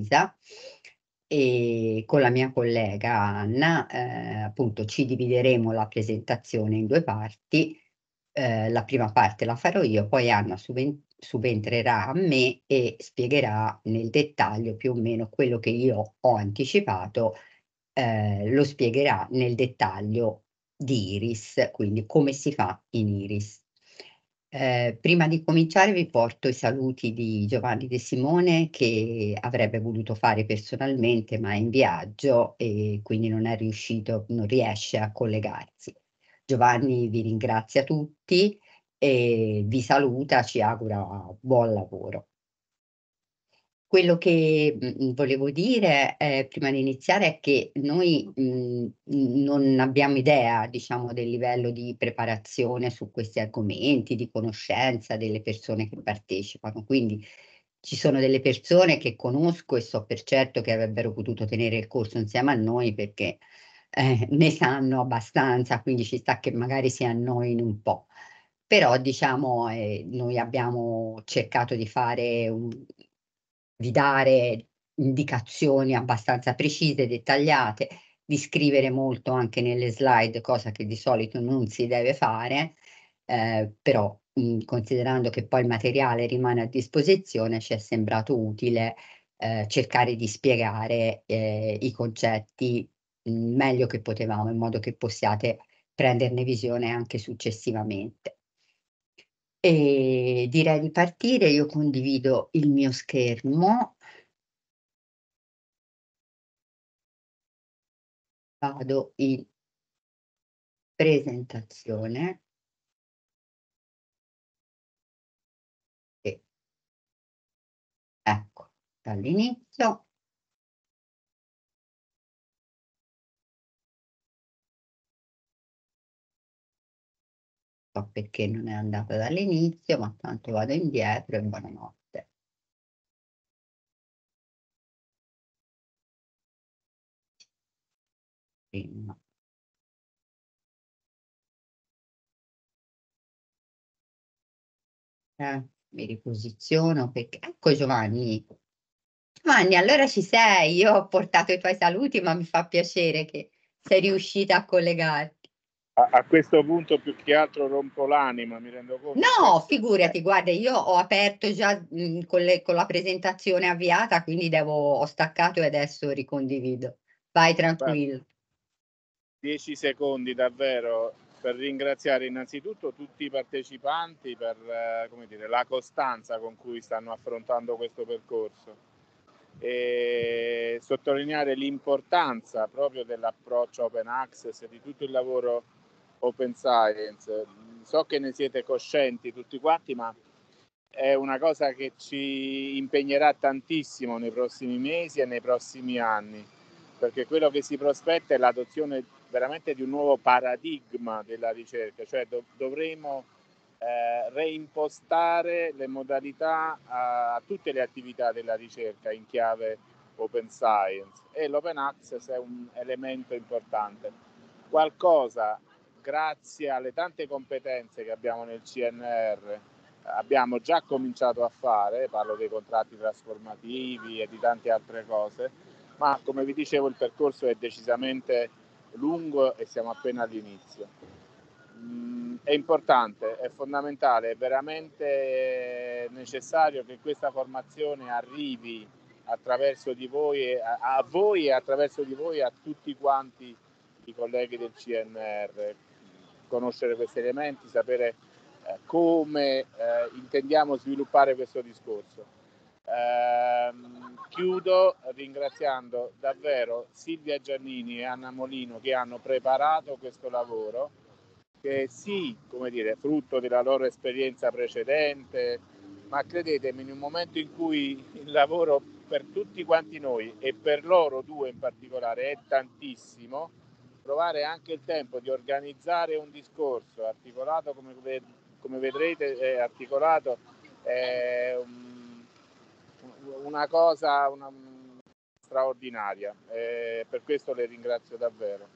Pisa e con la mia collega Anna eh, appunto ci divideremo la presentazione in due parti. Eh, la prima parte la farò io, poi Anna subent subentrerà a me e spiegherà nel dettaglio più o meno quello che io ho anticipato, eh, lo spiegherà nel dettaglio di Iris, quindi come si fa in Iris. Eh, prima di cominciare vi porto i saluti di Giovanni De Simone che avrebbe voluto fare personalmente ma è in viaggio e quindi non è riuscito, non riesce a collegarsi. Giovanni vi ringrazia tutti e vi saluta, ci augura buon lavoro. Quello che, mhmm, mhmm, volevo dire, ehm, prima di iniziare è che noi, mhmm, non abbiamo idea, diciamo, del livello di preparazione su questi argomenti, di conoscenza delle persone che partecipano. Quindi ci sono delle persone che conosco e so per certo che avrebbero potuto tenere il corso insieme a noi perché, eh, ne sanno abbastanza, quindi ci sta che magari si annoiano un po'. Però diciamo, ehm, noi abbiamo cercato di fare un di dare indicazioni abbastanza precise, dettagliate, di scrivere molto anche nelle slide, cosa che di solito non si deve fare, eh, però mh, mm, considerando che poi il materiale rimane a disposizione ci è sembrato utile eh, cercare di spiegare eh, i concetti mh, mm, meglio che potevamo in modo che possiate prenderne visione anche successivamente. E direi di partire, io condivido il mio schermo. Vado in presentazione. E ecco, dall'inizio. so perché non è andata dall'inizio, ma tanto vado indietro e buonanotte. Eh, mi riposiziono perché... Ecco Giovanni. Giovanni, allora ci sei. Io ho portato i tuoi saluti, ma mi fa piacere che sei riuscita a collegarti a, a, questo punto più che altro rompo l'anima, mi rendo conto. No, figurati, guarda, io ho aperto già mh, mm, con, le, con, la presentazione avviata, quindi devo, ho staccato e adesso ricondivido. Vai tranquillo. Dieci secondi davvero per ringraziare innanzitutto tutti i partecipanti per eh, dire, la costanza con cui stanno affrontando questo percorso e sottolineare l'importanza proprio dell'approccio open access e di tutto il lavoro open science. So che ne siete coscienti tutti quanti, ma è una cosa che ci impegnerà tantissimo nei prossimi mesi e nei prossimi anni, perché quello che si prospetta è l'adozione veramente di un nuovo paradigma della ricerca, cioè dov- dovremo eh, reimpostare le modalità a, a tutte le attività della ricerca in chiave open science e l'open access è un elemento importante. Qualcosa grazie alle tante competenze che abbiamo nel CNR, abbiamo già cominciato a fare, parlo dei contratti trasformativi e di tante altre cose, ma come vi dicevo il percorso è decisamente lungo e siamo appena all'inizio. Mm, è importante, è fondamentale, è veramente necessario che questa formazione arrivi attraverso di voi, a voi e attraverso di voi a tutti quanti i colleghi del CNR conoscere questi elementi, sapere eh, come eh, intendiamo sviluppare questo discorso. Eh, chiudo ringraziando davvero Silvia Giannini e Anna Molino che hanno preparato questo lavoro che sì, come dire, frutto della loro esperienza precedente, ma credetemi, in un momento in cui il lavoro per tutti quanti noi e per loro due in particolare è tantissimo, trovare anche il tempo di organizzare un discorso articolato come, ved- come vedrete è articolato è un, una cosa una, straordinaria eh, per questo le ringrazio davvero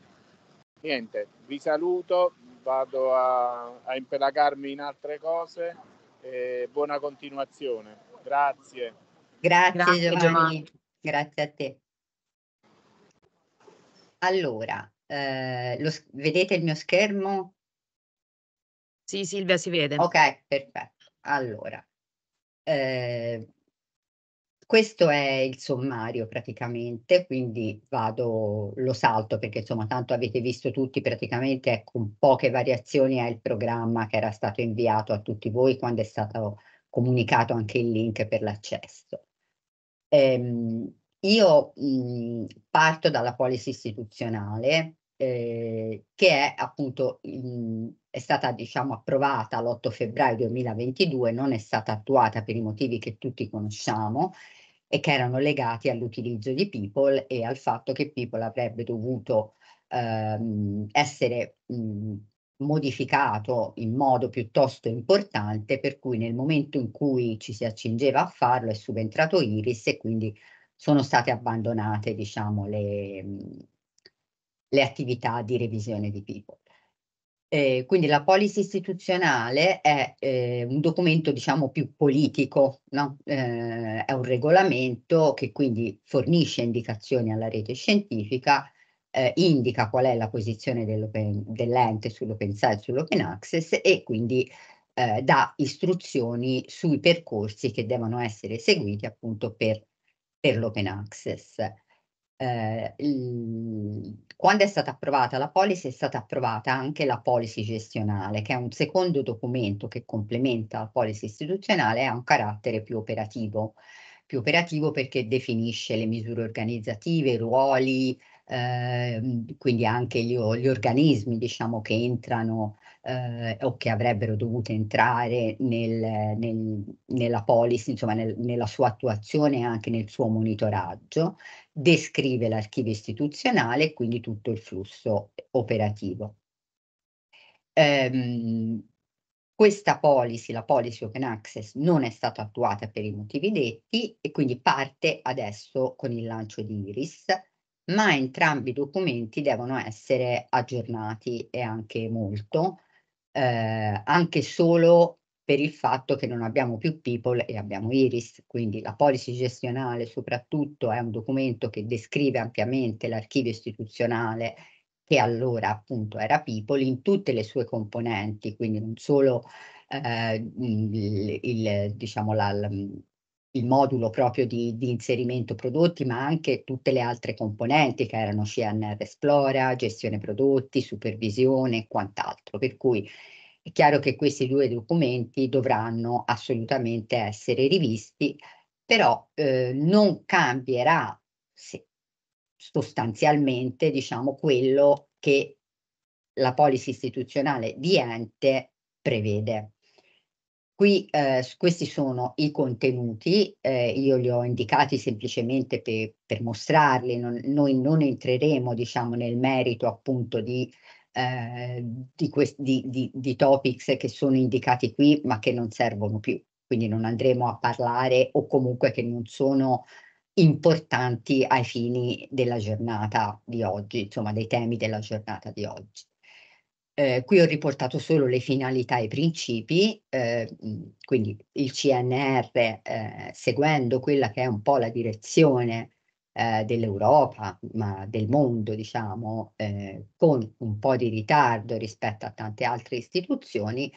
niente vi saluto vado a, a impelagarmi in altre cose eh, buona continuazione grazie grazie, grazie Giovanni. Giovanni grazie a te allora eh, lo, vedete il mio schermo? Sì, Silvia, si vede. Ok, perfetto. Allora, eh, questo è il sommario praticamente, quindi vado, lo salto perché insomma tanto avete visto tutti praticamente è con ecco, poche variazioni è il programma che era stato inviato a tutti voi quando è stato comunicato anche il link per l'accesso. Ehm, io mh, mhmm, parto dalla policy istituzionale eh, che è appunto mh, mhmm, è stata diciamo approvata l'8 febbraio 2022, non è stata attuata per i motivi che tutti conosciamo e che erano legati all'utilizzo di People e al fatto che People avrebbe dovuto ehm, essere mh, mhmm, modificato in modo piuttosto importante, per cui nel momento in cui ci si accingeva a farlo è subentrato Iris e quindi sono state abbandonate diciamo, le, le attività di revisione di people. Eh, quindi la policy istituzionale è eh, un documento diciamo più politico, no? eh, è un regolamento che quindi fornisce indicazioni alla rete scientifica, eh, indica qual è la posizione dell'ente dell sull'open science, sull'open access e quindi eh, dà istruzioni sui percorsi che devono essere seguiti appunto per per l'open access. Eh, quando è stata approvata la policy è stata approvata anche la policy gestionale, che è un secondo documento che complementa la policy istituzionale e ha un carattere più operativo, più operativo perché definisce le misure organizzative, i ruoli, eh, quindi anche gli, gli organismi diciamo, che entrano eh, o che avrebbero dovuto entrare nel, nel, nella policy, insomma nel, nella sua attuazione e anche nel suo monitoraggio, descrive l'archivio istituzionale e quindi tutto il flusso operativo. Ehm, questa policy, la policy open access, non è stata attuata per i motivi detti e quindi parte adesso con il lancio di Iris, ma entrambi i documenti devono essere aggiornati e anche molto eh, anche solo per il fatto che non abbiamo più people e abbiamo Iris, quindi la policy gestionale soprattutto è un documento che descrive ampiamente l'archivio istituzionale che allora appunto era people in tutte le sue componenti, quindi non solo eh, il, il, diciamo la, il modulo proprio di, di, inserimento prodotti, ma anche tutte le altre componenti che erano CNR Esplora, gestione prodotti, supervisione e quant'altro. Per cui è chiaro che questi due documenti dovranno assolutamente essere rivisti, però eh, non cambierà se, sostanzialmente diciamo, quello che la policy istituzionale di ente prevede. Qui, eh, questi sono i contenuti, eh, io li ho indicati semplicemente per, per mostrarli, non, noi non entreremo diciamo, nel merito appunto di, eh, di, di, di, di topics che sono indicati qui ma che non servono più, quindi non andremo a parlare o comunque che non sono importanti ai fini della giornata di oggi, insomma dei temi della giornata di oggi. Eh, qui ho riportato solo le finalità e i principi, eh, quindi il CNR eh, seguendo quella che è un po' la direzione eh, dell'Europa, ma del mondo diciamo, eh, con un po' di ritardo rispetto a tante altre istituzioni,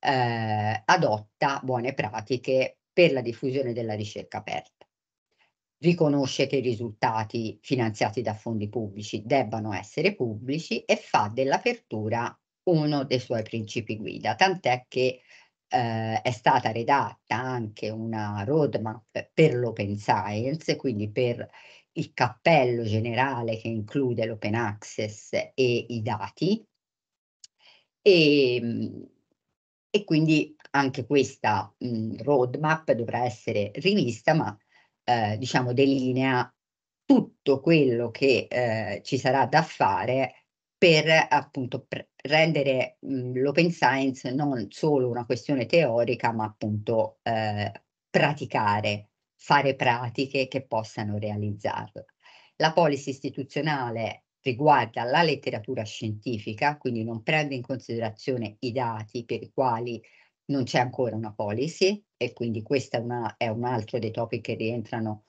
eh, adotta buone pratiche per la diffusione della ricerca aperta riconosce che i risultati finanziati da fondi pubblici debbano essere pubblici e fa dell'apertura uno dei suoi principi guida, tant'è che eh, è stata redatta anche una roadmap per l'open science, quindi per il cappello generale che include l'open access e i dati. E, ehm, e quindi anche questa mh, roadmap dovrà essere rivista, ma eh, diciamo, delinea tutto quello che eh, ci sarà da fare per appunto per rendere mm, l'open science non solo una questione teorica, ma appunto eh, praticare, fare pratiche che possano realizzarla. La policy istituzionale riguarda la letteratura scientifica, quindi non prende in considerazione i dati per i quali non c'è ancora una policy e quindi questo è, una, è un altro dei topic che rientrano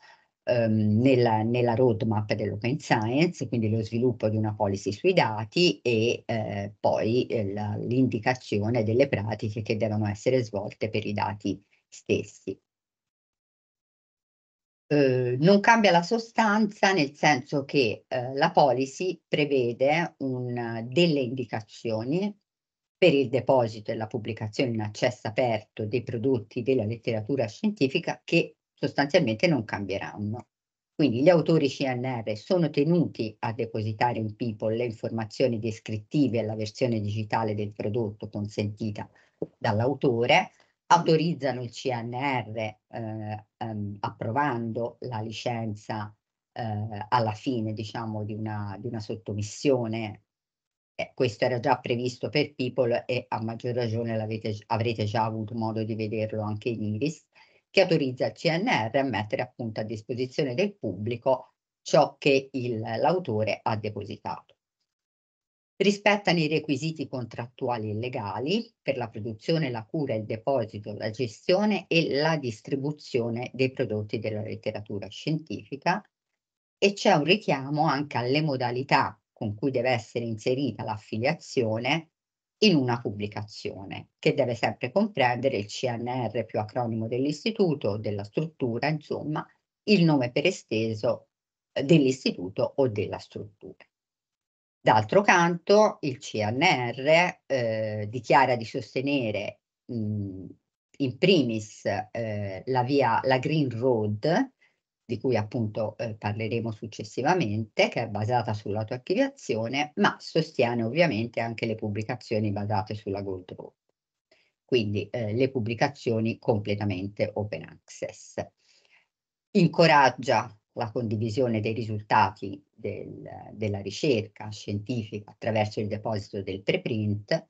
um, nella, nella, roadmap dell'open science, quindi lo sviluppo di una policy sui dati e eh, poi eh, la, l'indicazione delle pratiche che devono essere svolte per i dati stessi. Eh, non cambia la sostanza nel senso che eh, la policy prevede un, delle indicazioni per il deposito e la pubblicazione in accesso aperto dei prodotti della letteratura scientifica che sostanzialmente non cambieranno. Quindi gli autori CNR sono tenuti a depositare in People le informazioni descrittive alla versione digitale del prodotto consentita dall'autore, autorizzano il CNR eh, ehm, approvando la licenza eh, alla fine diciamo, di, una, di una sottomissione eh, questo era già previsto per People e a maggior ragione avrete già avuto modo di vederlo anche in Iris, che autorizza il CNR a mettere appunto a disposizione del pubblico ciò che l'autore ha depositato. Rispettano i requisiti contrattuali e legali per la produzione, la cura, il deposito, la gestione e la distribuzione dei prodotti della letteratura scientifica e c'è un richiamo anche alle modalità con cui deve essere inserita l'affiliazione in una pubblicazione che deve sempre comprendere il CNR più acronimo dell'istituto, della struttura, insomma, il nome per esteso dell'istituto o della struttura. D'altro canto, il CNR eh, dichiara di sostenere mh, in primis eh, la via la Green Road, di cui appunto eh, parleremo successivamente, che è basata sull'autoarchiviazione, ma sostiene ovviamente anche le pubblicazioni basate sulla Gold Road, quindi eh, le pubblicazioni completamente open access. Incoraggia la condivisione dei risultati del, della ricerca scientifica attraverso il deposito del preprint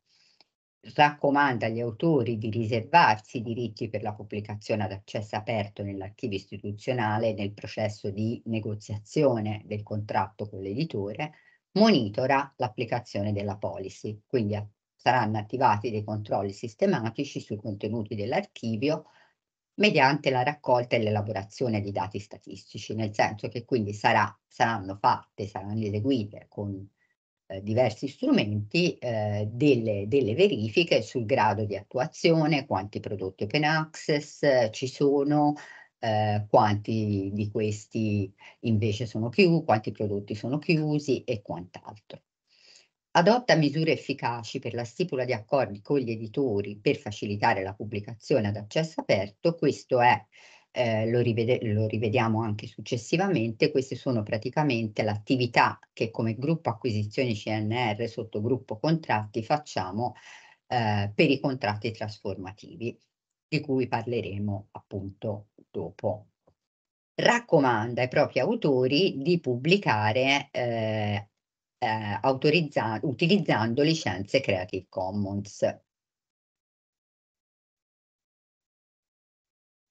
raccomanda agli autori di riservarsi i diritti per la pubblicazione ad accesso aperto nell'archivio istituzionale nel processo di negoziazione del contratto con l'editore, monitora l'applicazione della policy, quindi eh, saranno attivati dei controlli sistematici sui contenuti dell'archivio mediante la raccolta e l'elaborazione di dati statistici, nel senso che quindi sarà, saranno fatte, saranno eseguite con eh, diversi strumenti eh, delle, delle, verifiche sul grado di attuazione, quanti prodotti open access eh, ci sono, eh, quanti di questi invece sono chiusi, quanti prodotti sono chiusi e quant'altro. Adotta misure efficaci per la stipula di accordi con gli editori per facilitare la pubblicazione ad accesso aperto, questo è eh, lo, rivede lo rivediamo anche successivamente, queste sono praticamente l'attività che come gruppo acquisizioni CNR sotto gruppo contratti facciamo eh, per i contratti trasformativi, di cui parleremo appunto dopo raccomanda ai propri autori di pubblicare eh, eh, utilizzando licenze Creative Commons.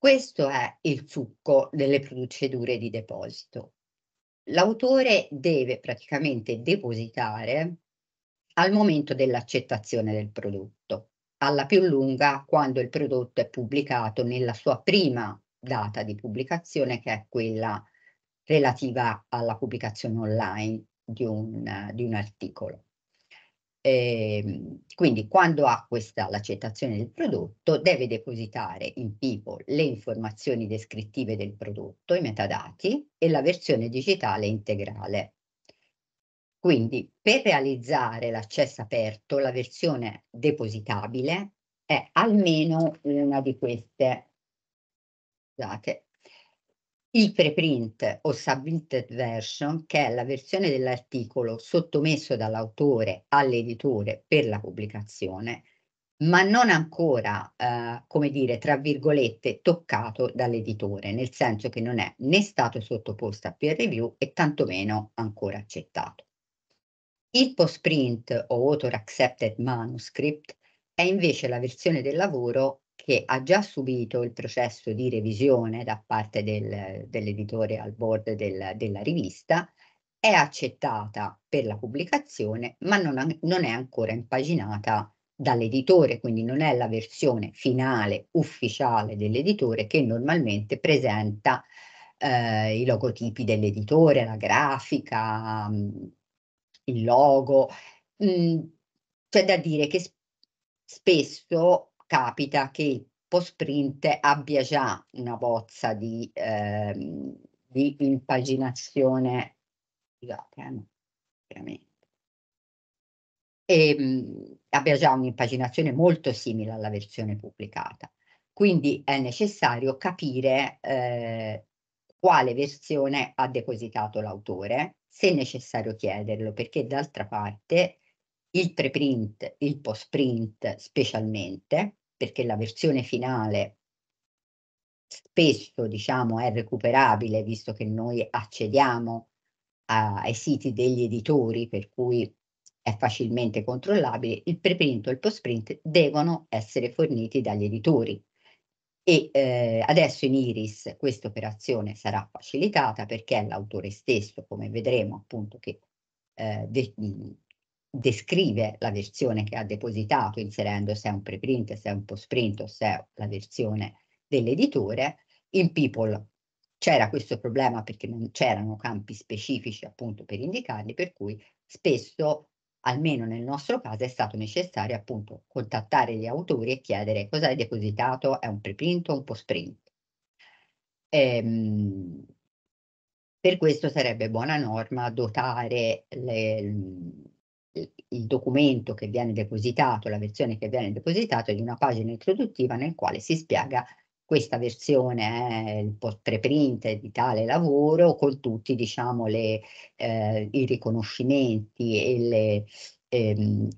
Questo è il succo delle procedure di deposito. L'autore deve praticamente depositare al momento dell'accettazione del prodotto, alla più lunga quando il prodotto è pubblicato nella sua prima data di pubblicazione, che è quella relativa alla pubblicazione online di un, di un articolo. Eh, quindi quando acquista l'accettazione del prodotto deve depositare in People le informazioni descrittive del prodotto, i metadati e la versione digitale integrale. Quindi per realizzare l'accesso aperto la versione depositabile è almeno una di queste, scusate, il preprint o submitted version, che è la versione dell'articolo sottomesso dall'autore all'editore per la pubblicazione, ma non ancora, eh, come dire, tra virgolette, toccato dall'editore, nel senso che non è né stato sottoposto a peer review e tantomeno ancora accettato. Il post-print o author accepted manuscript è invece la versione del lavoro che ha già subito il processo di revisione da parte del, dell'editore al board del, della rivista, è accettata per la pubblicazione, ma non, ha, non è ancora impaginata dall'editore, quindi non è la versione finale ufficiale dell'editore che normalmente presenta eh, i logotipi dell'editore, la grafica, mh, mm, il logo. Mh, mm, c'è da dire che spesso capita che il posprint abbia già una bozza di, eh, di impaginazione eh, e mh, ehm, abbia già un'impaginazione molto simile alla versione pubblicata. Quindi è necessario capire eh, quale versione ha depositato l'autore, se necessario chiederlo, perché d'altra parte il preprint, il postprint specialmente, perché la versione finale spesso diciamo è recuperabile visto che noi accediamo a, ai siti degli editori per cui è facilmente controllabile, il preprint o il postprint devono essere forniti dagli editori e eh, adesso in Iris questa operazione sarà facilitata perché è l'autore stesso, come vedremo appunto, che eh, descrive la versione che ha depositato inserendo se è un preprint, se è un postprint o se è la versione dell'editore. In People c'era questo problema perché non c'erano campi specifici appunto per indicarli, per cui spesso, almeno nel nostro caso, è stato necessario appunto contattare gli autori e chiedere cosa hai depositato, è un preprint o un postprint. Ehm, per questo sarebbe buona norma dotare le, il documento che viene depositato, la versione che viene depositata è di una pagina introduttiva nel quale si spiega questa versione è eh, il preprint di tale lavoro con tutti diciamo, le, eh, i riconoscimenti e, le, ehm,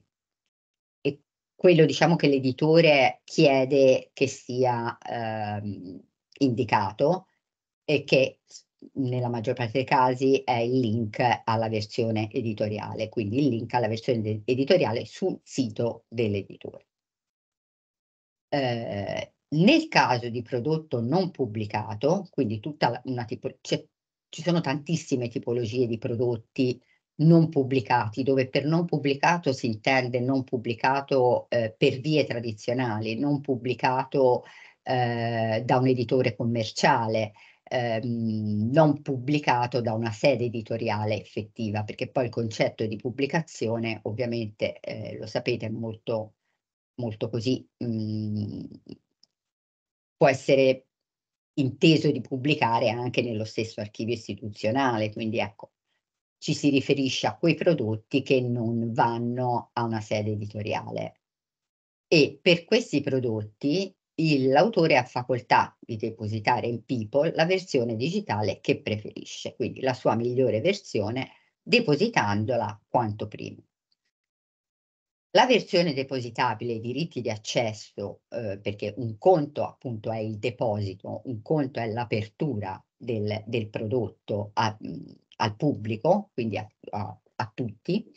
e quello diciamo, che l'editore chiede che sia ehm, indicato e che nella maggior parte dei casi è il link alla versione editoriale, quindi il link alla versione editoriale sul sito dell'editore. Eh, nel caso di prodotto non pubblicato, quindi tutta una tipo, ci sono tantissime tipologie di prodotti non pubblicati, dove per non pubblicato si intende non pubblicato eh, per vie tradizionali, non pubblicato eh, da un editore commerciale, ehm, non pubblicato da una sede editoriale effettiva, perché poi il concetto di pubblicazione ovviamente, eh, lo sapete, è molto, molto così, mh, mm, può essere inteso di pubblicare anche nello stesso archivio istituzionale, quindi ecco, ci si riferisce a quei prodotti che non vanno a una sede editoriale. E per questi prodotti l'autore ha facoltà di depositare in People la versione digitale che preferisce, quindi la sua migliore versione, depositandola quanto prima. La versione depositabile, i diritti di accesso, eh, perché un conto appunto è il deposito, un conto è l'apertura del, del, prodotto a, al pubblico, quindi a, a, a tutti,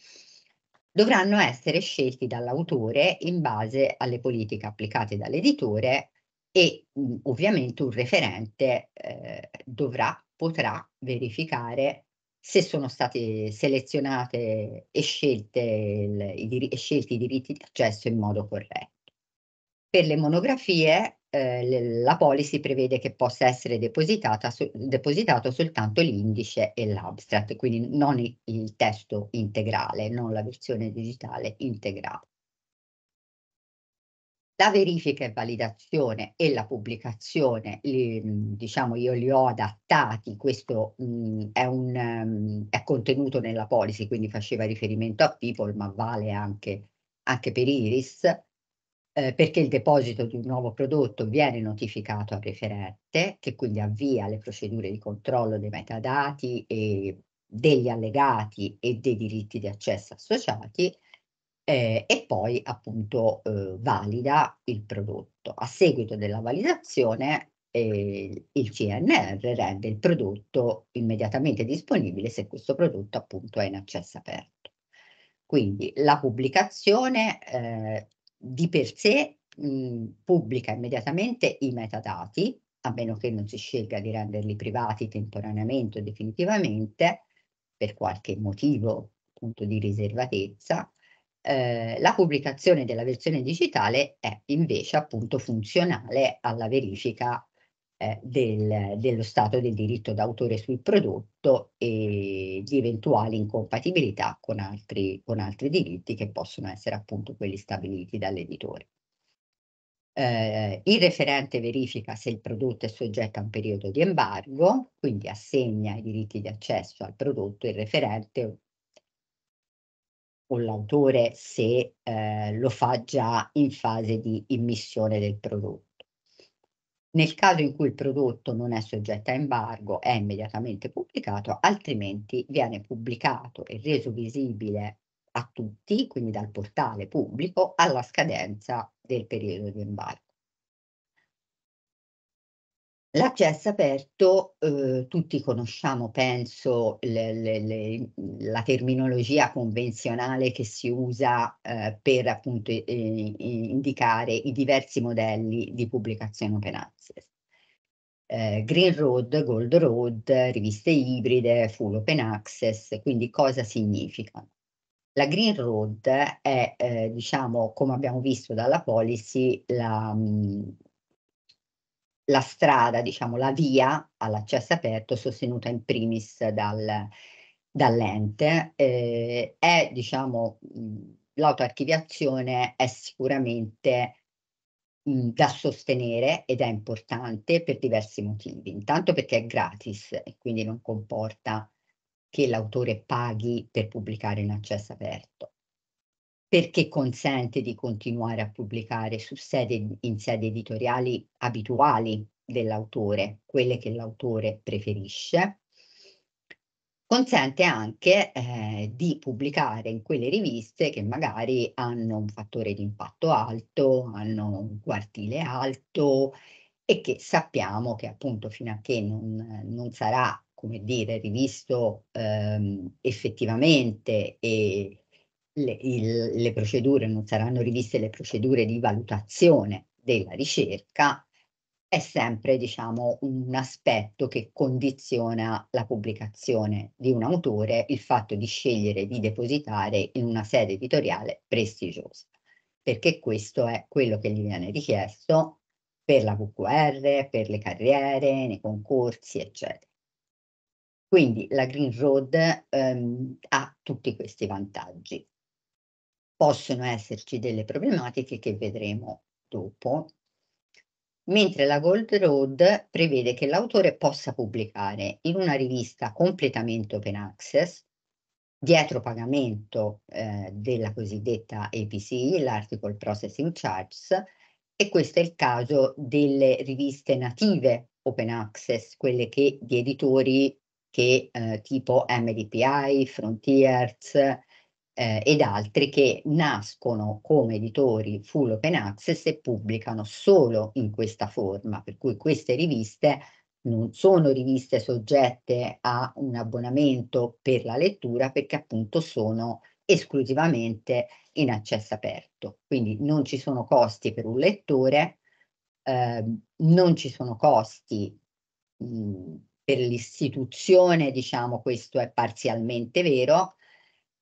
dovranno essere scelti dall'autore in base alle politiche applicate dall'editore e mh, mm, ovviamente un referente eh, dovrà, potrà verificare se sono state selezionate e, scelte il, i, e scelti i diritti di accesso in modo corretto. Per le monografie eh, la policy prevede che possa essere su, depositato soltanto l'indice e l'abstract, quindi non il, il testo integrale, non la versione digitale integrale. La verifica e validazione e la pubblicazione, li, diciamo io li ho adattati, questo mh, mm, è, un, mm, è, contenuto nella policy, quindi faceva riferimento a People, ma vale anche, anche per Iris, eh, perché il deposito di un nuovo prodotto viene notificato al referente, che quindi avvia le procedure di controllo dei metadati e degli allegati e dei diritti di accesso associati eh, e poi appunto eh, valida il prodotto. A seguito della validazione eh, il CNR rende il prodotto immediatamente disponibile se questo prodotto appunto è in accesso aperto. Quindi la pubblicazione eh, di per sé mh, mhmm, pubblica immediatamente i metadati, a meno che non si scelga di renderli privati temporaneamente o definitivamente, per qualche motivo appunto di riservatezza, eh, la pubblicazione della versione digitale è invece appunto funzionale alla verifica eh, del, dello stato del diritto d'autore sul prodotto e di eventuali incompatibilità con altri, con altri diritti che possono essere appunto quelli stabiliti dall'editore. Eh, il referente verifica se il prodotto è soggetto a un periodo di embargo, quindi assegna i diritti di accesso al prodotto il referente o l'autore se eh, lo fa già in fase di immissione del prodotto. Nel caso in cui il prodotto non è soggetto a embargo, è immediatamente pubblicato, altrimenti viene pubblicato e reso visibile a tutti, quindi dal portale pubblico, alla scadenza del periodo di embargo. L'accesso aperto, eh, tutti conosciamo, penso, le, le, le, la terminologia convenzionale che si usa eh, per appunto eh, indicare i diversi modelli di pubblicazione open access. Eh, Green Road, Gold Road, riviste ibride, full open access, quindi cosa significano? La Green Road è, eh, diciamo, come abbiamo visto dalla policy, la, mm, la strada, diciamo la via all'accesso aperto sostenuta in primis dal, dall'ente, eh, è diciamo l'autoarchiviazione è sicuramente mh, da sostenere ed è importante per diversi motivi. Intanto perché è gratis e quindi non comporta che l'autore paghi per pubblicare in accesso aperto perché consente di continuare a pubblicare sede, in sede editoriali abituali dell'autore, quelle che l'autore preferisce. Consente anche eh, di pubblicare in quelle riviste che magari hanno un fattore di impatto alto, hanno un quartile alto e che sappiamo che appunto fino a che non, non sarà, come dire, rivisto ehm, effettivamente e le, il, le procedure, non saranno riviste le procedure di valutazione della ricerca, è sempre diciamo, un aspetto che condiziona la pubblicazione di un autore, il fatto di scegliere di depositare in una sede editoriale prestigiosa, perché questo è quello che gli viene richiesto per la VQR, per le carriere, nei concorsi, eccetera. Quindi la Green Road ehm, ha tutti questi vantaggi possono esserci delle problematiche che vedremo dopo. Mentre la Gold Road prevede che l'autore possa pubblicare in una rivista completamente open access, dietro pagamento eh, della cosiddetta APC, l'Article Processing Charts, e questo è il caso delle riviste native open access, quelle che, di editori che, eh, tipo MDPI, Frontiers, eh, ed altri che nascono come editori full open access e pubblicano solo in questa forma, per cui queste riviste non sono riviste soggette a un abbonamento per la lettura perché appunto sono esclusivamente in accesso aperto. Quindi non ci sono costi per un lettore, eh, non ci sono costi mh, per l'istituzione, diciamo questo è parzialmente vero,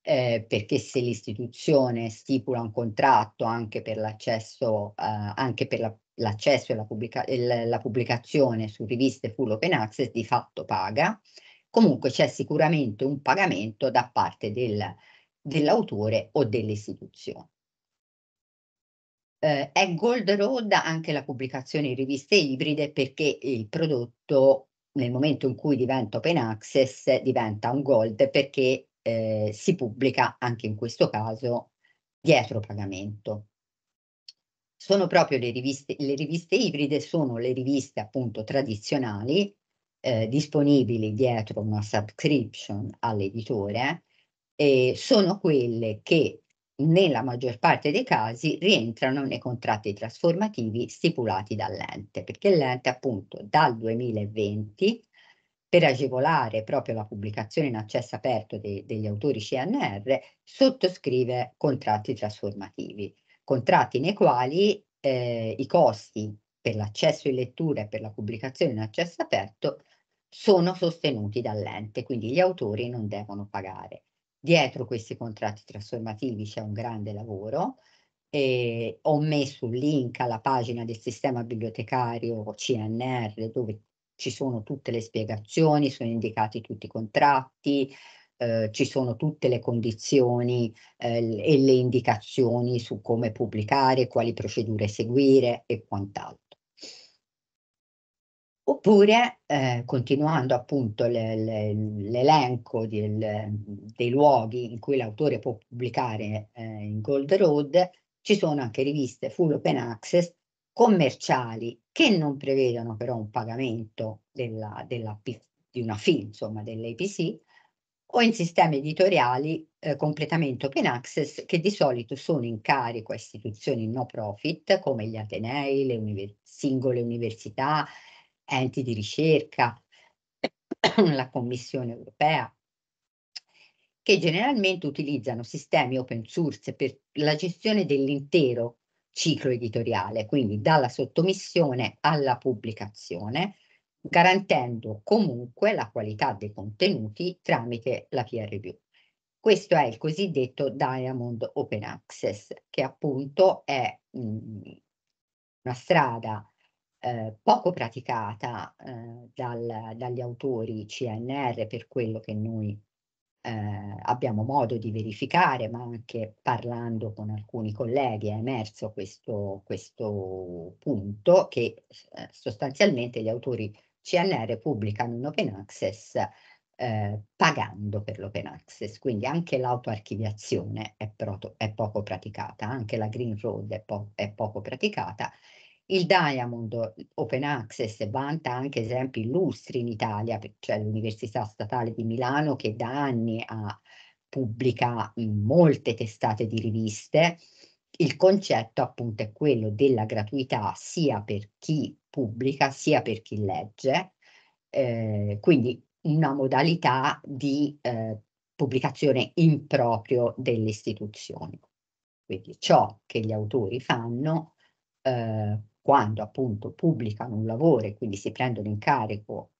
eh, perché se l'istituzione stipula un contratto anche per l'accesso, eh, anche per la, l'accesso e la, pubblica- il, la pubblicazione su riviste full open access, di fatto paga. Comunque c'è sicuramente un pagamento da parte del, dell'autore o dell'istituzione. Eh, è Gold Road anche la pubblicazione in riviste ibride perché il prodotto nel momento in cui diventa open access diventa un gold perché eh, si pubblica anche in questo caso dietro pagamento. Sono proprio le riviste, le riviste ibride, sono le riviste appunto tradizionali eh, disponibili dietro una subscription all'editore e sono quelle che nella maggior parte dei casi rientrano nei contratti trasformativi stipulati dall'ente, perché l'ente appunto dal 2020 per agevolare proprio la pubblicazione in accesso aperto de, degli autori CNR, sottoscrive contratti trasformativi, contratti nei quali eh, i costi per l'accesso in lettura e per la pubblicazione in accesso aperto sono sostenuti dall'ente, quindi gli autori non devono pagare. Dietro questi contratti trasformativi c'è un grande lavoro, eh, ho messo un link alla pagina del sistema bibliotecario CNR dove ci sono tutte le spiegazioni, sono indicati tutti i contratti, eh, ci sono tutte le condizioni eh, e le indicazioni su come pubblicare, quali procedure seguire e quant'altro. Oppure, eh, continuando appunto l'elenco le, dei luoghi in cui l'autore può pubblicare eh, in Gold Road, ci sono anche riviste full open access commerciali che non prevedono però un pagamento della, della, di una fee, insomma, dell'APC, o in sistemi editoriali eh, completamente open access che di solito sono in carico a istituzioni no profit come gli Atenei, le univers singole università, enti di ricerca, la Commissione europea, che generalmente utilizzano sistemi open source per la gestione dell'intero ciclo editoriale, quindi dalla sottomissione alla pubblicazione, garantendo comunque la qualità dei contenuti tramite la peer review. Questo è il cosiddetto Diamond Open Access, che appunto è mh, mm, una strada eh, poco praticata eh, dal, dagli autori CNR per quello che noi eh, abbiamo modo di verificare, ma anche parlando con alcuni colleghi è emerso questo, questo punto, che eh, sostanzialmente gli autori CNR pubblicano in open access eh, pagando per l'open access, quindi anche l'autoarchiviazione è, è, poco praticata, anche la Green Road è, po è poco praticata il Diamond Open Access vanta anche esempi illustri in Italia, cioè l'Università Statale di Milano che da anni ha, pubblica molte testate di riviste. Il concetto appunto è quello della gratuità sia per chi pubblica sia per chi legge, eh, quindi una modalità di eh, pubblicazione in proprio delle istituzioni. Quindi ciò che gli autori fanno eh, quando appunto pubblicano un lavoro e quindi si prendono in carico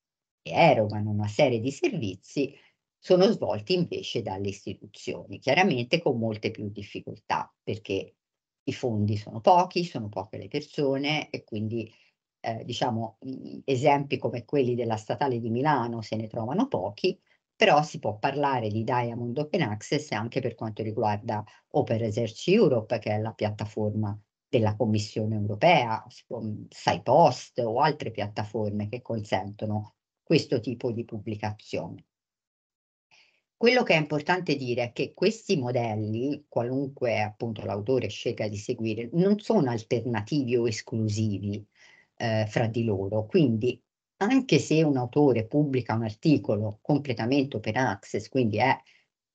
e erogano una serie di servizi, sono svolti invece dalle istituzioni, chiaramente con molte più difficoltà, perché i fondi sono pochi, sono poche le persone e quindi eh, diciamo esempi come quelli della statale di Milano se ne trovano pochi, però si può parlare di Diamond Open Access anche per quanto riguarda Open Research Europe, che è la piattaforma della Commissione europea, SciPost mm, o altre piattaforme che consentono questo tipo di pubblicazione. Quello che è importante dire è che questi modelli, qualunque appunto l'autore scelga di seguire, non sono alternativi o esclusivi eh, fra di loro, quindi anche se un autore pubblica un articolo completamente open access, quindi è,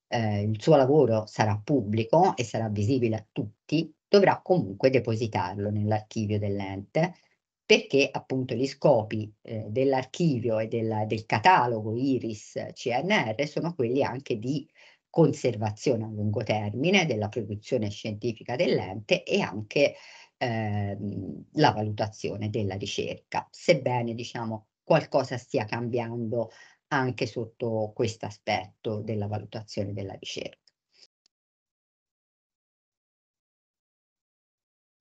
eh, il suo lavoro sarà pubblico e sarà visibile a tutti, dovrà comunque depositarlo nell'archivio dell'ente perché appunto gli scopi eh, dell'archivio e della, del catalogo IRIS CNR sono quelli anche di conservazione a lungo termine della produzione scientifica dell'ente e anche ehm, la valutazione della ricerca, sebbene diciamo qualcosa stia cambiando anche sotto questo aspetto della valutazione della ricerca.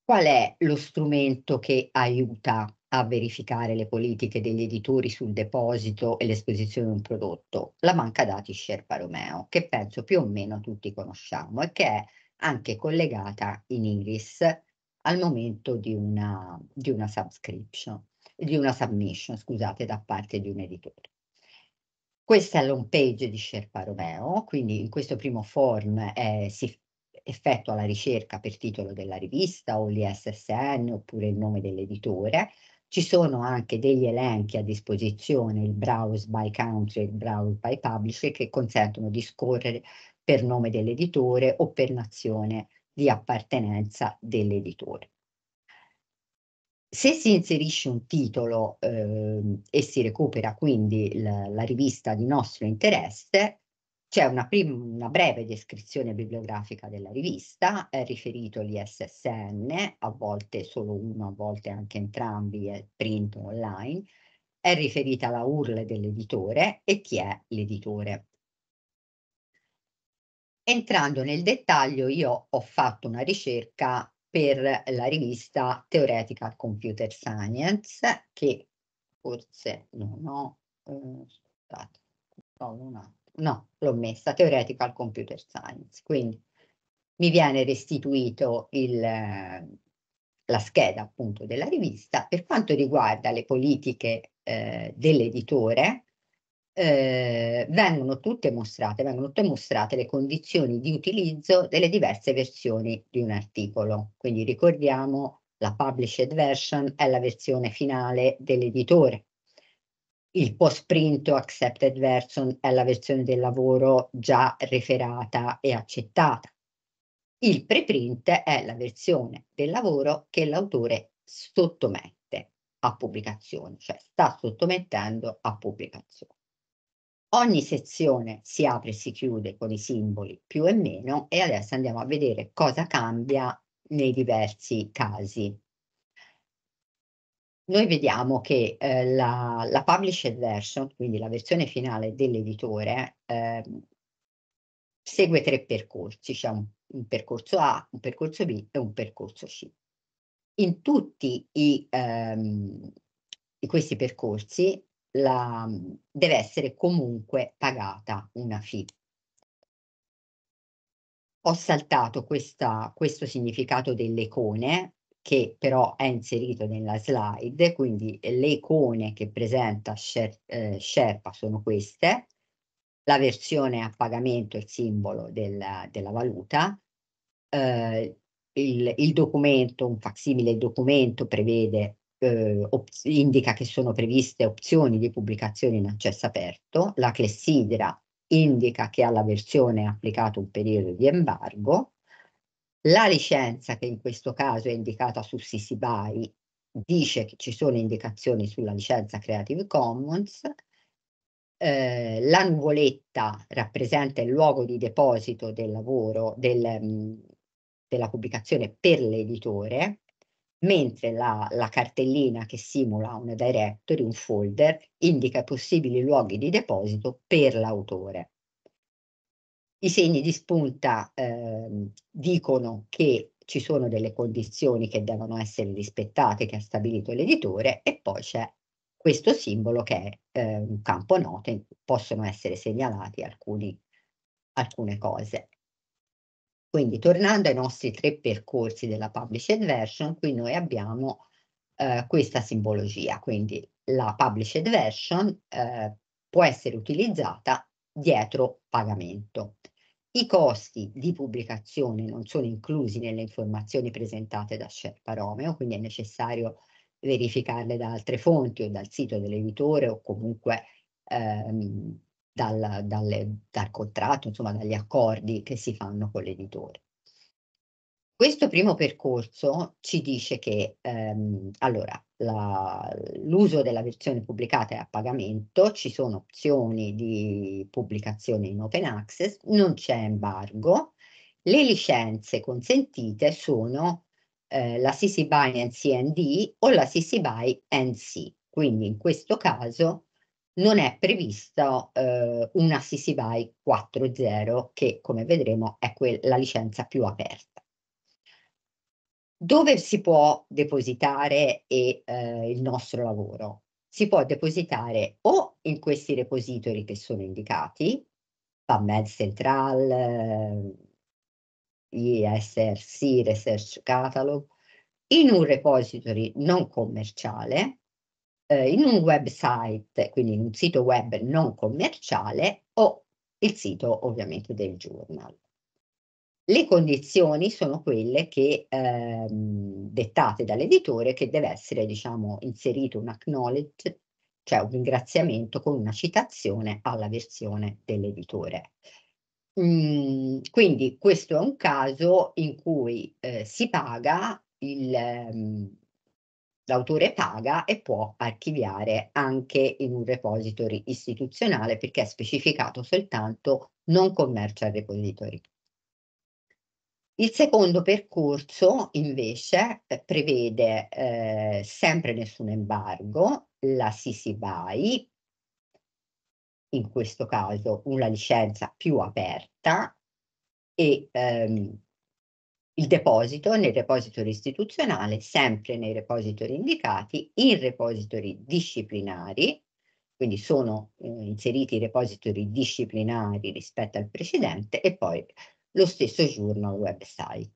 Qual è lo strumento che aiuta a verificare le politiche degli editori sul deposito e l'esposizione di un prodotto? La banca dati Sherpa Romeo, che penso più o meno tutti conosciamo e che è anche collegata in Iris al momento di una, di una subscription, di una submission, scusate, da parte di un editore. Questa è l'home page di Sherpa Romeo, quindi in questo primo form eh, si, effettua la ricerca per titolo della rivista o l'ISSN oppure il nome dell'editore. Ci sono anche degli elenchi a disposizione, il browse by country e il browse by publisher, che consentono di scorrere per nome dell'editore o per nazione di appartenenza dell'editore. Se si inserisce un titolo eh, e si recupera quindi la, la rivista di nostro interesse, c'è una, prima, una breve descrizione bibliografica della rivista, è eh, riferito l'ISSN, a volte solo uno, a volte anche entrambi, è print online, è riferita alla URL dell'editore e chi è l'editore. Entrando nel dettaglio, io ho fatto una ricerca per la rivista Theoretical Computer Science, che forse non ho, eh, scusate, ho attimo no, l'ho messa Theoretical Computer Science, quindi mi viene restituito il, la scheda appunto della rivista. Per quanto riguarda le politiche eh, dell'editore, eh, vengono tutte mostrate, vengono tutte mostrate le condizioni di utilizzo delle diverse versioni di un articolo. Quindi ricordiamo la published version è la versione finale dell'editore, il post-print o accepted version è la versione del lavoro già referata e accettata. Il preprint è la versione del lavoro che l'autore sottomette a pubblicazione, cioè sta sottomettendo a pubblicazione. Ogni sezione si apre e si chiude con i simboli più e meno e adesso andiamo a vedere cosa cambia nei diversi casi noi vediamo che eh, la, la, published version, quindi la versione finale dell'editore, eh, segue tre percorsi, c'è cioè un, un, percorso A, un percorso B e un percorso C. In tutti i, ehm, questi percorsi la, deve essere comunque pagata una fee. Ho saltato questa, questo significato delle icone che però è inserito nella slide, quindi le icone che presenta Sher eh, Sherpa sono queste, la versione a pagamento e il simbolo del, della valuta, eh, il, il, documento, un facsimile documento prevede, eh, indica che sono previste opzioni di pubblicazione in accesso aperto, la clessidra indica che alla versione è applicato un periodo di embargo, la licenza, che in questo caso è indicata su CC BY, dice che ci sono indicazioni sulla licenza Creative Commons, eh, la nuvoletta rappresenta il luogo di deposito del lavoro, del, mm, della pubblicazione per l'editore, mentre la, la, cartellina che simula una directory, un folder, indica i possibili luoghi di deposito per l'autore. I segni di spunta eh, dicono che ci sono delle condizioni che devono essere rispettate, che ha stabilito l'editore, e poi c'è questo simbolo che è eh, un campo note, possono essere segnalati alcuni, alcune cose. Quindi tornando ai nostri tre percorsi della Published Version, qui noi abbiamo eh, questa simbologia, quindi la Published Version eh, può essere utilizzata dietro pagamento. I costi di pubblicazione non sono inclusi nelle informazioni presentate da Sherpa Romeo, quindi è necessario verificarle da altre fonti o dal sito dell'editore o comunque ehm, dal, dal, dal, contratto, insomma dagli accordi che si fanno con l'editore. Questo primo percorso ci dice che ehm, allora, l'uso della versione pubblicata è a pagamento, ci sono opzioni di pubblicazione in open access, non c'è embargo, le licenze consentite sono eh, la CC BY NCND o la CC BY NC, quindi in questo caso non è prevista eh, una CC BY 4.0 che come vedremo è la licenza più aperta. Dove si può depositare e, eh, il nostro lavoro? Si può depositare o in questi repository che sono indicati, PubMed Central, eh, ISRC, Research Catalog, in un repository non commerciale, eh, in un website, quindi in un sito web non commerciale o il sito ovviamente del journal. Le condizioni sono quelle che, ehm, dettate dall'editore che deve essere diciamo, inserito un acknowledge, cioè un ringraziamento con una citazione alla versione dell'editore. Mm, quindi questo è un caso in cui eh, si paga, ehm, l'autore paga e può archiviare anche in un repository istituzionale perché è specificato soltanto non commercial repository. Il secondo percorso invece eh, prevede eh, sempre nessun embargo, la Sisi BY, in questo caso una licenza più aperta e ehm, il deposito nel repository istituzionale, sempre nei repository indicati, in repository disciplinari, quindi sono eh, inseriti i repository disciplinari rispetto al precedente e poi lo stesso journal website.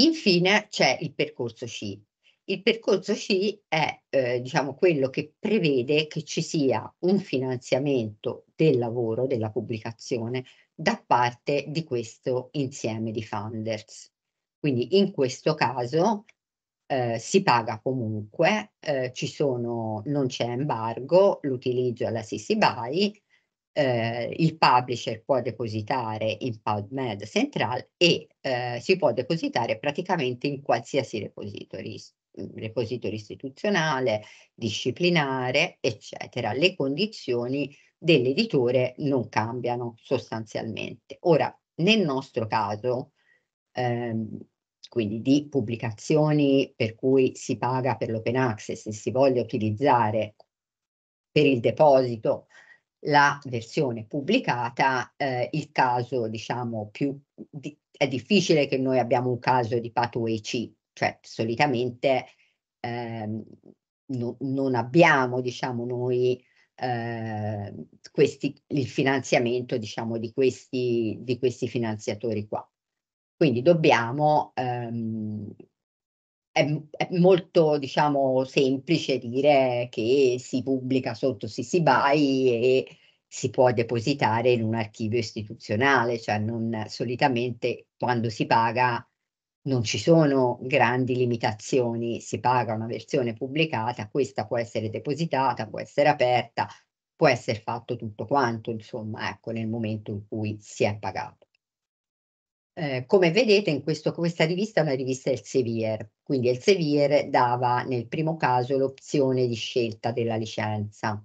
Infine c'è il percorso C. Il percorso C è eh, diciamo, quello che prevede che ci sia un finanziamento del lavoro, della pubblicazione, da parte di questo insieme di funders. Quindi in questo caso eh, si paga comunque, eh, sono, non c'è embargo, l'utilizzo alla CC BY eh, il publisher può depositare in PubMed Central e eh, si può depositare praticamente in qualsiasi repository, repository istituzionale, disciplinare, eccetera. Le condizioni dell'editore non cambiano sostanzialmente. Ora, nel nostro caso, ehm, quindi di pubblicazioni per cui si paga per l'open access e si voglia utilizzare per il deposito la versione pubblicata, eh, il caso diciamo più di, è difficile che noi abbiamo un caso di pathway C, cioè solitamente ehm, no, non abbiamo diciamo noi eh, questi, il finanziamento diciamo di questi, di questi finanziatori qua. Quindi dobbiamo ehm, è, è, molto, diciamo, semplice dire che si pubblica sotto CC BY e si può depositare in un archivio istituzionale, cioè non, solitamente quando si paga non ci sono grandi limitazioni, si paga una versione pubblicata, questa può essere depositata, può essere aperta, può essere fatto tutto quanto, insomma, ecco, nel momento in cui si è pagato. Eh, come vedete in questo, questa rivista è una rivista Elsevier, quindi Elsevier dava nel primo caso l'opzione di scelta della licenza.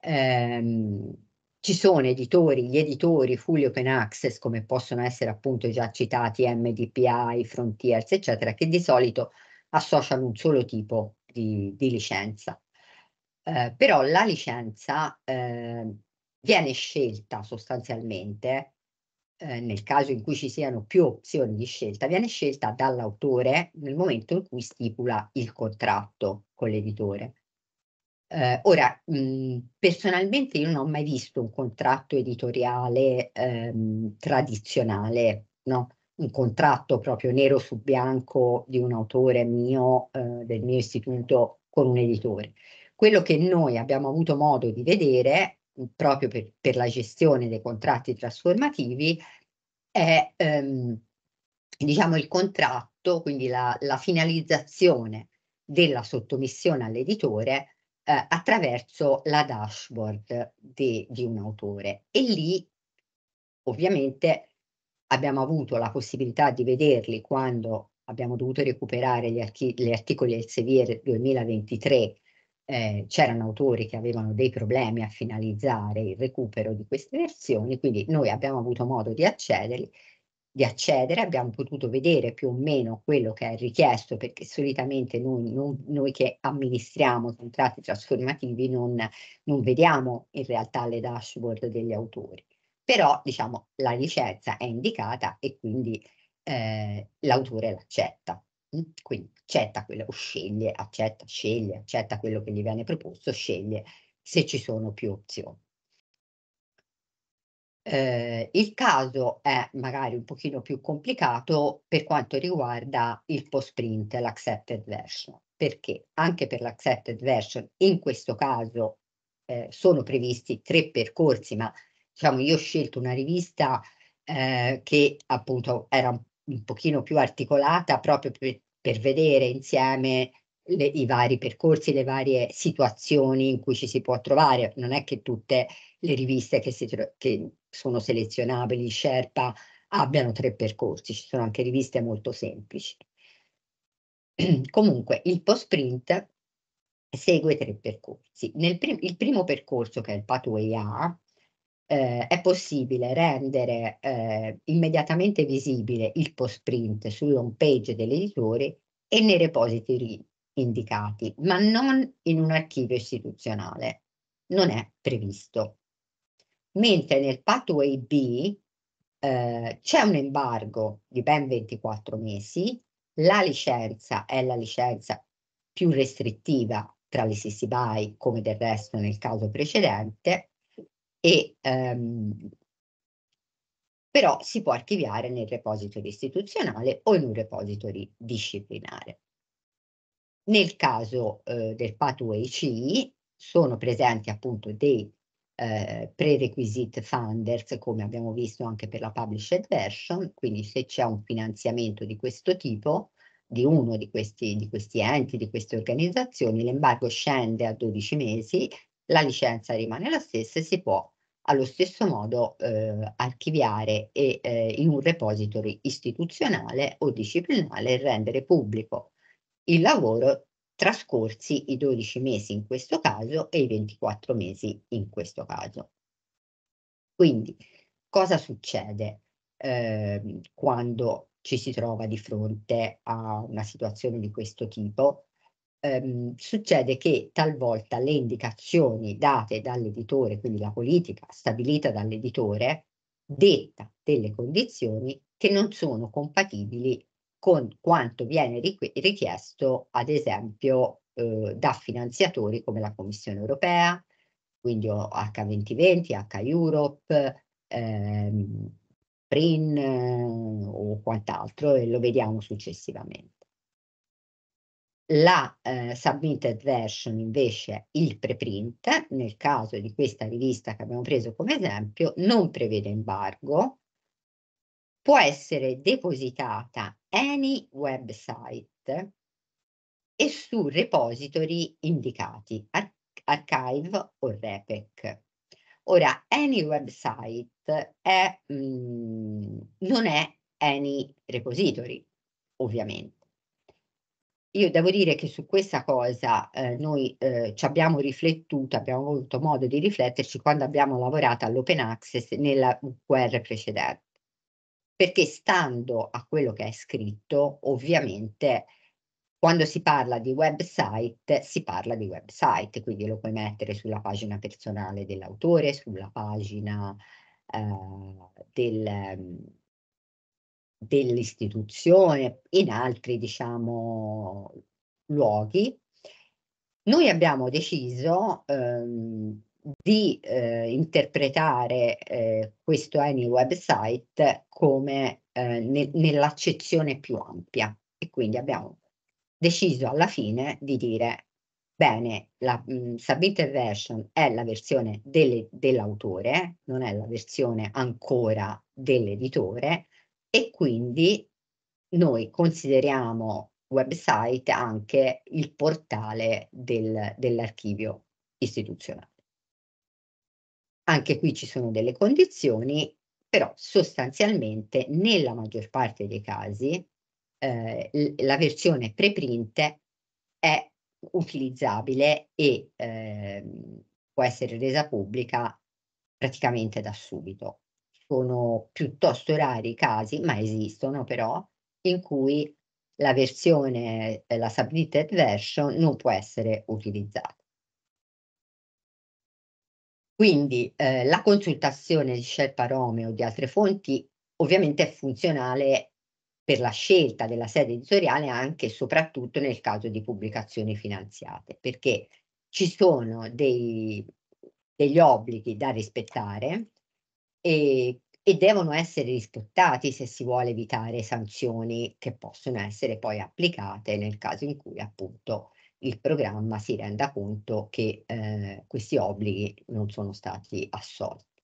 Ehm, ci sono editori, gli editori full open access, come possono essere appunto già citati MDPI, Frontiers, eccetera, che di solito associano un solo tipo di, di licenza. Eh, però la licenza eh, viene scelta sostanzialmente eh, nel caso in cui ci siano più opzioni di scelta, viene scelta dall'autore nel momento in cui stipula il contratto con l'editore. Eh, ora, mh, mm, personalmente io non ho mai visto un contratto editoriale ehm, tradizionale, no? un contratto proprio nero su bianco di un autore mio, eh, del mio istituto, con un editore. Quello che noi abbiamo avuto modo di vedere proprio per, per la gestione dei contratti trasformativi è ehm, diciamo il contratto, quindi la, la finalizzazione della sottomissione all'editore eh, attraverso la dashboard de, di un autore e lì ovviamente abbiamo avuto la possibilità di vederli quando abbiamo dovuto recuperare gli, archi- gli articoli Elsevier 2023 eh, c'erano autori che avevano dei problemi a finalizzare il recupero di queste versioni, quindi noi abbiamo avuto modo di, di accedere, abbiamo potuto vedere più o meno quello che è richiesto, perché solitamente noi, non, noi che amministriamo contratti trasformativi non, non vediamo in realtà le dashboard degli autori. Però diciamo la licenza è indicata e quindi eh, l'autore l'accetta. Mm? Quindi accetta quello, o sceglie, accetta, sceglie, accetta quello che gli viene proposto, sceglie se ci sono più opzioni. Eh, il caso è magari un pochino più complicato per quanto riguarda il post-print, l'accepted version, perché anche per l'accepted version in questo caso eh, sono previsti tre percorsi, ma diciamo io ho scelto una rivista eh, che appunto era un, un pochino più articolata proprio per, per vedere insieme le, i vari percorsi, le varie situazioni in cui ci si può trovare. Non è che tutte le riviste che, si, che sono selezionabili, Sherpa, abbiano tre percorsi, ci sono anche riviste molto semplici. Comunque il post-print segue tre percorsi. Nel prim il primo percorso, che è il Pathway A, eh, è possibile rendere eh, immediatamente visibile il post print sull'home page dell'editore e nei repository indicati, ma non in un archivio istituzionale. Non è previsto. Mentre nel pathway B eh, c'è un embargo di ben 24 mesi, la licenza è la licenza più restrittiva tra le CC BY, come del resto nel caso precedente, e ehm, però si può archiviare nel repository istituzionale o in un repository disciplinare. Nel caso eh, del pathway C sono presenti appunto dei eh, prerequisite funders, come abbiamo visto anche per la published version, quindi se c'è un finanziamento di questo tipo, di uno di questi, di questi enti, di queste organizzazioni, l'embargo scende a 12 mesi, la licenza rimane la stessa e si può allo stesso modo eh, archiviare e, eh, in un repository istituzionale o disciplinare e rendere pubblico il lavoro trascorsi i 12 mesi in questo caso e i 24 mesi in questo caso. Quindi cosa succede eh, quando ci si trova di fronte a una situazione di questo tipo? ehm, succede che talvolta le indicazioni date dall'editore, quindi la politica stabilita dall'editore, detta delle condizioni che non sono compatibili con quanto viene richiesto, ad esempio, eh, da finanziatori come la Commissione europea, quindi H2020, H-Europe, ehm, PRIN eh, o quant'altro, e lo vediamo successivamente la eh, submitted version invece, il preprint, nel caso di questa rivista che abbiamo preso come esempio, non prevede embargo, può essere depositata any website e su repository indicati, ar archive o repec. Ora, any website è, mh, mm, non è any repository, ovviamente io devo dire che su questa cosa eh, noi eh, ci abbiamo riflettuto, abbiamo avuto modo di rifletterci quando abbiamo lavorato all'open access nella VR precedente, perché stando a quello che è scritto, ovviamente quando si parla di website, si parla di website, quindi lo puoi mettere sulla pagina personale dell'autore, sulla pagina eh, del ehm, dell'istituzione, in altri diciamo, luoghi, noi abbiamo deciso ehm, di eh, interpretare eh, questo Any website come eh, ne nell'accezione più ampia e quindi abbiamo deciso alla fine di dire bene, la mh, mm, submitted version è la versione dell'autore, dell non è la versione ancora dell'editore, e quindi noi consideriamo website anche il portale del, dell'archivio istituzionale. Anche qui ci sono delle condizioni, però sostanzialmente nella maggior parte dei casi eh, la versione preprint è utilizzabile e eh, può essere resa pubblica praticamente da subito sono piuttosto rari i casi, ma esistono però, in cui la versione, eh, la submitted version, non può essere utilizzata. Quindi eh, la consultazione di Sherpa Romeo o di altre fonti ovviamente è funzionale per la scelta della sede editoriale anche e soprattutto nel caso di pubblicazioni finanziate, perché ci sono dei, degli obblighi da rispettare e e devono essere rispettati se si vuole evitare sanzioni che possono essere poi applicate nel caso in cui appunto il programma si renda conto che eh, questi obblighi non sono stati assolti.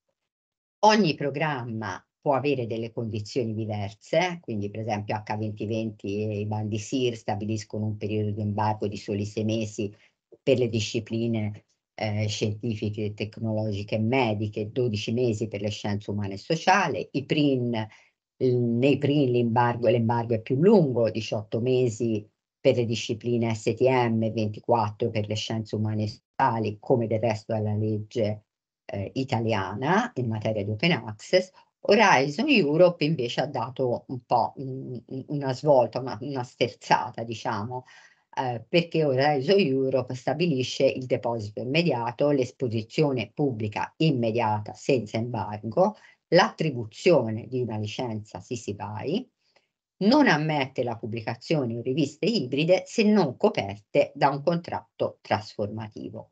Ogni programma può avere delle condizioni diverse, quindi per esempio H2020 e i bandi SIR stabiliscono un periodo di embargo di soli sei mesi per le discipline eh, scientifiche, tecnologiche e mediche, 12 mesi per le scienze umane e sociali, i PRIN, nei PRIN l'embargo, l'embargo è più lungo, 18 mesi per le discipline STM, 24 per le scienze umane e sociali, come del resto la legge eh, italiana in materia di open access, Horizon Europe invece ha dato un po' una svolta, una, una sterzata, diciamo, eh, perché Horizon Europe stabilisce il deposito immediato, l'esposizione pubblica immediata senza embargo, l'attribuzione di una licenza CC BY, non ammette la pubblicazione in riviste ibride se non coperte da un contratto trasformativo.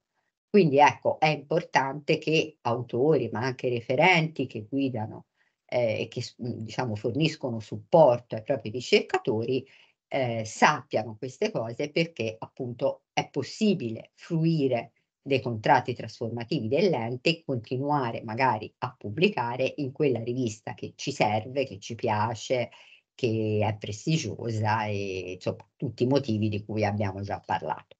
Quindi ecco, è importante che autori, ma anche referenti che guidano eh, e eh, che diciamo, forniscono supporto ai propri ricercatori eh, sappiano queste cose perché appunto è possibile fruire dei contratti trasformativi dell'ente e continuare magari a pubblicare in quella rivista che ci serve, che ci piace, che è prestigiosa e insomma tutti i motivi di cui abbiamo già parlato.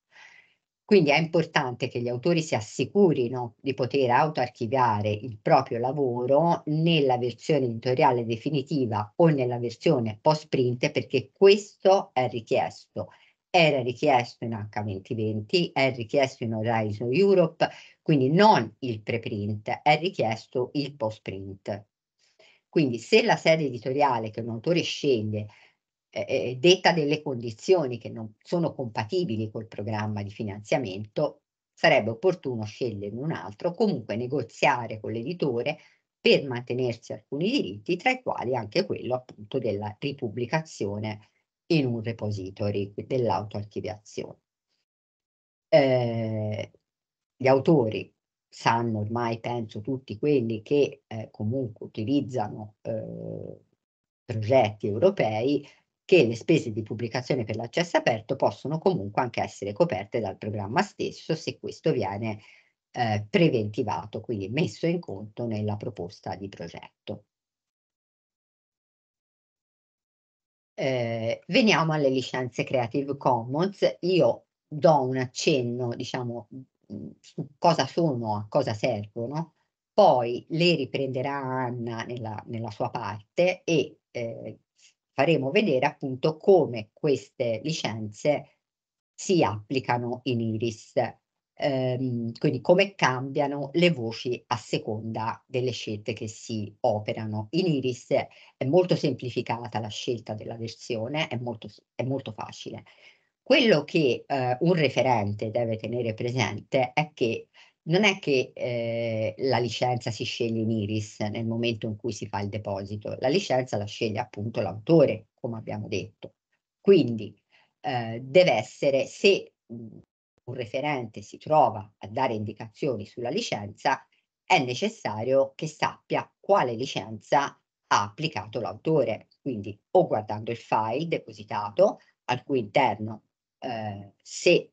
Quindi è importante che gli autori si assicurino di poter autoarchiviare il proprio lavoro nella versione editoriale definitiva o nella versione post print perché questo è richiesto. Era richiesto in H2020, è richiesto in Horizon Europe, quindi non il preprint, è richiesto il post print. Quindi se la sede editoriale che un autore sceglie eh, eh, eh, detta delle condizioni che non sono compatibili col programma di finanziamento, sarebbe opportuno scegliere un altro, comunque negoziare con l'editore per mantenersi alcuni diritti, tra i quali anche quello appunto della ripubblicazione in un repository dell'autoarchiviazione. Eh, gli autori sanno ormai, penso, tutti quelli che eh, comunque utilizzano eh, progetti europei che le spese di pubblicazione per l'accesso aperto possono comunque anche essere coperte dal programma stesso se questo viene eh, preventivato, quindi messo in conto nella proposta di progetto. Eh, veniamo alle licenze Creative Commons. Io do un accenno, diciamo, su cosa sono, a cosa servono, poi le riprenderà Anna nella, nella sua parte e eh, faremo vedere appunto come queste licenze si applicano in Iris, ehm, quindi come cambiano le voci a seconda delle scelte che si operano. In Iris è molto semplificata la scelta della versione, è molto, è molto facile. Quello che eh, un referente deve tenere presente è che non è che eh, la licenza si sceglie in Iris nel momento in cui si fa il deposito, la licenza la sceglie appunto l'autore, come abbiamo detto. Quindi eh, deve essere, se mm, un referente si trova a dare indicazioni sulla licenza, è necessario che sappia quale licenza ha applicato l'autore, quindi o guardando il file depositato, al cui interno eh, se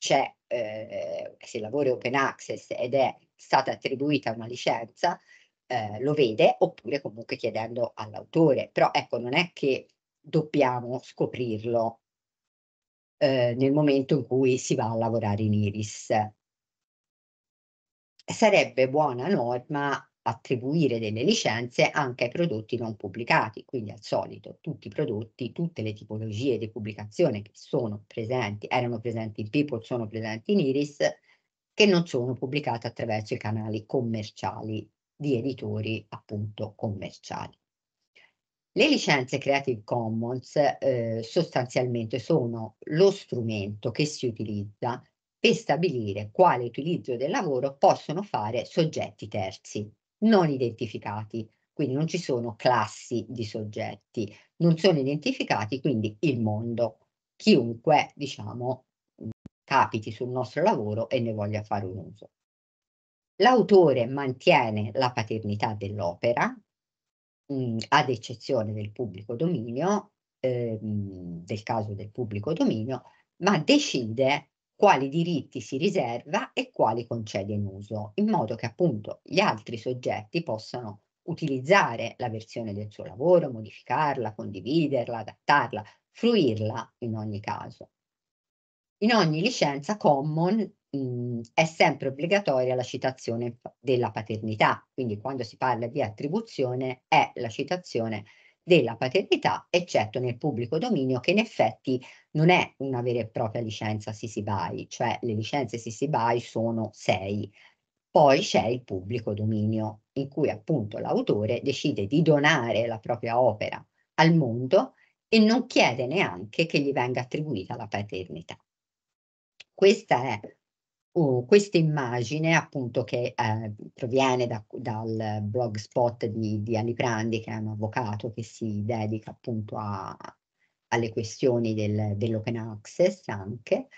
c'è, eh, se il lavoro è open access ed è stata attribuita una licenza, eh, lo vede oppure comunque chiedendo all'autore. Però ecco, non è che dobbiamo scoprirlo eh, nel momento in cui si va a lavorare in Iris. Sarebbe buona norma attribuire delle licenze anche ai prodotti non pubblicati, quindi al solito tutti i prodotti, tutte le tipologie di pubblicazione che sono presenti, erano presenti in People, sono presenti in Iris, che non sono pubblicate attraverso i canali commerciali di editori appunto commerciali. Le licenze Creative Commons eh, sostanzialmente sono lo strumento che si utilizza per stabilire quale utilizzo del lavoro possono fare soggetti terzi non identificati, quindi non ci sono classi di soggetti, non sono identificati quindi il mondo, chiunque diciamo capiti sul nostro lavoro e ne voglia fare un uso. L'autore mantiene la paternità dell'opera, mm, ad eccezione del pubblico dominio, ehm, del caso del pubblico dominio, ma decide quali diritti si riserva e quali concede in uso, in modo che appunto gli altri soggetti possano utilizzare la versione del suo lavoro, modificarla, condividerla, adattarla, fruirla in ogni caso. In ogni licenza common mh, mm, è sempre obbligatoria la citazione della paternità, quindi quando si parla di attribuzione è la citazione della paternità, eccetto nel pubblico dominio che in effetti non è una vera e propria licenza CC BY, cioè le licenze CC BY sono sei. Poi c'è il pubblico dominio, in cui appunto l'autore decide di donare la propria opera al mondo e non chiede neanche che gli venga attribuita la paternità. Questa è uh, questa immagine appunto che eh, proviene da, dal blog spot di, di Prandi, che è un avvocato che si dedica appunto a, alle questioni del, dell'open access anche,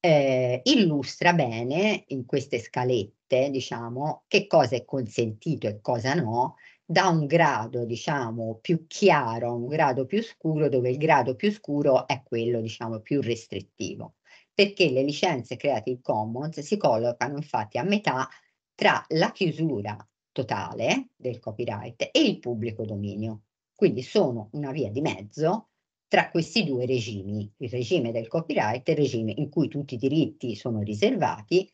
eh, illustra bene in queste scalette, diciamo, che cosa è consentito e cosa no, da un grado, diciamo, più chiaro a un grado più scuro, dove il grado più scuro è quello, diciamo, più restrittivo. Perché le licenze Creative Commons si collocano infatti a metà tra la chiusura totale del copyright e il pubblico dominio. Quindi sono una via di mezzo tra questi due regimi, il regime del copyright, il regime in cui tutti i diritti sono riservati,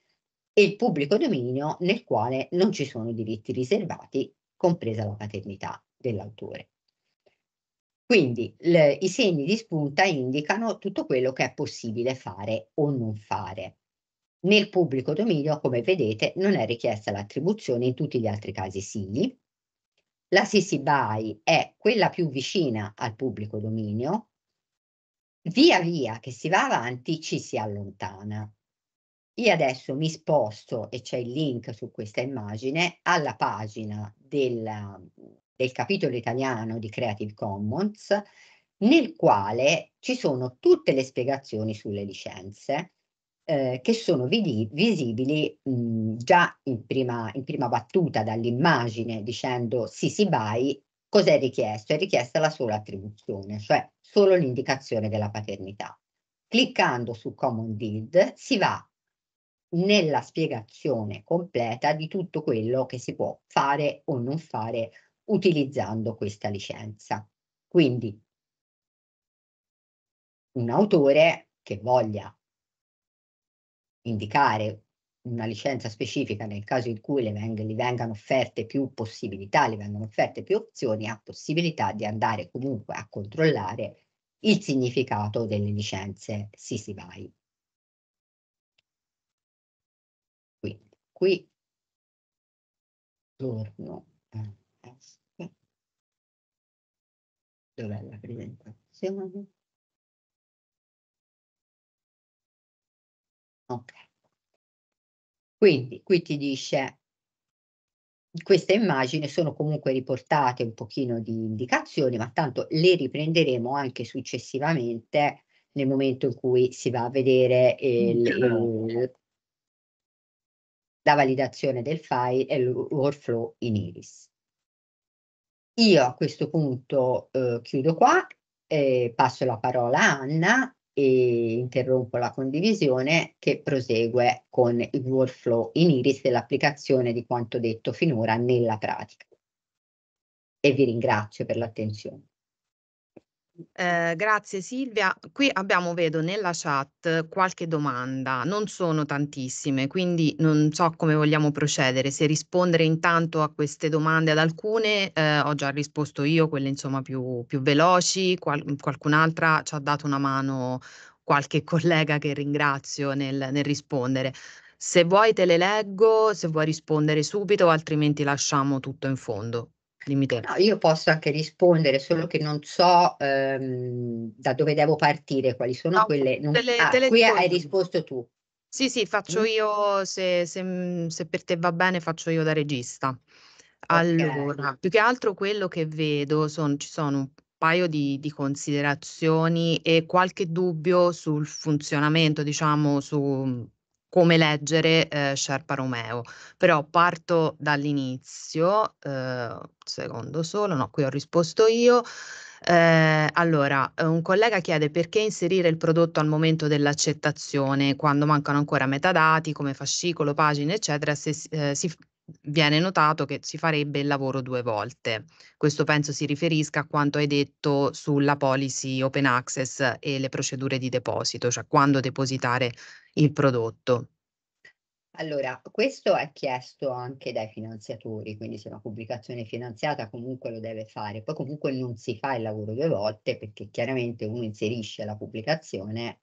e il pubblico dominio nel quale non ci sono diritti riservati, compresa la paternità dell'autore. Quindi le, i segni di spunta indicano tutto quello che è possibile fare o non fare. Nel pubblico dominio, come vedete, non è richiesta l'attribuzione, in tutti gli altri casi sì, la CC BY è quella più vicina al pubblico dominio, via via che si va avanti ci si allontana. Io adesso mi sposto, e c'è il link su questa immagine, alla pagina del, del capitolo italiano di Creative Commons, nel quale ci sono tutte le spiegazioni sulle licenze eh, che sono vidi- visibili mh, già in prima, in prima battuta dall'immagine dicendo sì si by, cos'è richiesto? È richiesta la sola attribuzione, cioè solo l'indicazione della paternità. Cliccando su Common Deed si va nella spiegazione completa di tutto quello che si può fare o non fare utilizzando questa licenza. Quindi un autore che voglia indicare una licenza specifica nel caso in cui le veng gli vengano offerte più possibilità, le vengano offerte più opzioni, ha possibilità di andare comunque a controllare il significato delle licenze CC BY. Quindi qui torno a dov'è la presentazione? Ok. Quindi qui ti dice queste immagini sono comunque riportate un pochino di indicazioni, ma tanto le riprenderemo anche successivamente nel momento in cui si va a vedere il, il, la validazione del file e il workflow in Iris. Io a questo punto eh, chiudo qua, eh, passo la parola a Anna e interrompo la condivisione che prosegue con il workflow in Iris e l'applicazione di quanto detto finora nella pratica. E vi ringrazio per l'attenzione. Ehm, grazie Silvia. Qui abbiamo, vedo nella chat qualche domanda, non sono tantissime, quindi non so come vogliamo procedere, se rispondere intanto a queste domande, ad alcune eh, ho già risposto io, quelle insomma più, più veloci, Qual mhmm, qualcun'altra ci ha dato una mano qualche collega che ringrazio nel, nel rispondere. Se vuoi te le leggo, se vuoi rispondere subito, altrimenti lasciamo tutto in fondo limite. No, io posso anche rispondere, solo che non so ehm, da dove devo partire, quali sono no, quelle... Non... Delle, ah, delle qui hai risposto tu. Sì, sì, faccio mm? io, se, se, se, per te va bene, faccio io da regista. Allora, okay. più che altro quello che vedo, son, ci sono un paio di, di, considerazioni e qualche dubbio sul funzionamento, diciamo, su come leggere eh, Sherpa Romeo, però parto dall'inizio, eh, secondo solo, no, qui ho risposto io. Eh, allora, eh, un collega chiede perché inserire il prodotto al momento dell'accettazione, quando mancano ancora metadati come fascicolo, pagine, eccetera, se, eh, si, viene notato che si farebbe il lavoro due volte. Questo penso si riferisca a quanto hai detto sulla policy open access e le procedure di deposito, cioè quando depositare il prodotto. Allora, questo è chiesto anche dai finanziatori, quindi se una pubblicazione è finanziata comunque lo deve fare, poi comunque non si fa il lavoro due volte perché chiaramente uno inserisce la pubblicazione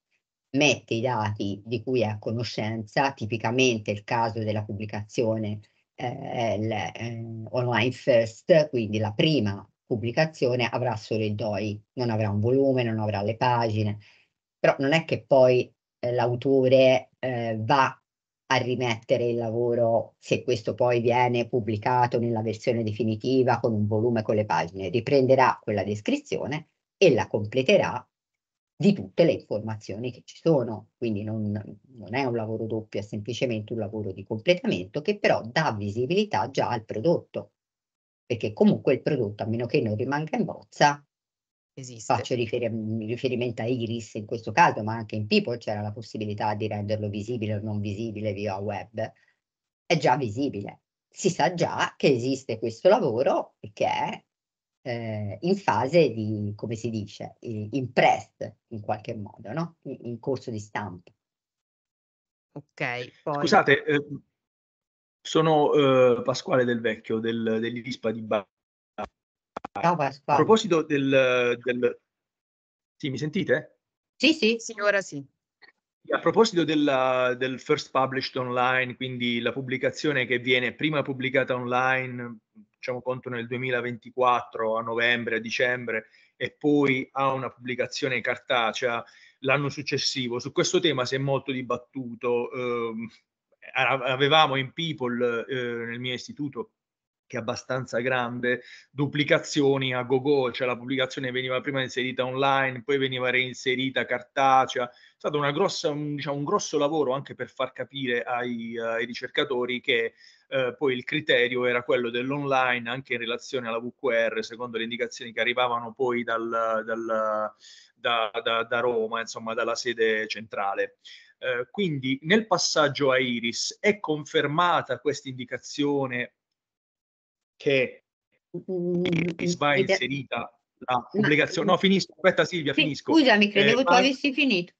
mette i dati di cui è a conoscenza, tipicamente il caso della pubblicazione eh, le, eh, online first, quindi la prima pubblicazione avrà solo il DOI, non avrà un volume, non avrà le pagine, però non è che poi eh, l'autore eh, va a rimettere il lavoro se questo poi viene pubblicato nella versione definitiva con un volume con le pagine, riprenderà quella descrizione e la completerà di tutte le informazioni che ci sono, quindi non, non, è un lavoro doppio, è semplicemente un lavoro di completamento che però dà visibilità già al prodotto, perché comunque il prodotto, a meno che non rimanga in bozza, Esiste. faccio rifer riferimento a Iris in questo caso, ma anche in People c'era la possibilità di renderlo visibile o non visibile via web, è già visibile, si sa già che esiste questo lavoro e che è eh, in fase di, come si dice, in press in qualche modo, no? in, in corso di stampa. Ok, poi... Scusate, eh, sono eh, Pasquale del Vecchio, del, dell'ISPA di Bari. Ciao Pasquale. A proposito del, del... Sì, mi sentite? Sì, sì, signora, sì. A proposito della, del first published online, quindi la pubblicazione che viene prima pubblicata online, diciamo conto nel 2024 a novembre, a dicembre e poi a una pubblicazione cartacea l'anno successivo. Su questo tema si è molto dibattuto. Eh, avevamo in People, eh, nel mio istituto, che è abbastanza grande, duplicazioni a go-go, cioè la pubblicazione veniva prima inserita online, poi veniva reinserita cartacea. È stato grossa, un, diciamo, un, grosso lavoro anche per far capire ai, ai ricercatori che eh, poi il criterio era quello dell'online anche in relazione alla VQR, secondo le indicazioni che arrivavano poi dal, dal, da, da, da Roma, insomma dalla sede centrale. Eh, quindi nel passaggio a Iris è confermata questa indicazione che Iris va inserita la pubblicazione. No, finisco, aspetta Silvia, finisco. Scusami, credevo eh, tu avessi finito.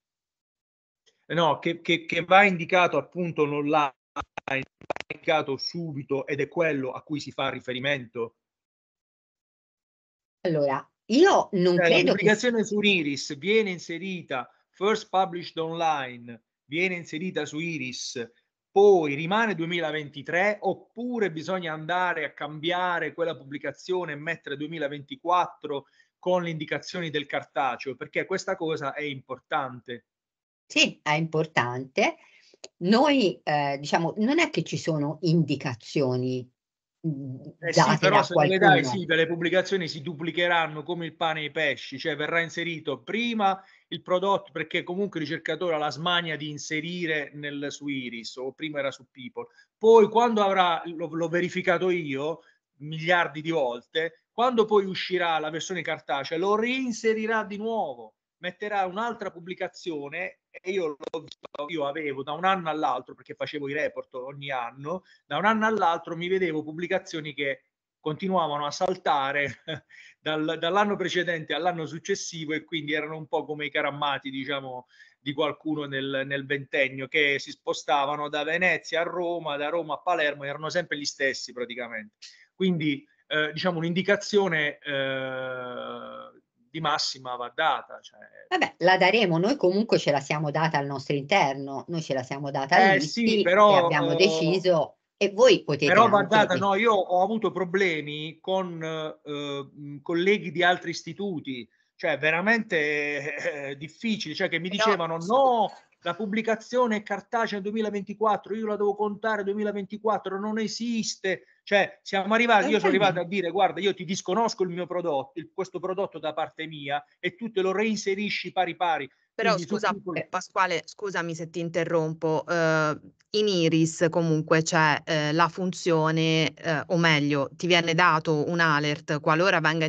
No, che, che, che va indicato appunto l'online ha ah, indicato subito ed è quello a cui si fa riferimento? Allora, io non cioè, credo. La pubblicazione che... su Iris viene inserita first published online, viene inserita su Iris, poi rimane 2023 oppure bisogna andare a cambiare quella pubblicazione e mettere 2024 con le indicazioni del cartaceo? Perché questa cosa è importante. Sì, è importante noi eh, diciamo, non è che ci sono indicazioni eh sì, però se le dai sì, le pubblicazioni si duplicheranno come il pane e i pesci, cioè verrà inserito prima il prodotto, perché comunque il ricercatore ha la smania di inserire nel, su Iris o prima era su People, poi quando avrà, l'ho, l'ho verificato io miliardi di volte, quando poi uscirà la versione cartacea lo reinserirà di nuovo metterà un'altra pubblicazione e io, io avevo da un anno all'altro, perché facevo i report ogni anno, da un anno all'altro mi vedevo pubblicazioni che continuavano a saltare dal, dall'anno precedente all'anno successivo e quindi erano un po' come i carammati, diciamo, di qualcuno nel, nel, ventennio che si spostavano da Venezia a Roma, da Roma a Palermo, erano sempre gli stessi praticamente. Quindi, eh, diciamo, un'indicazione eh, di massima va data. Cioè... Vabbè, la daremo, noi comunque ce la siamo data al nostro interno, noi ce la siamo data eh, sì, però, abbiamo eh, deciso e voi potete... Però va data, no, io ho avuto problemi con eh, colleghi di altri istituti, cioè veramente eh, eh difficili, cioè che mi però, dicevano no, la pubblicazione cartacea 2024, io la devo contare 2024, non esiste. Cioè, siamo arrivati, io sono arrivato a dire, guarda, io ti disconosco il mio prodotto, il, questo prodotto da parte mia e tu te lo reinserisci pari pari. Però Quindi, scusa tutto... Eh, Pasquale, scusami se ti interrompo, eh, in Iris comunque c'è eh, la funzione, eh, o meglio, ti viene dato un alert qualora venga,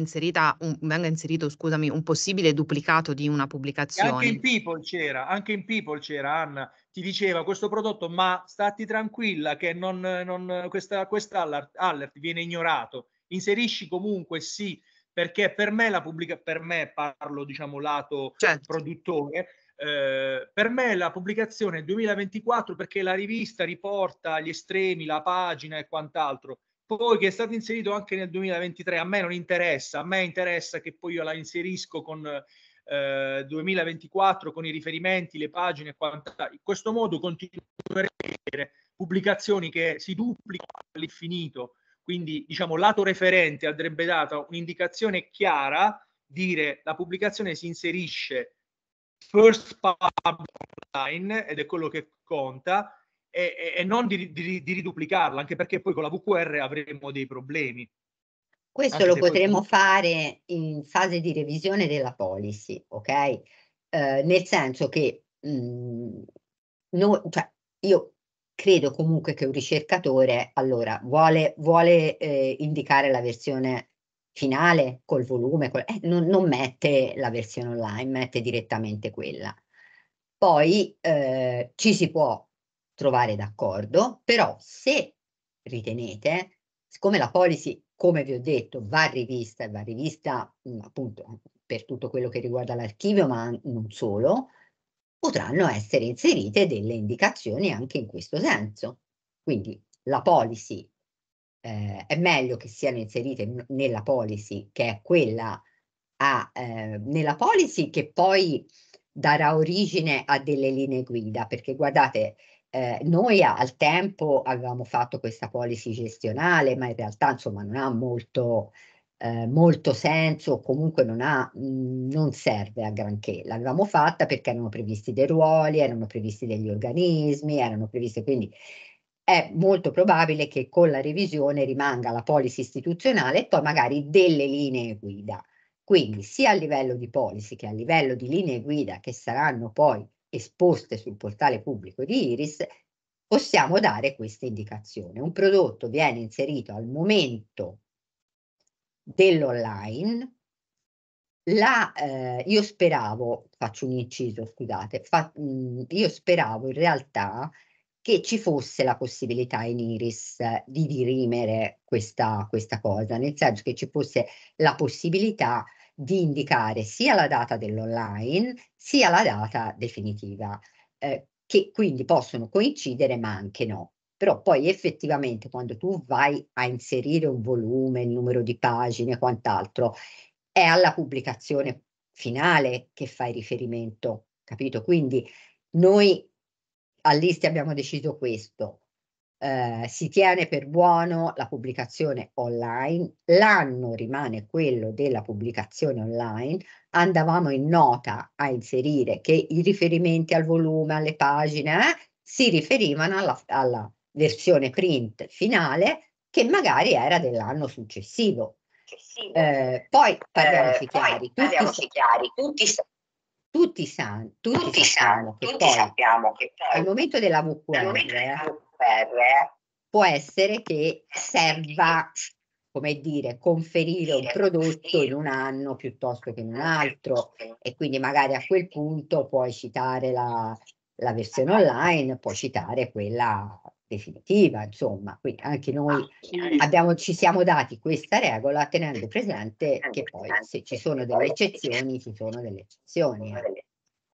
un, venga inserito scusami, un possibile duplicato di una pubblicazione. E anche in People c'era, anche in People c'era Anna, ti diceva questo prodotto, ma stati tranquilla che non, non questa, questa alert, alert viene ignorato, inserisci comunque sì perché per me la pubblica, per me parlo diciamo lato certo. produttore, eh, per me la pubblicazione è 2024 perché la rivista riporta gli estremi, la pagina e quant'altro. Poi che è stato inserito anche nel 2023, a me non interessa, a me interessa che poi io la inserisco con eh, 2024 con i riferimenti, le pagine e quant'altro. In questo modo continuo a avere pubblicazioni che si duplicano all'infinito quindi, diciamo, lato referente andrebbe data un'indicazione chiara, dire la pubblicazione si inserisce first public online ed è quello che conta, e, e non di, di, di, riduplicarla, anche perché poi con la VQR avremo dei problemi. Questo anche lo potremo poi... fare in fase di revisione della policy, ok? Eh, nel senso che mh, mm, no, cioè, io credo comunque che un ricercatore allora vuole, vuole eh, indicare la versione finale col volume, col, eh, non, non, mette la versione online, mette direttamente quella. Poi eh, ci si può trovare d'accordo, però se ritenete, siccome la policy, come vi ho detto, va rivista e va rivista mh, mm, appunto per tutto quello che riguarda l'archivio, ma non solo, potranno essere inserite delle indicazioni anche in questo senso. Quindi la policy eh, è meglio che siano inserite nella policy che è quella a, eh, nella policy che poi darà origine a delle linee guida, perché guardate, eh, noi al tempo avevamo fatto questa policy gestionale, ma in realtà insomma non ha molto eh, molto senso o comunque non, ha, mh, mhmm, non serve a granché. L'avevamo fatta perché erano previsti dei ruoli, erano previsti degli organismi, erano previsti quindi è molto probabile che con la revisione rimanga la policy istituzionale e poi magari delle linee guida. Quindi sia a livello di policy che a livello di linee guida che saranno poi esposte sul portale pubblico di Iris, possiamo dare questa indicazione. Un prodotto viene inserito al momento dell'online, la, eh, io speravo, faccio un inciso, scusate, fa, mh, mm, io speravo in realtà che ci fosse la possibilità in Iris eh, di dirimere questa, questa cosa, nel senso che ci fosse la possibilità di indicare sia la data dell'online sia la data definitiva, eh, che quindi possono coincidere ma anche no però poi effettivamente quando tu vai a inserire un volume, il numero di pagine e quant'altro, è alla pubblicazione finale che fai riferimento, capito? Quindi noi all'Isti abbiamo deciso questo, eh, si tiene per buono la pubblicazione online, l'anno rimane quello della pubblicazione online, andavamo in nota a inserire che i riferimenti al volume, alle pagine, eh, si riferivano alla, alla, versione print finale che magari era dell'anno successivo. successivo. Eh, poi parliamoci, eh, chiari, poi, tutti, chiari, tutti, tutti, san, tutti, tutti sanno, che tutti poi, sappiamo che poi al momento della VQR, momento della eh, VQR eh, può essere che serva come dire, conferire un prodotto in un anno piuttosto che in un altro e quindi magari a quel punto puoi citare la, la versione online, puoi citare quella definitiva, insomma, quindi anche ah, noi abbiamo, ci siamo dati questa regola tenendo presente eh, che poi eh, se ci sono delle eccezioni, ci sono delle eccezioni. Eh.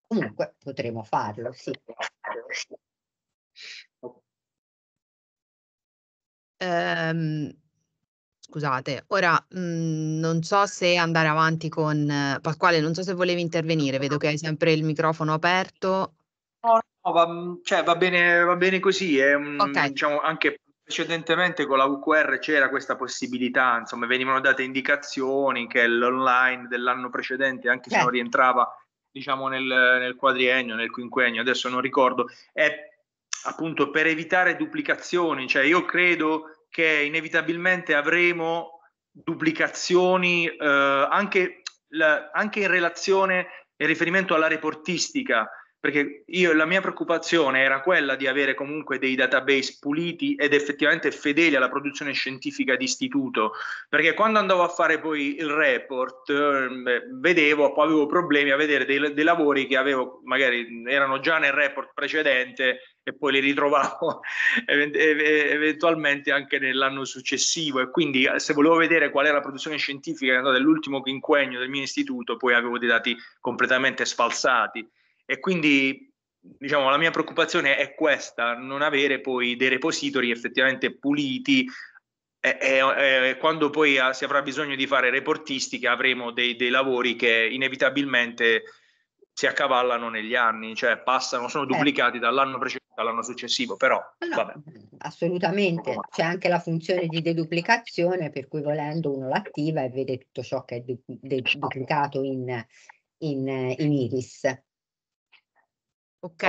Comunque potremo farlo, sì. Um, scusate, ora mh, mhmm, non so se andare avanti con Pasquale, non so se volevi intervenire, vedo che hai sempre il microfono aperto. No, va, mm, cioè, va, bene, va, bene, così. È, okay. diciamo, anche precedentemente con la VQR c'era questa possibilità, insomma, venivano date indicazioni che l'online dell'anno precedente, anche se non rientrava diciamo, nel, nel, quadriennio, nel quinquennio, adesso non ricordo, è appunto per evitare duplicazioni, cioè io credo che inevitabilmente avremo duplicazioni eh, anche, la, anche in relazione e riferimento alla reportistica, perché io, la mia preoccupazione era quella di avere comunque dei database puliti ed effettivamente fedeli alla produzione scientifica di istituto, perché quando andavo a fare poi il report ehm, vedevo, poi avevo problemi a vedere dei, dei lavori che avevo, magari erano già nel report precedente e poi li ritrovavo eventualmente anche nell'anno successivo e quindi eh, se volevo vedere qual era la produzione scientifica dell'ultimo quinquennio del mio istituto poi avevo dei dati completamente sfalsati e quindi diciamo, la mia preoccupazione è questa, non avere poi dei repository effettivamente puliti e, e, e quando poi a, ah, si avrà bisogno di fare reportistica avremo dei, dei, lavori che inevitabilmente si accavallano negli anni, cioè passano, sono eh. duplicati dall'anno precedente all'anno successivo, però no, assolutamente, c'è anche la funzione di deduplicazione per cui volendo uno l'attiva e vede tutto ciò che è deduplicato in, in, in Iris. Ok,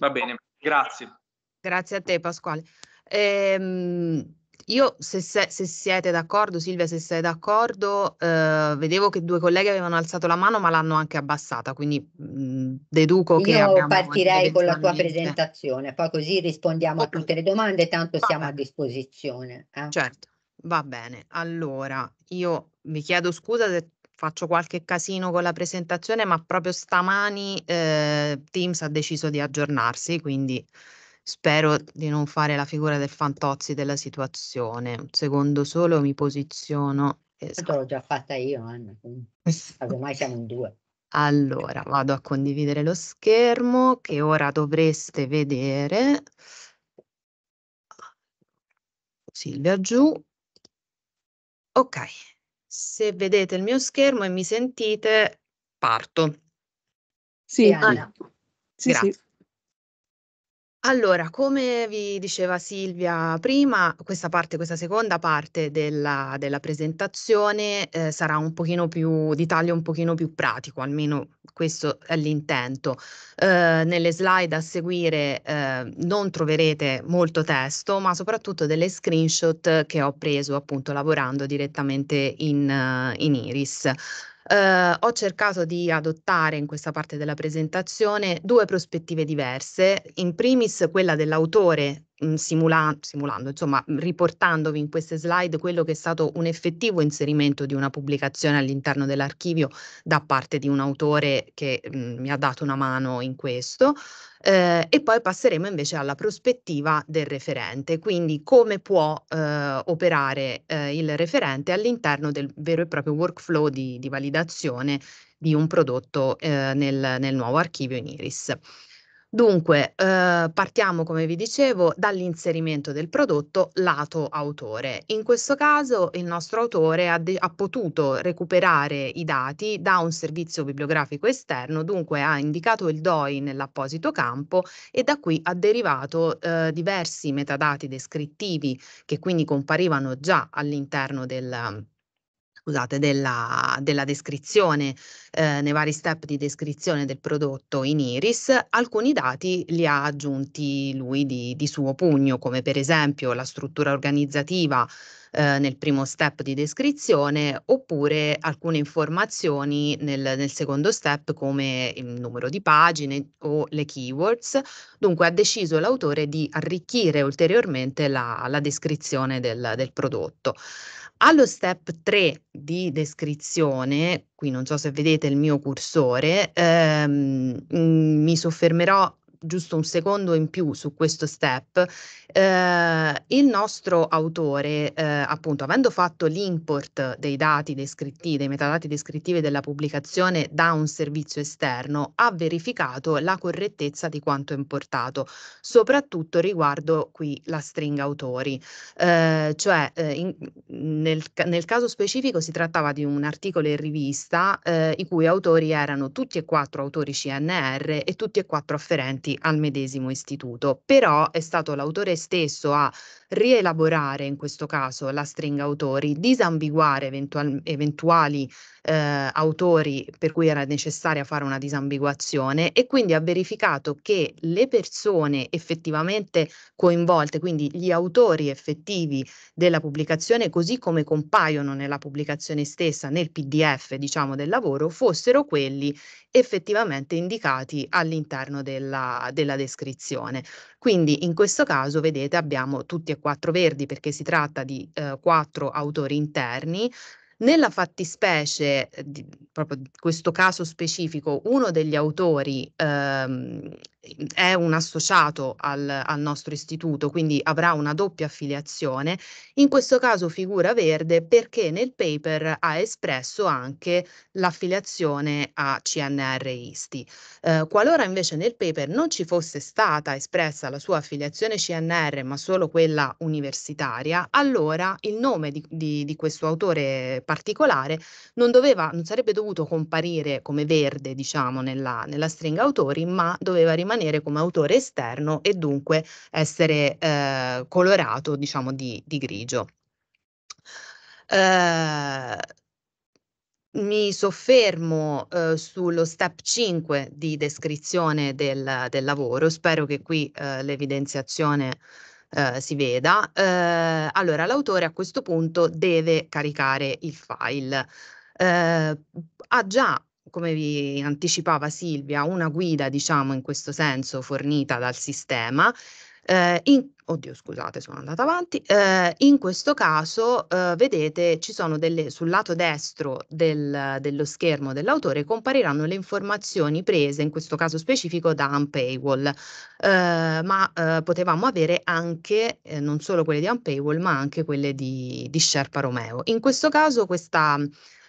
va bene, grazie. Grazie a te Pasquale. Ehm, io se, se, se, siete d'accordo, Silvia, se sei d'accordo, eh, vedevo che due colleghi avevano alzato la mano ma l'hanno anche abbassata, quindi mh, mm, deduco io che... Io partirei con la tua presentazione, poi così rispondiamo okay. a tutte le domande, tanto va siamo bene. a disposizione. Eh? Certo, va bene. Allora, io vi chiedo scusa se faccio qualche casino con la presentazione, ma proprio stamani eh, Teams ha deciso di aggiornarsi, quindi spero di non fare la figura del fantozzi della situazione. Un secondo solo mi posiziono. Esatto. Questo l'ho già fatta io, Anna, eh, ormai siamo in due. Allora, vado a condividere lo schermo che ora dovreste vedere. Silvia giù. Ok se vedete il mio schermo e mi sentite, parto. Sì, Anna. Sì, Grazie. Sì. Allora, come vi diceva Silvia prima, questa parte questa seconda parte della della presentazione, ehm, sarà un pochino più di taglio un pochino più pratico, almeno questo è l'intento. Ehm, nelle slide a seguire, ehm, non troverete molto testo, ma soprattutto delle screenshot che ho preso appunto lavorando direttamente in eh, in Iris eh, ho cercato di adottare in questa parte della presentazione due prospettive diverse, in primis quella dell'autore Mhmm, simula- simulando, insomma, mhmm, riportandovi in queste slide quello che è stato un effettivo inserimento di una pubblicazione all'interno dell'archivio da parte di un autore che mh, mhmm, mi ha dato una mano in questo. Eh, e poi passeremo invece alla prospettiva del referente, quindi come può eh, operare eh, il referente all'interno del vero e proprio workflow di, di validazione di un prodotto eh, nel, nel nuovo archivio in Iris. Dunque, eh, partiamo, come vi dicevo, dall'inserimento del prodotto lato autore. In questo caso il nostro autore ha, de- ha, potuto recuperare i dati da un servizio bibliografico esterno, dunque ha indicato il DOI nell'apposito campo e da qui ha derivato eh, diversi metadati descrittivi che quindi comparivano già all'interno del scusate, della, della descrizione, eh, nei vari step di descrizione del prodotto in Iris, alcuni dati li ha aggiunti lui di, di suo pugno, come per esempio la struttura organizzativa eh, nel primo step di descrizione, oppure alcune informazioni nel, nel secondo step come il numero di pagine o le keywords. Dunque ha deciso l'autore di arricchire ulteriormente la, la descrizione del, del prodotto. Allo step 3 di descrizione, qui non so se vedete il mio cursore, ehm, mi soffermerò giusto un secondo in più su questo step, eh, il nostro autore, eh, appunto, avendo fatto l'import dei dati descritti, dei metadati descrittivi della pubblicazione da un servizio esterno, ha verificato la correttezza di quanto importato, soprattutto riguardo qui la stringa autori. Eh, cioè, eh, in, nel, nel, caso specifico si trattava di un articolo in rivista eh, i cui autori erano tutti e quattro autori CNR e tutti e quattro afferenti iscritti al medesimo istituto, però è stato l'autore stesso a rielaborare in questo caso la stringa autori, disambiguare eventual- eventuali eh, autori per cui era necessaria fare una disambiguazione e quindi ha verificato che le persone effettivamente coinvolte, quindi gli autori effettivi della pubblicazione, così come compaiono nella pubblicazione stessa, nel PDF diciamo del lavoro, fossero quelli effettivamente indicati all'interno della della, descrizione. Quindi in questo caso, vedete, abbiamo tutti e quattro verdi perché si tratta di eh, quattro autori interni, nella fattispecie, eh, di, proprio questo caso specifico, uno degli autori ehm, è un associato al, al nostro istituto, quindi avrà una doppia affiliazione, in questo caso figura verde perché nel paper ha espresso anche l'affiliazione a CNR ISTI. Eh, qualora invece nel paper non ci fosse stata espressa la sua affiliazione CNR ma solo quella universitaria, allora il nome di, di, di questo autore particolare non, doveva, non sarebbe dovuto comparire come verde diciamo nella, nella stringa autori ma doveva rimanere rimanere come autore esterno e dunque essere eh, colorato, diciamo, di, di grigio. Eh, mi soffermo eh, sullo step 5 di descrizione del, del lavoro, spero che qui eh, l'evidenziazione eh, si veda. Eh, allora, l'autore a questo punto deve caricare il file. Eh, ha già come vi anticipava Silvia, una guida, diciamo, in questo senso fornita dal sistema. Eh, in, oddio, scusate, sono andata avanti. Eh, in questo caso, eh, vedete, ci sono delle, sul lato destro del, dello schermo dell'autore compariranno le informazioni prese, in questo caso specifico, da Unpaywall, eh, ma eh, potevamo avere anche eh, non solo quelle di Unpaywall, ma anche quelle di, di Sherpa Romeo. In questo caso, questa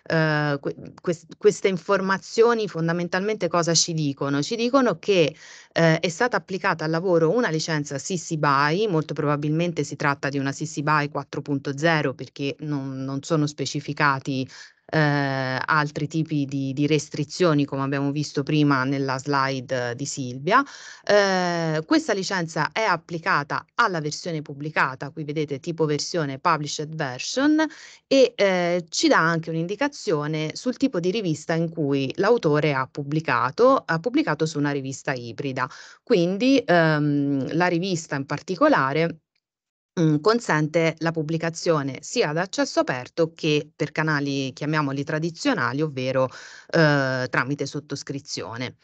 eh, que- quest- queste informazioni fondamentalmente cosa ci dicono? Ci dicono che eh, è stata applicata al lavoro una licenza CC BY, molto probabilmente si tratta di una CC BY 4.0 perché non, non sono specificati eh, altri tipi di, di, restrizioni come abbiamo visto prima nella slide eh, di Silvia. Eh, questa licenza è applicata alla versione pubblicata, qui vedete tipo versione published version e eh, ci dà anche un'indicazione sul tipo di rivista in cui l'autore ha pubblicato, ha pubblicato su una rivista ibrida. Quindi ehm, la rivista in particolare consente la pubblicazione sia ad accesso aperto che per canali chiamiamoli tradizionali, ovvero eh, tramite sottoscrizione.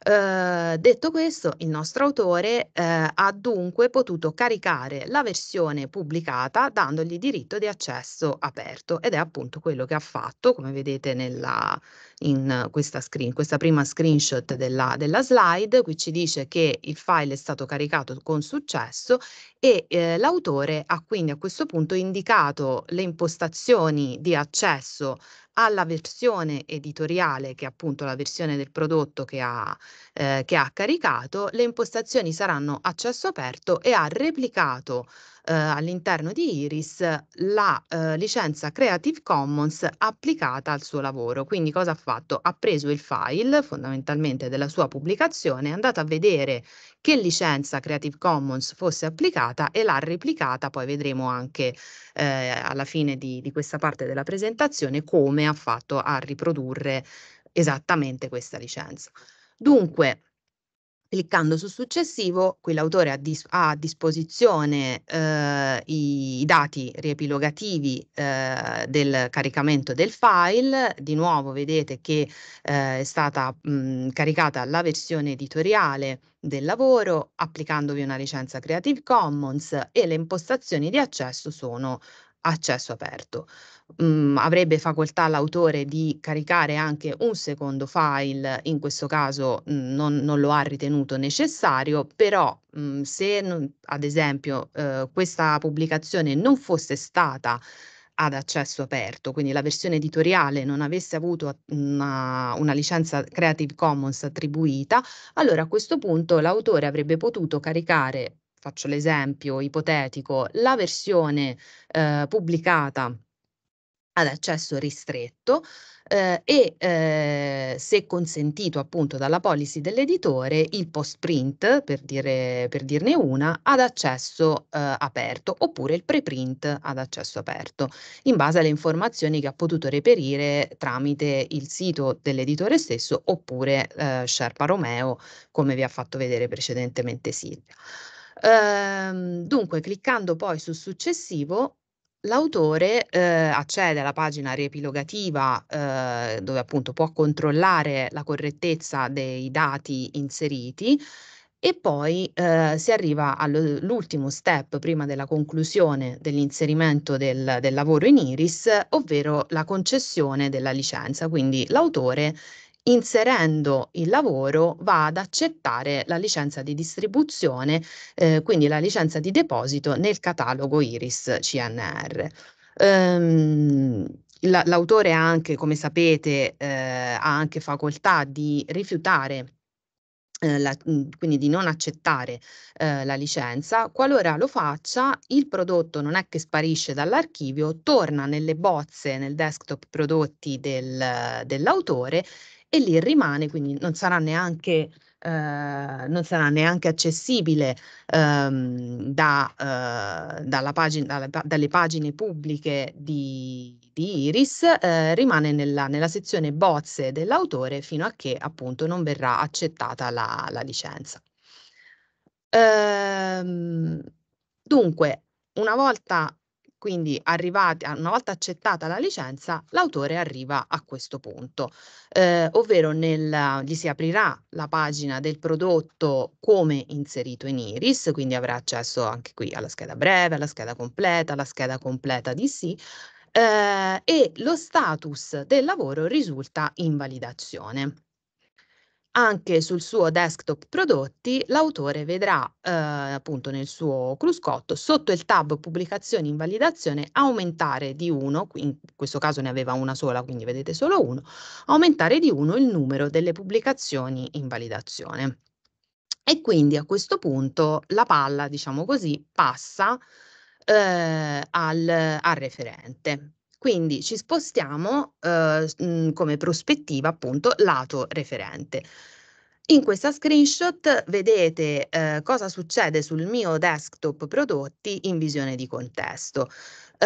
Eh, detto questo, il nostro autore eh, ha dunque potuto caricare la versione pubblicata dandogli diritto di accesso aperto ed è appunto quello che ha fatto, come vedete nella, in questa, screen, questa prima screenshot della, della, slide, qui ci dice che il file è stato caricato con successo e eh, l'autore ha quindi a questo punto indicato le impostazioni di accesso alla versione editoriale, che è appunto la versione del prodotto che ha, eh, che ha caricato, le impostazioni saranno accesso aperto e ha replicato eh, all'interno di Iris la eh, licenza Creative Commons applicata al suo lavoro. Quindi cosa ha fatto? Ha preso il file fondamentalmente della sua pubblicazione, è andato a vedere che licenza Creative Commons fosse applicata e l'ha replicata, poi vedremo anche eh, alla fine di, di questa parte della presentazione come ha fatto a riprodurre esattamente questa licenza. Dunque, Cliccando su successivo, qui l'autore ha, dis- ha a disposizione eh, i, i, dati riepilogativi eh, del caricamento del file. Di nuovo vedete che eh, è stata mh, mm, caricata la versione editoriale del lavoro applicandovi una licenza Creative Commons e le impostazioni di accesso sono accesso aperto mh, mhmm, avrebbe facoltà l'autore di caricare anche un secondo file, in questo caso mh, mhmm, non, non, lo ha ritenuto necessario, però mh, mhmm, se ad esempio eh, questa pubblicazione non fosse stata ad accesso aperto, quindi la versione editoriale non avesse avuto una, una, licenza Creative Commons attribuita, allora a questo punto l'autore avrebbe potuto caricare, faccio l'esempio ipotetico, la versione eh, pubblicata ad accesso ristretto eh, e eh, se consentito appunto dalla policy dell'editore il post print per, dire, per dirne una ad accesso eh, aperto oppure il preprint ad accesso aperto in base alle informazioni che ha potuto reperire tramite il sito dell'editore stesso oppure eh, Sherpa Romeo come vi ha fatto vedere precedentemente Silvia. Ehm, dunque cliccando poi su successivo L'autore, ehm, accede alla pagina riepilogativa, ehm, dove appunto può controllare la correttezza dei dati inseriti e poi, ehm, si arriva all'ultimo step prima della conclusione dell'inserimento del del lavoro in Iris, ovvero la concessione della licenza. Quindi l'autore inserendo il lavoro va ad accettare la licenza di distribuzione, eh, quindi la licenza di deposito nel catalogo Iris CNR. Um, ehm, l'autore ha anche, come sapete, eh, ha anche facoltà di rifiutare eh, la, mm, quindi di non accettare eh, la licenza, qualora lo faccia il prodotto non è che sparisce dall'archivio, torna nelle bozze nel desktop prodotti del, dell'autore e lì rimane, quindi non sarà neanche, eh, non sarà neanche accessibile ehm, da, eh, pagina, dalle, dalle pagine pubbliche di, di Iris, eh, rimane nella, nella, sezione bozze dell'autore fino a che appunto non verrà accettata la, la licenza. Ehm, dunque, una volta quindi arrivati, una volta accettata la licenza, l'autore arriva a questo punto, eh, ovvero nel, gli si aprirà la pagina del prodotto come inserito in Iris, quindi avrà accesso anche qui alla scheda breve, alla scheda completa, alla scheda completa di sì, eh, e lo status del lavoro risulta in validazione anche sul suo desktop prodotti, l'autore vedrà eh, appunto nel suo cruscotto sotto il tab pubblicazioni in validazione aumentare di uno, in questo caso ne aveva una sola, quindi vedete solo uno, aumentare di uno il numero delle pubblicazioni in validazione. E quindi a questo punto la palla, diciamo così, passa eh, al, al referente. Quindi ci spostiamo eh, mm, come prospettiva appunto lato referente. In questa screenshot vedete eh, cosa succede sul mio desktop prodotti in visione di contesto. Eh,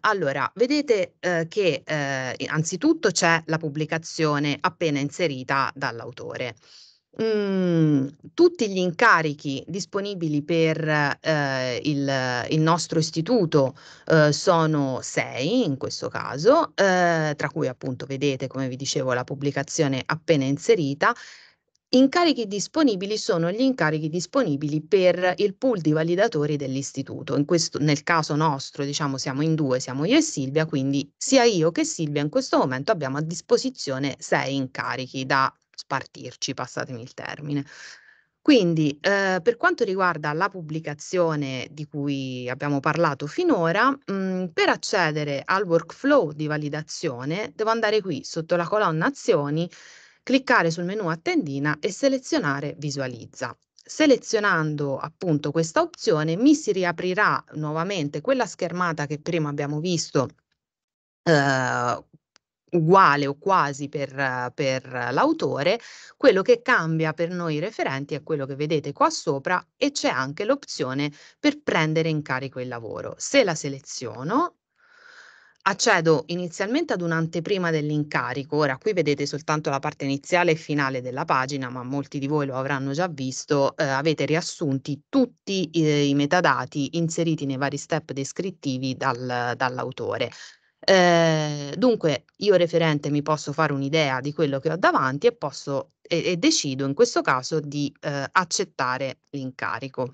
allora, vedete eh, che eh, anzitutto c'è la pubblicazione appena inserita dall'autore. Mhmm, tutti gli incarichi disponibili per eh, il, il, nostro istituto eh, sono sei in questo caso, eh, tra cui appunto vedete come vi dicevo la pubblicazione appena inserita. Incarichi disponibili sono gli incarichi disponibili per il pool di validatori dell'istituto. In Questo, nel caso nostro, diciamo, siamo in due, siamo io e Silvia, quindi sia io che Silvia in questo momento abbiamo a disposizione sei incarichi da spartirci, passatemi il termine. Quindi, eh, per quanto riguarda la pubblicazione di cui abbiamo parlato finora, mh, mm, per accedere al workflow di validazione devo andare qui sotto la colonna Azioni, cliccare sul menu a tendina e selezionare Visualizza. Selezionando appunto questa opzione mi si riaprirà nuovamente quella schermata che prima abbiamo visto eh, uguale o quasi per, per l'autore, quello che cambia per noi i referenti è quello che vedete qua sopra e c'è anche l'opzione per prendere in carico il lavoro. Se la seleziono, accedo inizialmente ad un'anteprima dell'incarico, ora qui vedete soltanto la parte iniziale e finale della pagina, ma molti di voi lo avranno già visto, eh, avete riassunti tutti eh, i metadati inseriti nei vari step descrittivi dal, dall'autore. Eh, dunque, io referente mi posso fare un'idea di quello che ho davanti e, posso, e, e decido in questo caso di eh, accettare l'incarico.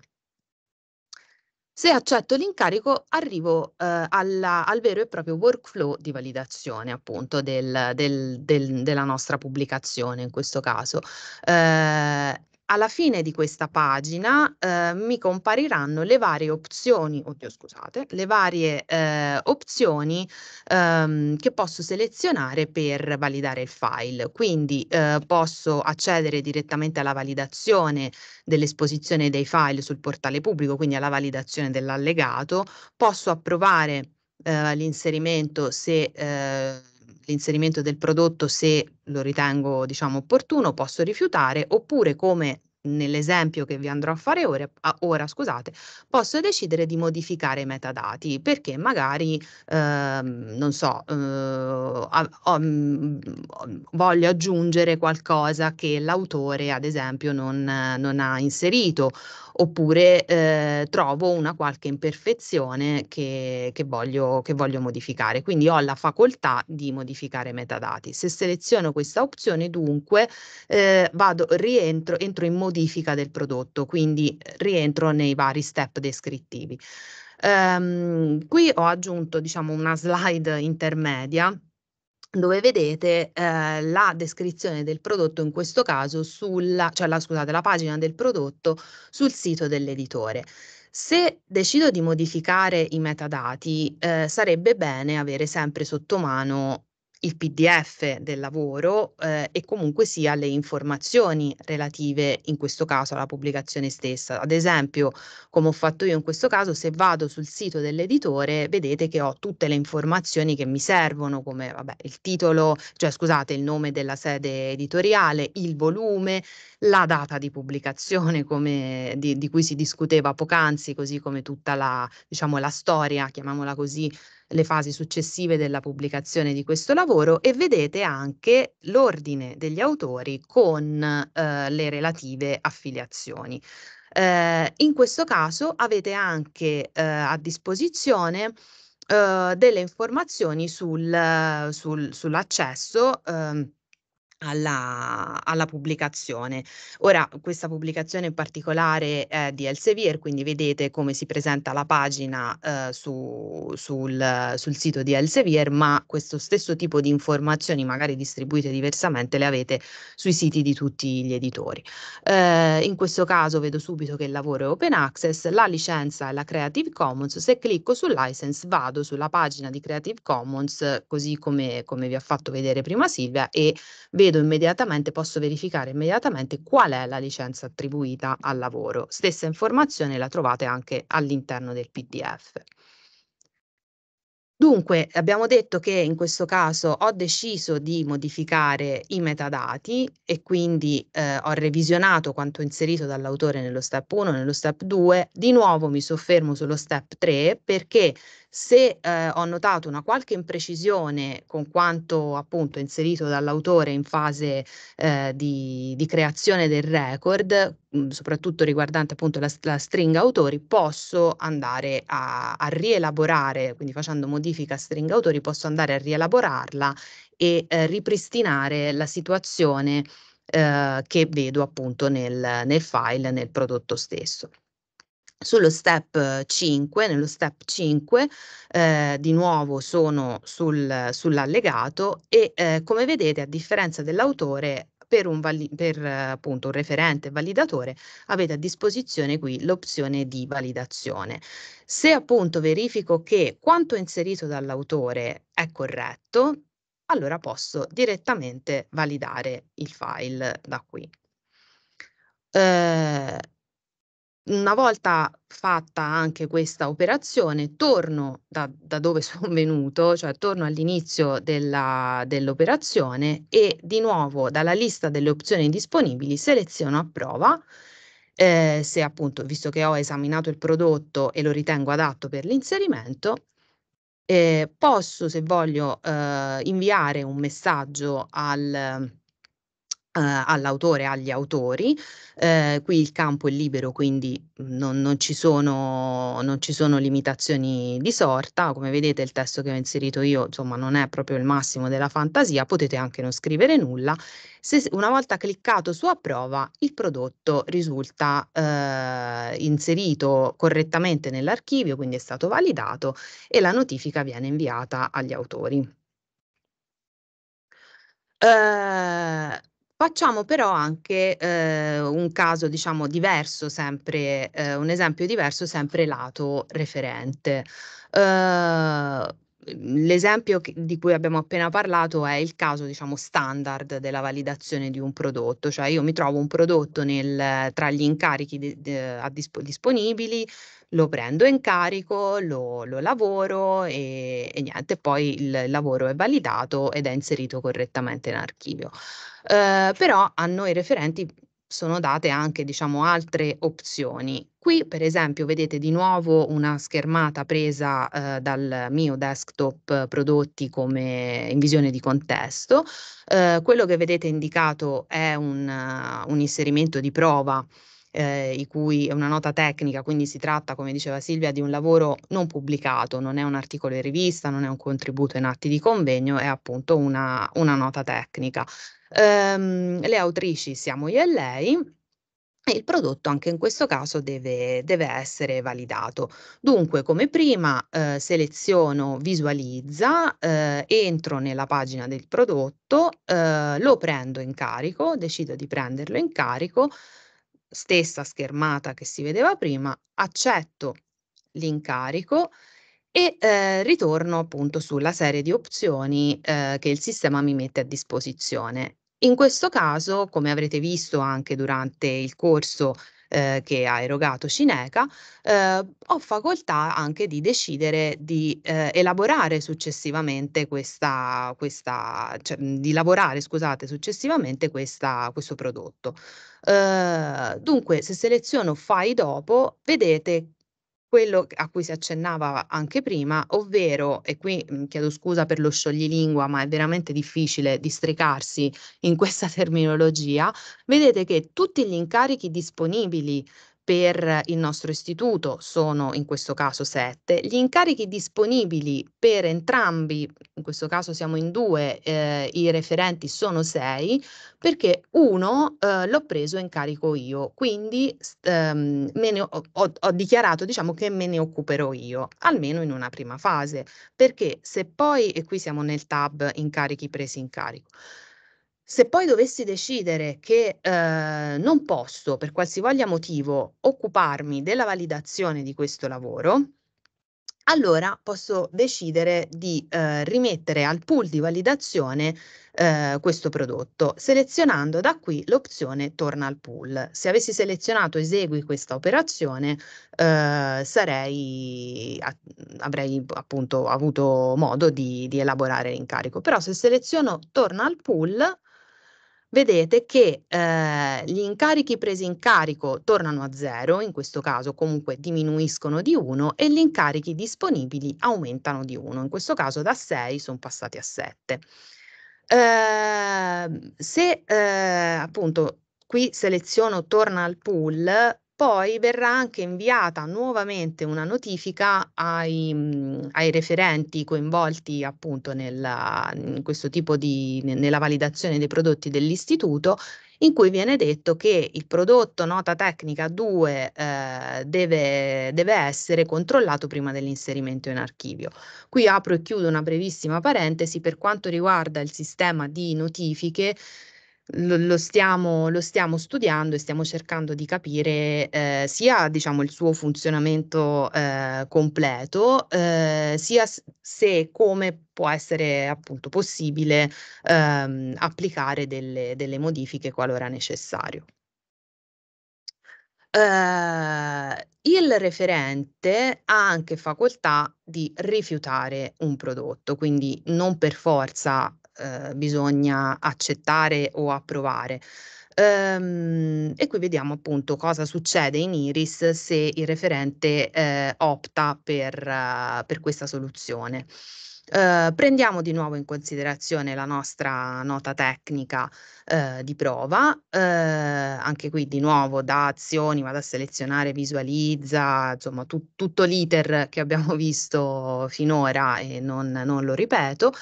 Se accetto l'incarico arrivo eh, alla, al vero e proprio workflow di validazione appunto del, del, del, della nostra pubblicazione in questo caso. Eh, alla fine di questa pagina eh, mi compariranno le varie opzioni, oddio scusate, le varie eh, opzioni ehm, che posso selezionare per validare il file. Quindi eh, posso accedere direttamente alla validazione dell'esposizione dei file sul portale pubblico, quindi alla validazione dell'allegato, posso approvare eh, l'inserimento se Eh, l'inserimento del prodotto se lo ritengo diciamo opportuno, posso rifiutare oppure come nell'esempio che vi andrò a fare ora, ah, ora scusate, posso decidere di modificare i metadati perché magari, ehm, non so, eh, ho, ho, mm, mm, voglio aggiungere qualcosa che l'autore, ad esempio, non, non ha inserito oppure eh, trovo una qualche imperfezione che, che, voglio, che voglio modificare. Quindi ho la facoltà di modificare metadati. Se seleziono questa opzione, dunque, eh, vado, rientro, entro in modifica modifica del prodotto, quindi eh, rientro nei vari step descrittivi. Um, qui ho aggiunto diciamo, una slide intermedia dove vedete eh, la descrizione del prodotto, in questo caso sulla, cioè la, scusate, la pagina del prodotto sul sito dell'editore. Se decido di modificare i metadati, eh, sarebbe bene avere sempre sotto mano il PDF del lavoro eh, e comunque sia le informazioni relative in questo caso alla pubblicazione stessa. Ad esempio, come ho fatto io in questo caso, se vado sul sito dell'editore, vedete che ho tutte le informazioni che mi servono, come vabbè, il titolo, cioè scusate, il nome della sede editoriale, il volume, la data di pubblicazione come, di, di cui si discuteva poc'anzi, così come tutta la, diciamo, la storia, chiamiamola così, le fasi successive della pubblicazione di questo lavoro e vedete anche l'ordine degli autori con eh, le relative affiliazioni. Eh, in questo caso avete anche eh, a disposizione eh, delle informazioni sul, sul, sull'accesso. Eh, alla, alla, pubblicazione. Ora, questa pubblicazione in particolare è di Elsevier, quindi vedete come si presenta la pagina eh, su, sul, sul, sito di Elsevier, ma questo stesso tipo di informazioni, magari distribuite diversamente, le avete sui siti di tutti gli editori. Eh, in questo caso vedo subito che il lavoro è open access, la licenza è la Creative Commons. Se clicco su license vado sulla pagina di Creative Commons, così come, come vi ha fatto vedere prima Silvia, e vedo vedo immediatamente, posso verificare immediatamente qual è la licenza attribuita al lavoro. Stessa informazione la trovate anche all'interno del PDF. Dunque, abbiamo detto che in questo caso ho deciso di modificare i metadati e quindi eh, ho revisionato quanto inserito dall'autore nello step 1, nello step 2. Di nuovo mi soffermo sullo step 3 perché se eh, ho notato una qualche imprecisione con quanto appunto inserito dall'autore in fase eh, di, di creazione del record, mhmm, soprattutto riguardante appunto la, la, stringa autori, posso andare a, a, rielaborare, quindi facendo modifica a stringa autori, posso andare a rielaborarla e eh, ripristinare la situazione eh, che vedo appunto nel, nel file, nel prodotto stesso. Sullo step 5, eh, nello step 5, eh, di nuovo sono sul, sull'allegato e eh, come vedete, a differenza dell'autore, per, un, vali- per appunto, un referente validatore avete a disposizione qui l'opzione di validazione. Se appunto verifico che quanto inserito dall'autore è corretto, allora posso direttamente validare il file da qui. Eh, una volta fatta anche questa operazione, torno da, da dove sono venuto, cioè torno all'inizio della, dell'operazione e di nuovo dalla lista delle opzioni disponibili seleziono a prova. Eh, se appunto, visto che ho esaminato il prodotto e lo ritengo adatto per l'inserimento, eh, posso, se voglio, eh, inviare un messaggio al, eh, all'autore, agli autori. Eh, qui il campo è libero, quindi non, non, ci sono, non, ci sono, limitazioni di sorta. Come vedete, il testo che ho inserito io, insomma, non è proprio il massimo della fantasia. Potete anche non scrivere nulla. Se, una volta cliccato su approva, il prodotto risulta eh, inserito correttamente nell'archivio, quindi è stato validato e la notifica viene inviata agli autori. Eh, Facciamo però anche eh, un caso, diciamo, diverso, sempre, eh, un esempio diverso, sempre lato referente. Eh, l'esempio che, di cui abbiamo appena parlato è il caso, diciamo, standard della validazione di un prodotto, cioè io mi trovo un prodotto nel, tra gli incarichi de, de, disp- disponibili, lo prendo in carico, lo, lo lavoro e, e, niente, poi il lavoro è validato ed è inserito correttamente in archivio. Eh, però a noi referenti sono date anche diciamo, altre opzioni. Qui per esempio vedete di nuovo una schermata presa eh, dal mio desktop prodotti come in visione di contesto. Eh, quello che vedete indicato è un, uh, un inserimento di prova eh, i cui è una nota tecnica, quindi si tratta, come diceva Silvia, di un lavoro non pubblicato, non è un articolo in rivista, non è un contributo in atti di convegno, è appunto una, una nota tecnica. Um, le autrici siamo io e lei, il prodotto anche in questo caso deve, deve essere validato. Dunque, come prima, eh, seleziono visualizza, eh, entro nella pagina del prodotto, eh, lo prendo in carico, decido di prenderlo in carico, stessa schermata che si vedeva prima, accetto l'incarico e eh, ritorno appunto sulla serie di opzioni eh, che il sistema mi mette a disposizione. In questo caso, come avrete visto anche durante il corso eh, che ha erogato Cineca, eh, ho facoltà anche di decidere di eh, elaborare successivamente questa, questa cioè, di lavorare, scusate, successivamente questa, questo prodotto. Eh, dunque, se seleziono fai dopo, vedete quello a cui si accennava anche prima, ovvero, e qui mhmm, chiedo scusa per lo scioglilingua, ma è veramente difficile districarsi in questa terminologia, vedete che tutti gli incarichi disponibili per il nostro istituto sono in questo caso sette, gli incarichi disponibili per entrambi, in questo caso siamo in due, eh, i referenti sono sei, perché uno eh, l'ho preso in carico io, quindi ehm, ho, ho, ho, dichiarato diciamo, che me ne occuperò io, almeno in una prima fase, perché se poi, e qui siamo nel tab incarichi presi in carico, se poi dovessi decidere che eh, non posso, per qualsivoglia motivo, occuparmi della validazione di questo lavoro, allora posso decidere di eh, rimettere al pool di validazione eh, questo prodotto, selezionando da qui l'opzione torna al pool. Se avessi selezionato esegui questa operazione, eh, sarei, a, avrei appunto avuto modo di, di elaborare l'incarico. Però se seleziono torna al pool, vedete che eh, gli incarichi presi in carico tornano a zero, in questo caso comunque diminuiscono di 1 e gli incarichi disponibili aumentano di 1, in questo caso da 6 sono passati a 7. Eh, se eh, appunto qui seleziono torna al pool, poi verrà anche inviata nuovamente una notifica ai, mhmm, ai referenti coinvolti appunto nella, in questo tipo di, nella validazione dei prodotti dell'istituto in cui viene detto che il prodotto nota tecnica 2 eh, deve, deve, essere controllato prima dell'inserimento in archivio. Qui apro e chiudo una brevissima parentesi per quanto riguarda il sistema di notifiche lo, lo, stiamo, lo, stiamo, studiando e stiamo cercando di capire eh, sia diciamo, il suo funzionamento eh, completo, eh, sia se come può essere appunto possibile ehm, applicare delle, delle modifiche qualora necessario. Uh, il referente ha anche facoltà di rifiutare un prodotto, quindi non per forza eh, bisogna accettare o approvare. Ehm, e qui vediamo appunto cosa succede in Iris se il referente eh, opta per, uh, per, questa soluzione. Uh, prendiamo di nuovo in considerazione la nostra nota tecnica uh, di prova, uh, anche qui di nuovo da azioni, vado a selezionare, visualizza, insomma tu, tutto l'iter che abbiamo visto finora e non, non lo ripeto.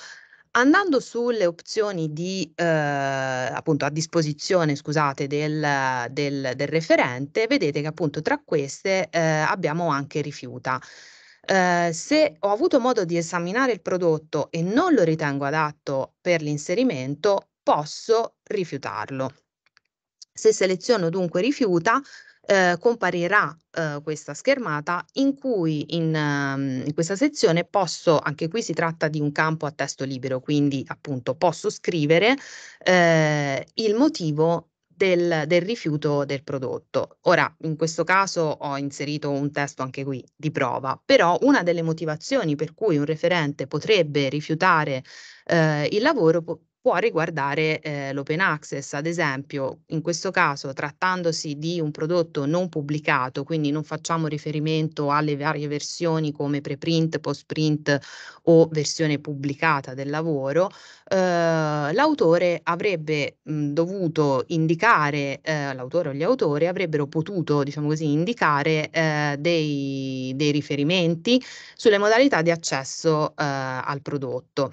Andando sulle opzioni di, eh, appunto, a disposizione scusate, del, del, del, referente, vedete che appunto tra queste eh, abbiamo anche rifiuta. Eh, se ho avuto modo di esaminare il prodotto e non lo ritengo adatto per l'inserimento, posso rifiutarlo. Se seleziono dunque rifiuta, eh, comparirà eh, questa schermata in cui in, um, in, questa sezione posso, anche qui si tratta di un campo a testo libero, quindi appunto posso scrivere eh, il motivo del, del, rifiuto del prodotto. Ora, in questo caso ho inserito un testo anche qui di prova, però una delle motivazioni per cui un referente potrebbe rifiutare eh, il lavoro può riguardare eh, l'open access. Ad esempio, in questo caso, trattandosi di un prodotto non pubblicato, quindi non facciamo riferimento alle varie versioni come preprint, postprint o versione pubblicata del lavoro, eh, l'autore avrebbe mh, mm, dovuto indicare, eh, l'autore o gli autori avrebbero potuto, diciamo così, indicare eh, dei, dei, riferimenti sulle modalità di accesso eh, al prodotto.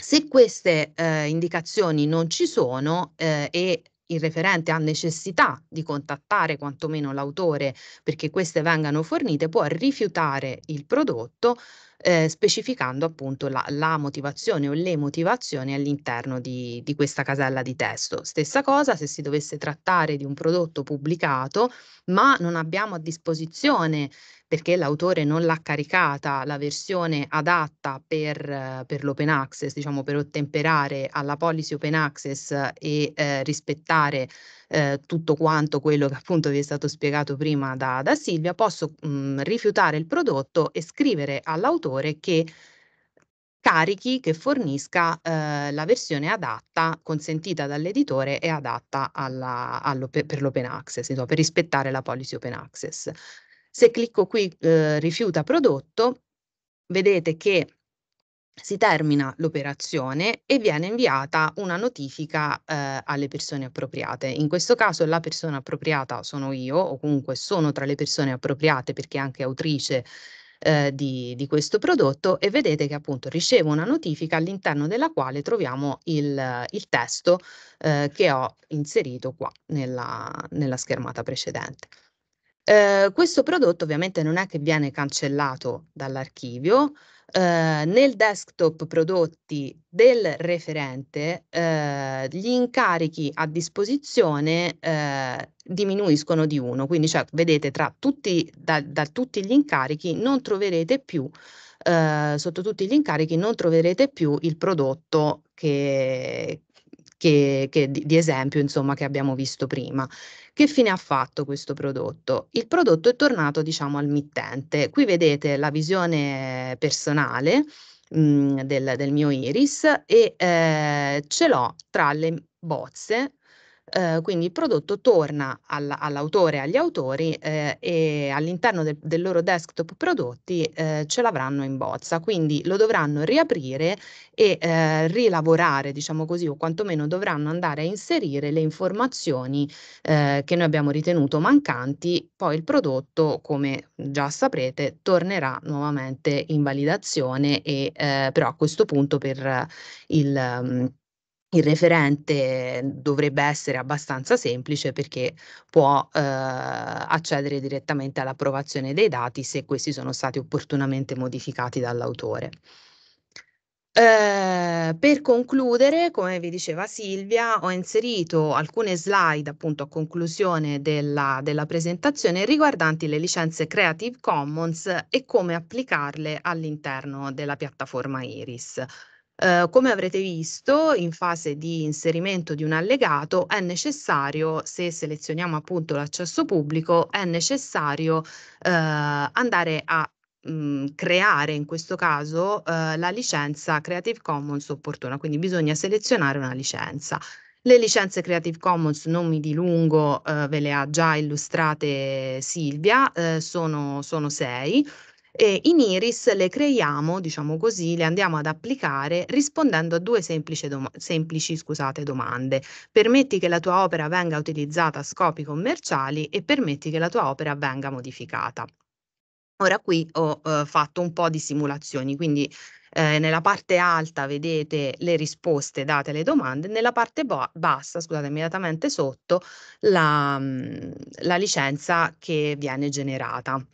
Se queste eh, indicazioni non ci sono eh, e il referente ha necessità di contattare quantomeno l'autore perché queste vengano fornite, può rifiutare il prodotto eh, specificando appunto la, la, motivazione o le motivazioni all'interno di, di questa casella di testo. Stessa cosa se si dovesse trattare di un prodotto pubblicato, ma non abbiamo a disposizione perché l'autore non l'ha caricata la versione adatta per, per l'open access, diciamo per ottemperare alla policy open access e eh, rispettare eh, tutto quanto quello che appunto vi è stato spiegato prima da, da Silvia, posso mh, mm, rifiutare il prodotto e scrivere all'autore che carichi, che fornisca eh, la versione adatta, consentita dall'editore e adatta alla, per l'open access, insomma, per rispettare la policy open access. Se clicco qui eh, rifiuta prodotto, vedete che si termina l'operazione e viene inviata una notifica eh, alle persone appropriate. In questo caso la persona appropriata sono io o comunque sono tra le persone appropriate perché anche autrice eh, di, di, questo prodotto e vedete che appunto ricevo una notifica all'interno della quale troviamo il, il testo eh, che ho inserito qua nella, nella schermata precedente. Ehm, questo prodotto ovviamente non è che viene cancellato dall'archivio, Uh, nel desktop prodotti del referente uh, gli incarichi a disposizione uh, diminuiscono di uno, quindi cioè, vedete tra tutti, da, da tutti gli incarichi non troverete più, sotto tutti gli incarichi non troverete più il prodotto che, che, che di, di, esempio insomma, che abbiamo visto prima. Che fine ha fatto questo prodotto? Il prodotto è tornato diciamo, al mittente. Qui vedete la visione personale mh, mhmm, del, del, mio iris e eh, ce l'ho tra le bozze eh, quindi il prodotto torna alla, all'autore, agli autori eh, e all'interno de, del loro desktop prodotti eh, ce l'avranno in bozza, quindi lo dovranno riaprire e ehm, rilavorare, diciamo così, o quantomeno dovranno andare a inserire le informazioni ehm, che noi abbiamo ritenuto mancanti, poi il prodotto, come già saprete, tornerà nuovamente in validazione e ehm, però a questo punto per il il referente dovrebbe essere abbastanza semplice perché può eh, accedere direttamente all'approvazione dei dati se questi sono stati opportunamente modificati dall'autore. Eh, per concludere, come vi diceva Silvia, ho inserito alcune slide appunto a conclusione della, della presentazione riguardanti le licenze Creative Commons e come applicarle all'interno della piattaforma Iris. Eh, come avrete visto, in fase di inserimento di un allegato è necessario, se selezioniamo appunto l'accesso pubblico, è necessario eh, andare a mh, mhmm, creare in questo caso eh, la licenza Creative Commons opportuna, quindi bisogna selezionare una licenza. Le licenze Creative Commons non mi dilungo, eh, ve le ha già illustrate Silvia, eh, sono, sono sei. E in Iris le creiamo, diciamo così, le andiamo ad applicare rispondendo a due semplici, doma semplici scusate, domande. Permetti che la tua opera venga utilizzata a scopi commerciali e permetti che la tua opera venga modificata. Ora qui ho eh, fatto un po' di simulazioni, quindi eh, nella parte alta vedete le risposte date alle domande, nella parte bassa, scusate, immediatamente sotto, la, mm, la licenza che viene generata.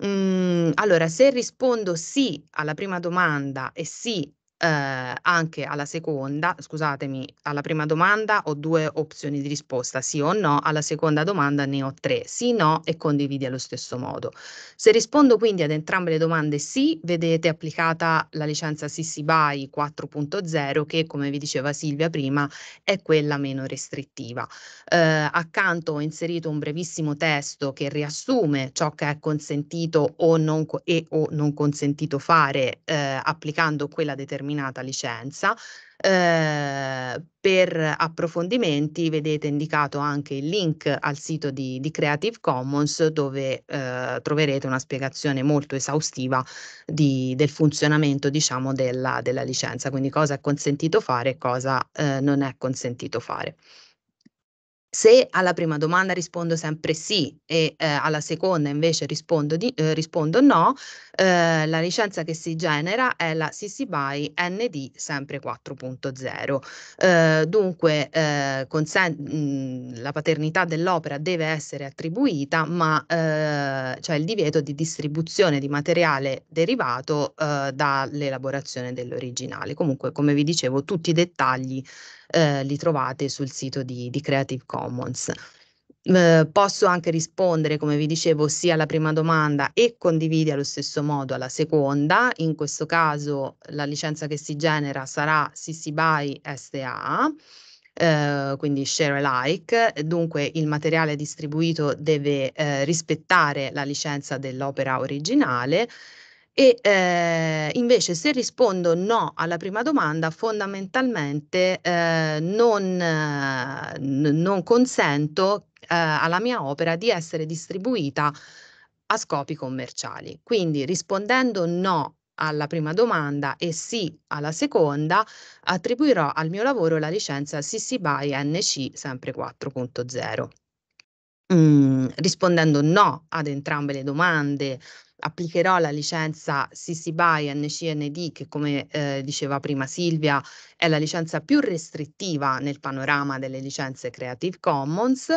Mm, allora, se rispondo sì alla prima domanda e sì eh, anche alla seconda, scusatemi, alla prima domanda ho due opzioni di risposta, sì o no, alla seconda domanda ne ho tre, sì, no e condividi allo stesso modo. Se rispondo quindi ad entrambe le domande sì, vedete applicata la licenza CC BY 4.0 che come vi diceva Silvia prima è quella meno restrittiva. Eh, accanto ho inserito un brevissimo testo che riassume ciò che è consentito o non, e o non consentito fare eh, applicando quella determinata determinata licenza. Eh, per approfondimenti vedete indicato anche il link al sito di, di Creative Commons dove eh, troverete una spiegazione molto esaustiva di, del funzionamento diciamo, della, della, licenza, quindi cosa è consentito fare e cosa eh, non è consentito fare. Se alla prima domanda rispondo sempre sì e eh, alla seconda invece rispondo, di, eh, rispondo no, eh, la licenza che si genera è la CC BY ND sempre 4.0. Eh, dunque eh, mh, la paternità dell'opera deve essere attribuita, ma eh, c'è il divieto di distribuzione di materiale derivato dall'elaborazione dell'originale. Comunque, come vi dicevo, tutti i dettagli eh, li trovate sul sito di, di Creative Commons. Eh, posso anche rispondere, come vi dicevo, sia alla prima domanda e condivide allo stesso modo alla seconda. In questo caso la licenza che si genera sarà CC BY STA. Uh, eh, quindi share alike, dunque il materiale distribuito deve uh, rispettare la licenza dell'opera originale e eh, invece se rispondo no alla prima domanda, fondamentalmente eh, non, eh, non, consento eh, alla mia opera di essere distribuita a scopi commerciali. Quindi rispondendo no alla prima domanda e sì alla seconda, attribuirò al mio lavoro la licenza CC BY NC sempre 4.0. Mm, rispondendo no ad entrambe le domande, applicherò la licenza CC BY NCND che come eh, diceva prima Silvia è la licenza più restrittiva nel panorama delle licenze Creative Commons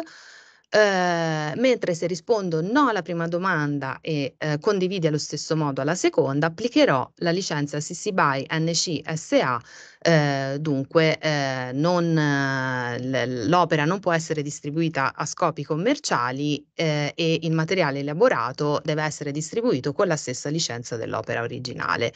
eh, mentre se rispondo no alla prima domanda e eh, condividi allo stesso modo alla seconda, applicherò la licenza CC BY NC SA, eh, dunque ehm, l'opera non può essere distribuita a scopi commerciali ehm, e il materiale elaborato deve essere distribuito con la stessa licenza dell'opera originale.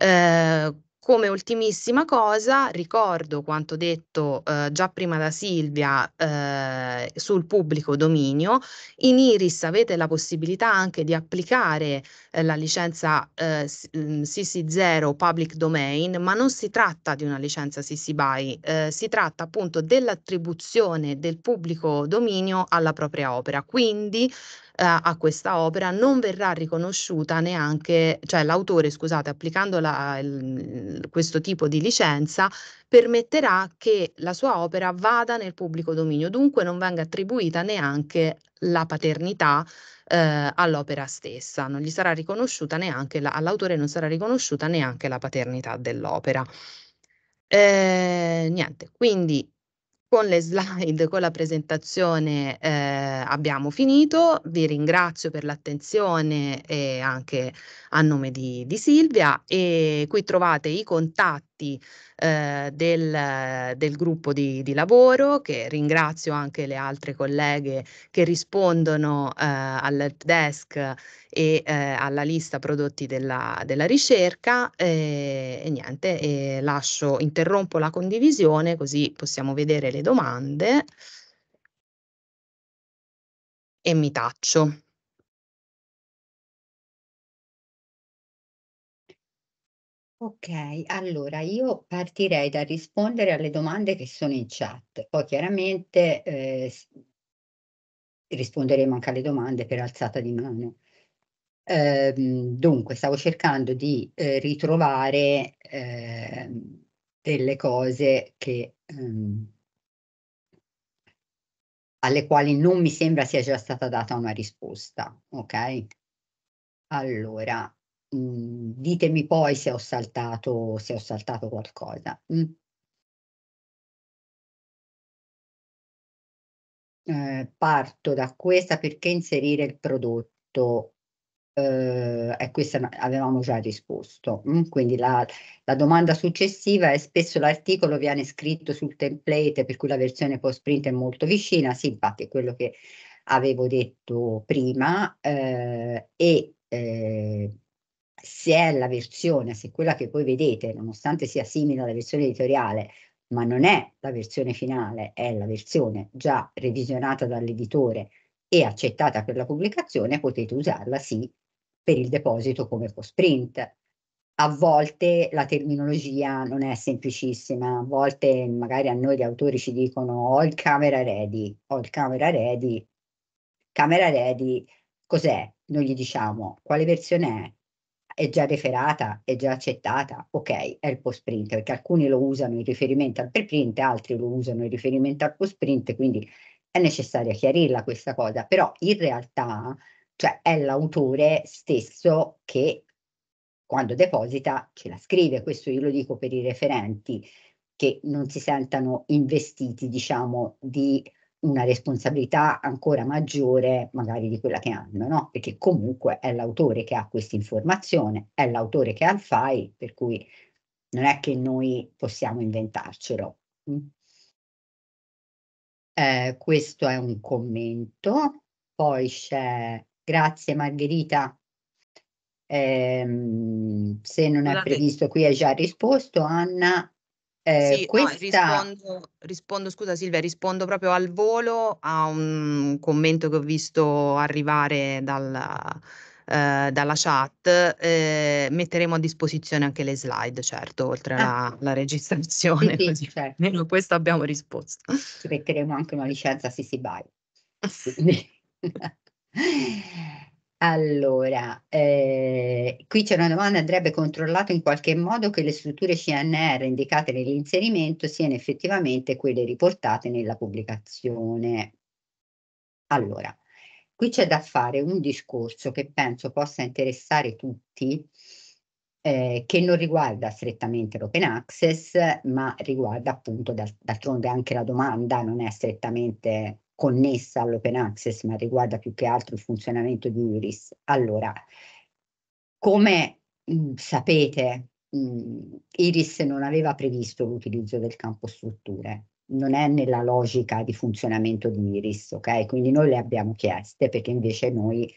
Eh, come ultimissima cosa, ricordo quanto detto eh, già prima da Silvia eh, sul pubblico dominio. In Iris avete la possibilità anche di applicare eh, la licenza eh, mm, CC0 Public Domain, ma non si tratta di una licenza CC BY, eh, si tratta appunto dell'attribuzione del pubblico dominio alla propria opera. Quindi eh, a questa opera non verrà riconosciuta neanche, cioè l'autore, scusate, applicando la, il, questo tipo di licenza, permetterà che la sua opera vada nel pubblico dominio, dunque non venga attribuita neanche la paternità eh, all'opera stessa, non gli sarà riconosciuta neanche la, all'autore non sarà riconosciuta neanche la paternità dell'opera. Eh, niente, quindi con le slide, con la presentazione eh, abbiamo finito, vi ringrazio per l'attenzione e anche a nome di, di Silvia e qui trovate i contatti contatti eh, del, del, gruppo di, di, lavoro, che ringrazio anche le altre colleghe che rispondono eh, all'help desk e eh, alla lista prodotti della, della ricerca. Eh, e niente, lascio, interrompo la condivisione così possiamo vedere le domande e mi taccio. Ok, allora io partirei da rispondere alle domande che sono in chat, poi chiaramente, ehm, risponderemo anche alle domande per alzata di mano. Ehm, dunque stavo cercando di, ehm, ritrovare, ehm, delle cose che, mhmm alle quali non mi sembra sia già stata data una risposta, okay? Allora Mm, ditemi poi se ho saltato, se ho saltato qualcosa. Mm. Eh, parto da questa perché inserire il prodotto eh, e questa avevamo già risposto. Mm? Quindi la, la, domanda successiva è spesso l'articolo viene scritto sul template per cui la versione post print è molto vicina, sì infatti è quello che avevo detto prima eh, e eh, se è la versione, se quella che voi vedete, nonostante sia simile alla versione editoriale, ma non è la versione finale, è la versione già revisionata dall'editore e accettata per la pubblicazione, potete usarla sì per il deposito come posprint. A volte la terminologia non è semplicissima, a volte magari a noi gli autori ci dicono ho il camera ready, ho il camera ready, camera ready cos'è? Noi gli diciamo quale versione è, è già referata, è già accettata, ok, è il post print, perché alcuni lo usano in riferimento al preprint, altri lo usano in riferimento al post print, quindi è necessario chiarirla questa cosa, però in realtà cioè, è l'autore stesso che quando deposita ce la scrive, questo io lo dico per i referenti che non si sentano investiti, diciamo, di una responsabilità ancora maggiore magari di quella che hanno, no? perché comunque è l'autore che ha questa informazione, è l'autore che ha il file, per cui non è che noi possiamo inventarcelo. Mm. Eh, questo è un commento, poi c'è grazie Margherita, eh, se non è previsto qui hai già risposto, Anna, eh, sì, questa... no, rispondo, rispondo, scusa Silvia, rispondo proprio al volo a un commento che ho visto arrivare dalla, eh, dalla chat. Eh, metteremo a disposizione anche le slide, certo, oltre ah. alla ah. registrazione. Sì, sì, certo. questo abbiamo risposto. Ci metteremo anche una licenza CC BY. Allora, eh, qui c'è una domanda, andrebbe controllato in qualche modo che le strutture CNR indicate nell'inserimento siano effettivamente quelle riportate nella pubblicazione. Allora, qui c'è da fare un discorso che penso possa interessare tutti, eh, che non riguarda strettamente l'open access, ma riguarda appunto d'altronde anche la domanda, non è strettamente connessa all'open access, ma riguarda più che altro il funzionamento di Iris. Allora, come mh, mm, sapete, mh, mm, Iris non aveva previsto l'utilizzo del campo strutture, non è nella logica di funzionamento di Iris, ok? Quindi noi le abbiamo chieste perché invece noi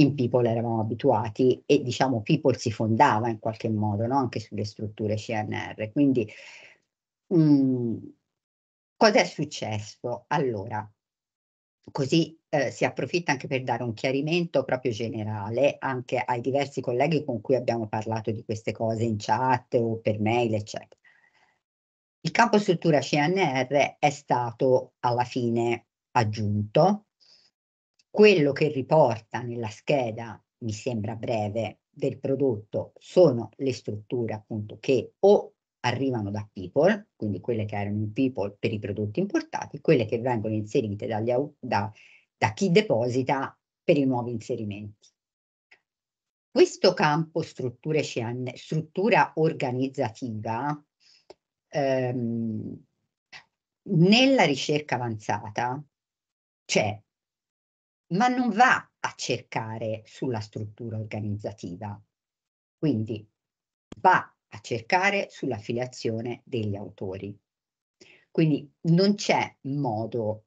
in People eravamo abituati e diciamo People si fondava in qualche modo no? anche sulle strutture CNR. Quindi mh, mm, cosa è successo? Allora, Così eh, si approfitta anche per dare un chiarimento proprio generale anche ai diversi colleghi con cui abbiamo parlato di queste cose in chat o per mail, eccetera. Il campo struttura CNR è stato alla fine aggiunto. Quello che riporta nella scheda, mi sembra breve, del prodotto sono le strutture appunto che o arrivano da people, quindi quelle che erano in people per i prodotti importati, quelle che vengono inserite dagli, da, da chi deposita per i nuovi inserimenti. Questo campo CN, struttura organizzativa ehm, nella ricerca avanzata c'è, ma non va a cercare sulla struttura organizzativa, quindi va a cercare sull'affiliazione degli autori. Quindi non c'è modo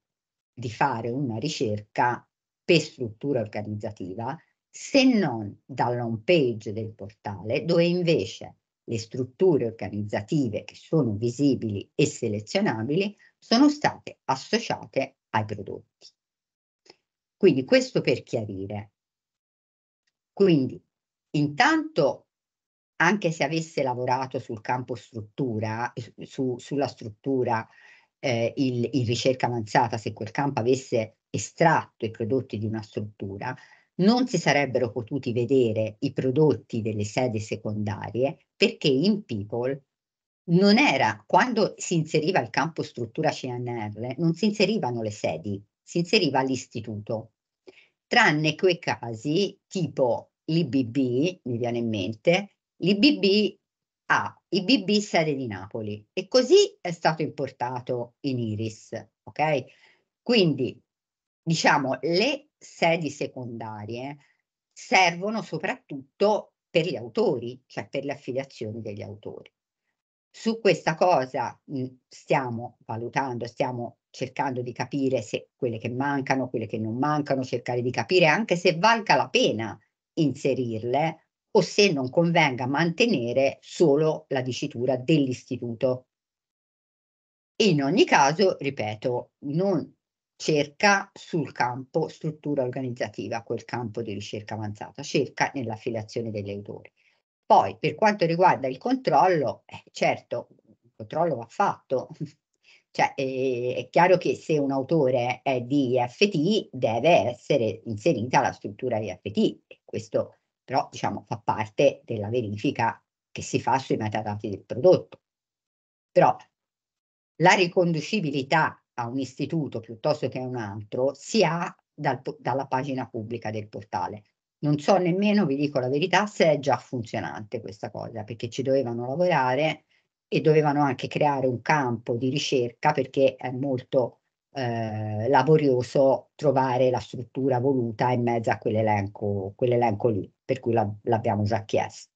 di fare una ricerca per struttura organizzativa se non dalla home page del portale dove invece le strutture organizzative che sono visibili e selezionabili sono state associate ai prodotti. Quindi questo per chiarire. Quindi intanto anche se avesse lavorato sul campo struttura, eh, su, sulla struttura eh, il, in ricerca avanzata, se quel campo avesse estratto i prodotti di una struttura, non si sarebbero potuti vedere i prodotti delle sedi secondarie perché in People non era, quando si inseriva il campo struttura CNR, non si inserivano le sedi, si inseriva l'istituto, tranne quei casi tipo l'IBB, mi viene in mente, l'IBB ha IBB sede di Napoli e così è stato importato in Iris, ok? Quindi diciamo le sedi secondarie servono soprattutto per gli autori, cioè per le affiliazioni degli autori. Su questa cosa stiamo valutando, stiamo cercando di capire se quelle che mancano, quelle che non mancano, cercare di capire anche se valga la pena inserirle o se non convenga mantenere solo la dicitura dell'istituto. in ogni caso, ripeto, non cerca sul campo struttura organizzativa, quel campo di ricerca avanzata, cerca nell'affiliazione degli autori. Poi, per quanto riguarda il controllo, eh, certo, il controllo va fatto. cioè, eh, è chiaro che se un autore è di IFT, deve essere inserita la struttura IFT. Questo però diciamo fa parte della verifica che si fa sui metadati del prodotto. Però la riconducibilità a un istituto piuttosto che a un altro si ha dal, dalla pagina pubblica del portale. Non so nemmeno, vi dico la verità, se è già funzionante questa cosa, perché ci dovevano lavorare e dovevano anche creare un campo di ricerca perché è molto eh, laborioso trovare la struttura voluta in mezzo a quell'elenco, quell'elenco lì per cui l'abbiamo già chiesto.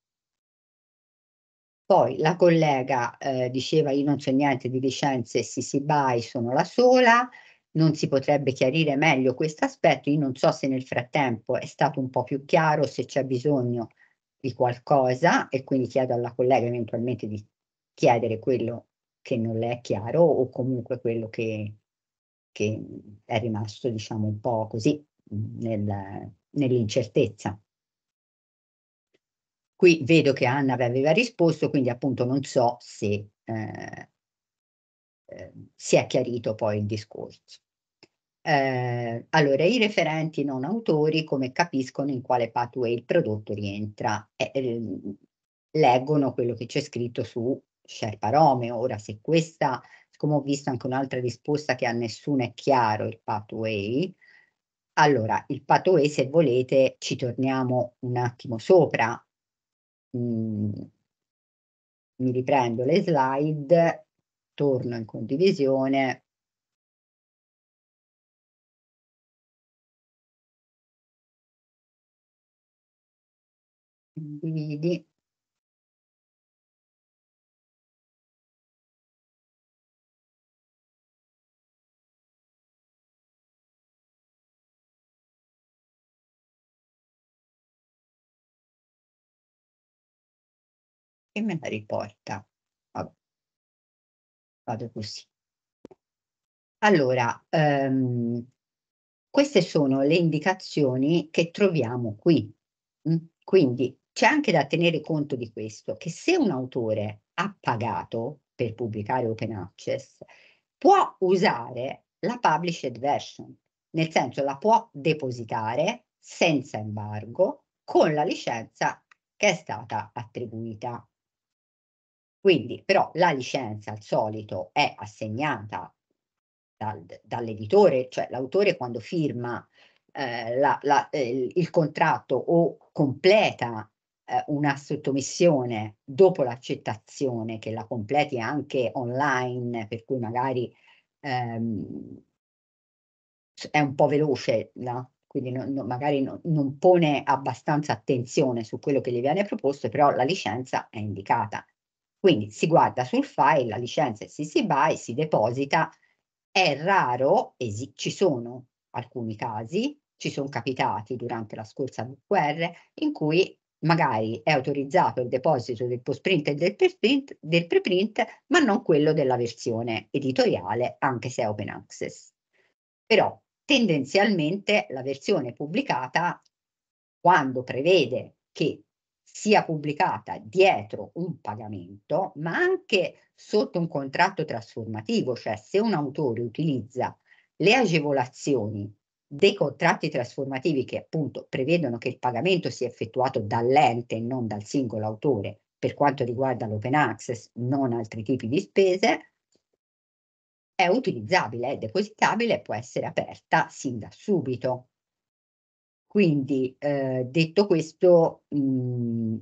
Poi la collega eh, diceva io non so niente di licenze e by sono la sola, non si potrebbe chiarire meglio questo aspetto, io non so se nel frattempo è stato un po' più chiaro, se c'è bisogno di qualcosa e quindi chiedo alla collega eventualmente di chiedere quello che non le è chiaro o comunque quello che, che è rimasto diciamo un po' così mm, nel, nell'incertezza. Qui vedo che Anna aveva risposto, quindi appunto non so se eh, eh, si è chiarito poi il discorso. Eh, allora, i referenti non autori come capiscono in quale pathway il prodotto rientra? Eh, eh, leggono quello che c'è scritto su Sherpa Romeo. Ora, se questa, come ho visto anche un'altra risposta che a nessuno è chiaro il pathway, allora il pathway, se volete, ci torniamo un attimo sopra Mm. mi riprendo le slide, torno in condivisione, condividi, me la riporta. Vabbè. Vado così. Allora, ehm, queste sono le indicazioni che troviamo qui. Mm? Quindi c'è anche da tenere conto di questo, che se un autore ha pagato per pubblicare open access, può usare la published version, nel senso la può depositare senza embargo con la licenza che è stata attribuita. Quindi però la licenza al solito è assegnata dal, dall'editore, cioè l'autore quando firma eh, la, la, eh, il contratto o completa eh, una sottomissione dopo l'accettazione, che la completi anche online, per cui magari ehm, è un po' veloce, no? quindi no, no, magari non pone abbastanza attenzione su quello che gli viene proposto, però la licenza è indicata. Quindi si guarda sul file la licenza CC BY, si deposita, è raro, ci sono alcuni casi, ci sono capitati durante la scorsa VR, in cui magari è autorizzato il deposito del post-print e del preprint, del preprint, ma non quello della versione editoriale, anche se è open access. Però tendenzialmente la versione pubblicata, quando prevede che sia pubblicata dietro un pagamento, ma anche sotto un contratto trasformativo, cioè se un autore utilizza le agevolazioni dei contratti trasformativi che appunto prevedono che il pagamento sia effettuato dall'ente e non dal singolo autore per quanto riguarda l'open access, non altri tipi di spese, è utilizzabile, è depositabile e può essere aperta sin da subito. Quindi, eh, detto questo, mh, mm,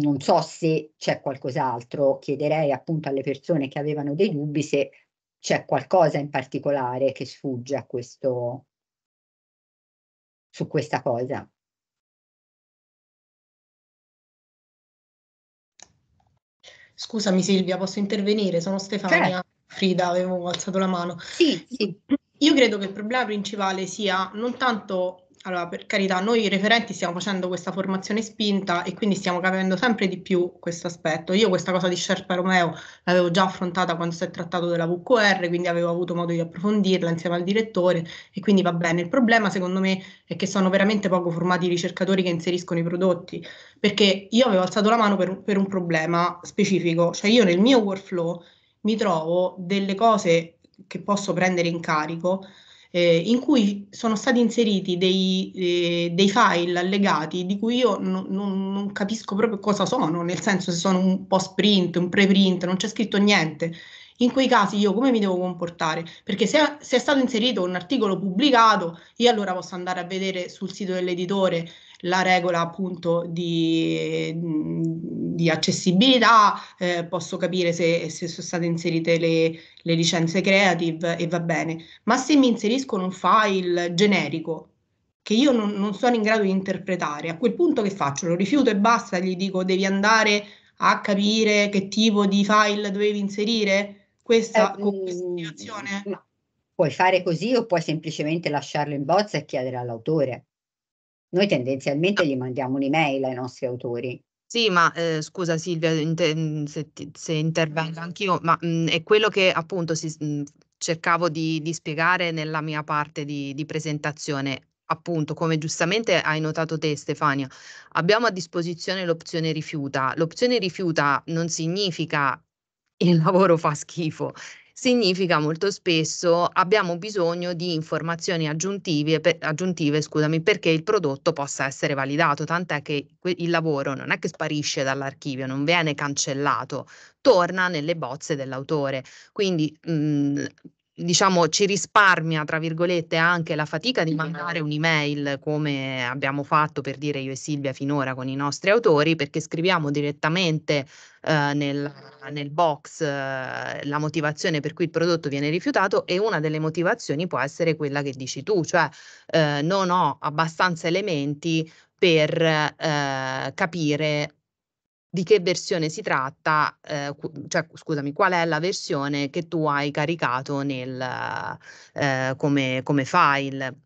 non so se c'è qualcos'altro, chiederei appunto alle persone che avevano dei dubbi se c'è qualcosa in particolare che sfugge a questo, su questa cosa. Scusami Silvia, posso intervenire? Sono Stefania certo. Frida, avevo alzato la mano. Sì, sì. Io credo che il problema principale sia non tanto allora, per carità, noi referenti stiamo facendo questa formazione spinta e quindi stiamo capendo sempre di più questo aspetto. Io questa cosa di Sherpa Romeo l'avevo già affrontata quando si è trattato della VQR, quindi avevo avuto modo di approfondirla insieme al direttore e quindi va bene. Il problema secondo me è che sono veramente poco formati i ricercatori che inseriscono i prodotti, perché io avevo alzato la mano per, per un problema specifico, cioè io nel mio workflow mi trovo delle cose che posso prendere in carico eh, in cui sono stati inseriti dei, eh, dei file allegati di cui io non, non, non capisco proprio cosa sono, nel senso se sono un post print, un preprint, non c'è scritto niente. In quei casi io come mi devo comportare? Perché se, se, è stato inserito un articolo pubblicato, io allora posso andare a vedere sul sito dell'editore la regola appunto di, di accessibilità, eh, posso capire se, se, sono state inserite le, le licenze creative e va bene, ma se mi inseriscono un file generico che io non, non, sono in grado di interpretare. A quel punto che faccio? Lo rifiuto e basta, gli dico devi andare a capire che tipo di file dovevi inserire? Questa, eh, con questa mm, situazione? Puoi fare così o puoi semplicemente lasciarlo in bozza e chiedere all'autore. Noi tendenzialmente gli mandiamo un'email ai nostri autori. Sì, ma eh, scusa Silvia se, se, intervengo anch'io, ma mh, mm, è quello che appunto si, mh, mm, cercavo di, di, spiegare nella mia parte di, di presentazione appunto, come giustamente hai notato te Stefania, abbiamo a disposizione l'opzione rifiuta. L'opzione rifiuta non significa il lavoro fa schifo, significa molto spesso abbiamo bisogno di informazioni aggiuntive, per, aggiuntive scusami, perché il prodotto possa essere validato, tant'è che il lavoro non è che sparisce dall'archivio, non viene cancellato, torna nelle bozze dell'autore. Quindi mh, mhmm, diciamo, ci risparmia, tra virgolette, anche la fatica di mandare un'email come abbiamo fatto per dire io e Silvia finora con i nostri autori, perché scriviamo direttamente eh, nel, nel, box eh, la motivazione per cui il prodotto viene rifiutato e una delle motivazioni può essere quella che dici tu, cioè eh, non ho abbastanza elementi per eh, capire di che versione si tratta, eh, cioè scusami, qual è la versione che tu hai caricato nel, eh, come, come, file.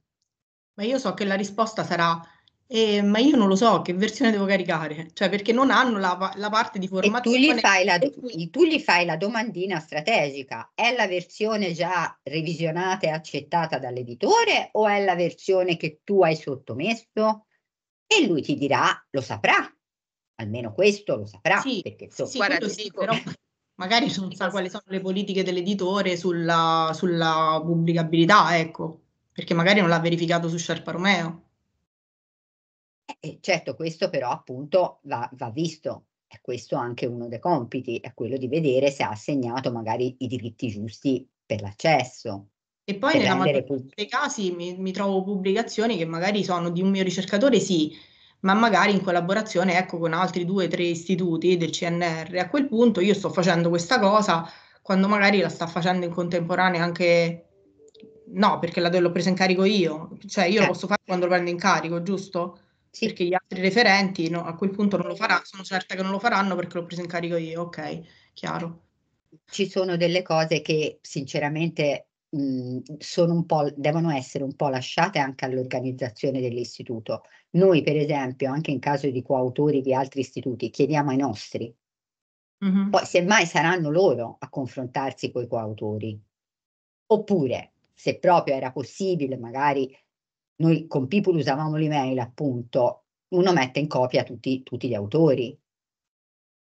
Ma io so che la risposta sarà, eh, ma io non lo so che versione devo caricare, cioè perché non hanno la, la parte di formazione. Tu gli, fai la, tu gli fai la domandina strategica, è la versione già revisionata e accettata dall'editore o è la versione che tu hai sottomesso? E lui ti dirà, lo saprà, almeno questo lo saprà. Sì, perché so, sì, guarda, sì, dico... però magari non sa quali sono le politiche dell'editore sulla, sulla pubblicabilità, ecco, perché magari non l'ha verificato su Sherpa Romeo. Eh, eh, certo, questo però appunto va, va visto, e questo anche uno dei compiti, è quello di vedere se ha assegnato magari i diritti giusti per l'accesso. E poi nella maggior parte dei casi mi, mi, trovo pubblicazioni che magari sono di un mio ricercatore, sì, ma magari in collaborazione ecco, con altri due o tre istituti del CNR. A quel punto io sto facendo questa cosa quando magari la sta facendo in contemporanea anche... No, perché la, l'ho presa in carico io, cioè io eh. lo certo. posso fare quando lo prendo in carico, giusto? Sì. Perché gli altri referenti no, a quel punto non lo faranno, sono certa che non lo faranno perché l'ho preso in carico io, ok, chiaro. Ci sono delle cose che sinceramente mh, devono essere un po' lasciate anche all'organizzazione dell'istituto. Noi, per esempio, anche in caso di coautori di altri istituti, chiediamo ai nostri. Mm-hmm. Poi, semmai, saranno loro a confrontarsi con i coautori. Oppure, se proprio era possibile, magari noi con People usavamo l'email, appunto, uno mette in copia tutti, tutti gli autori,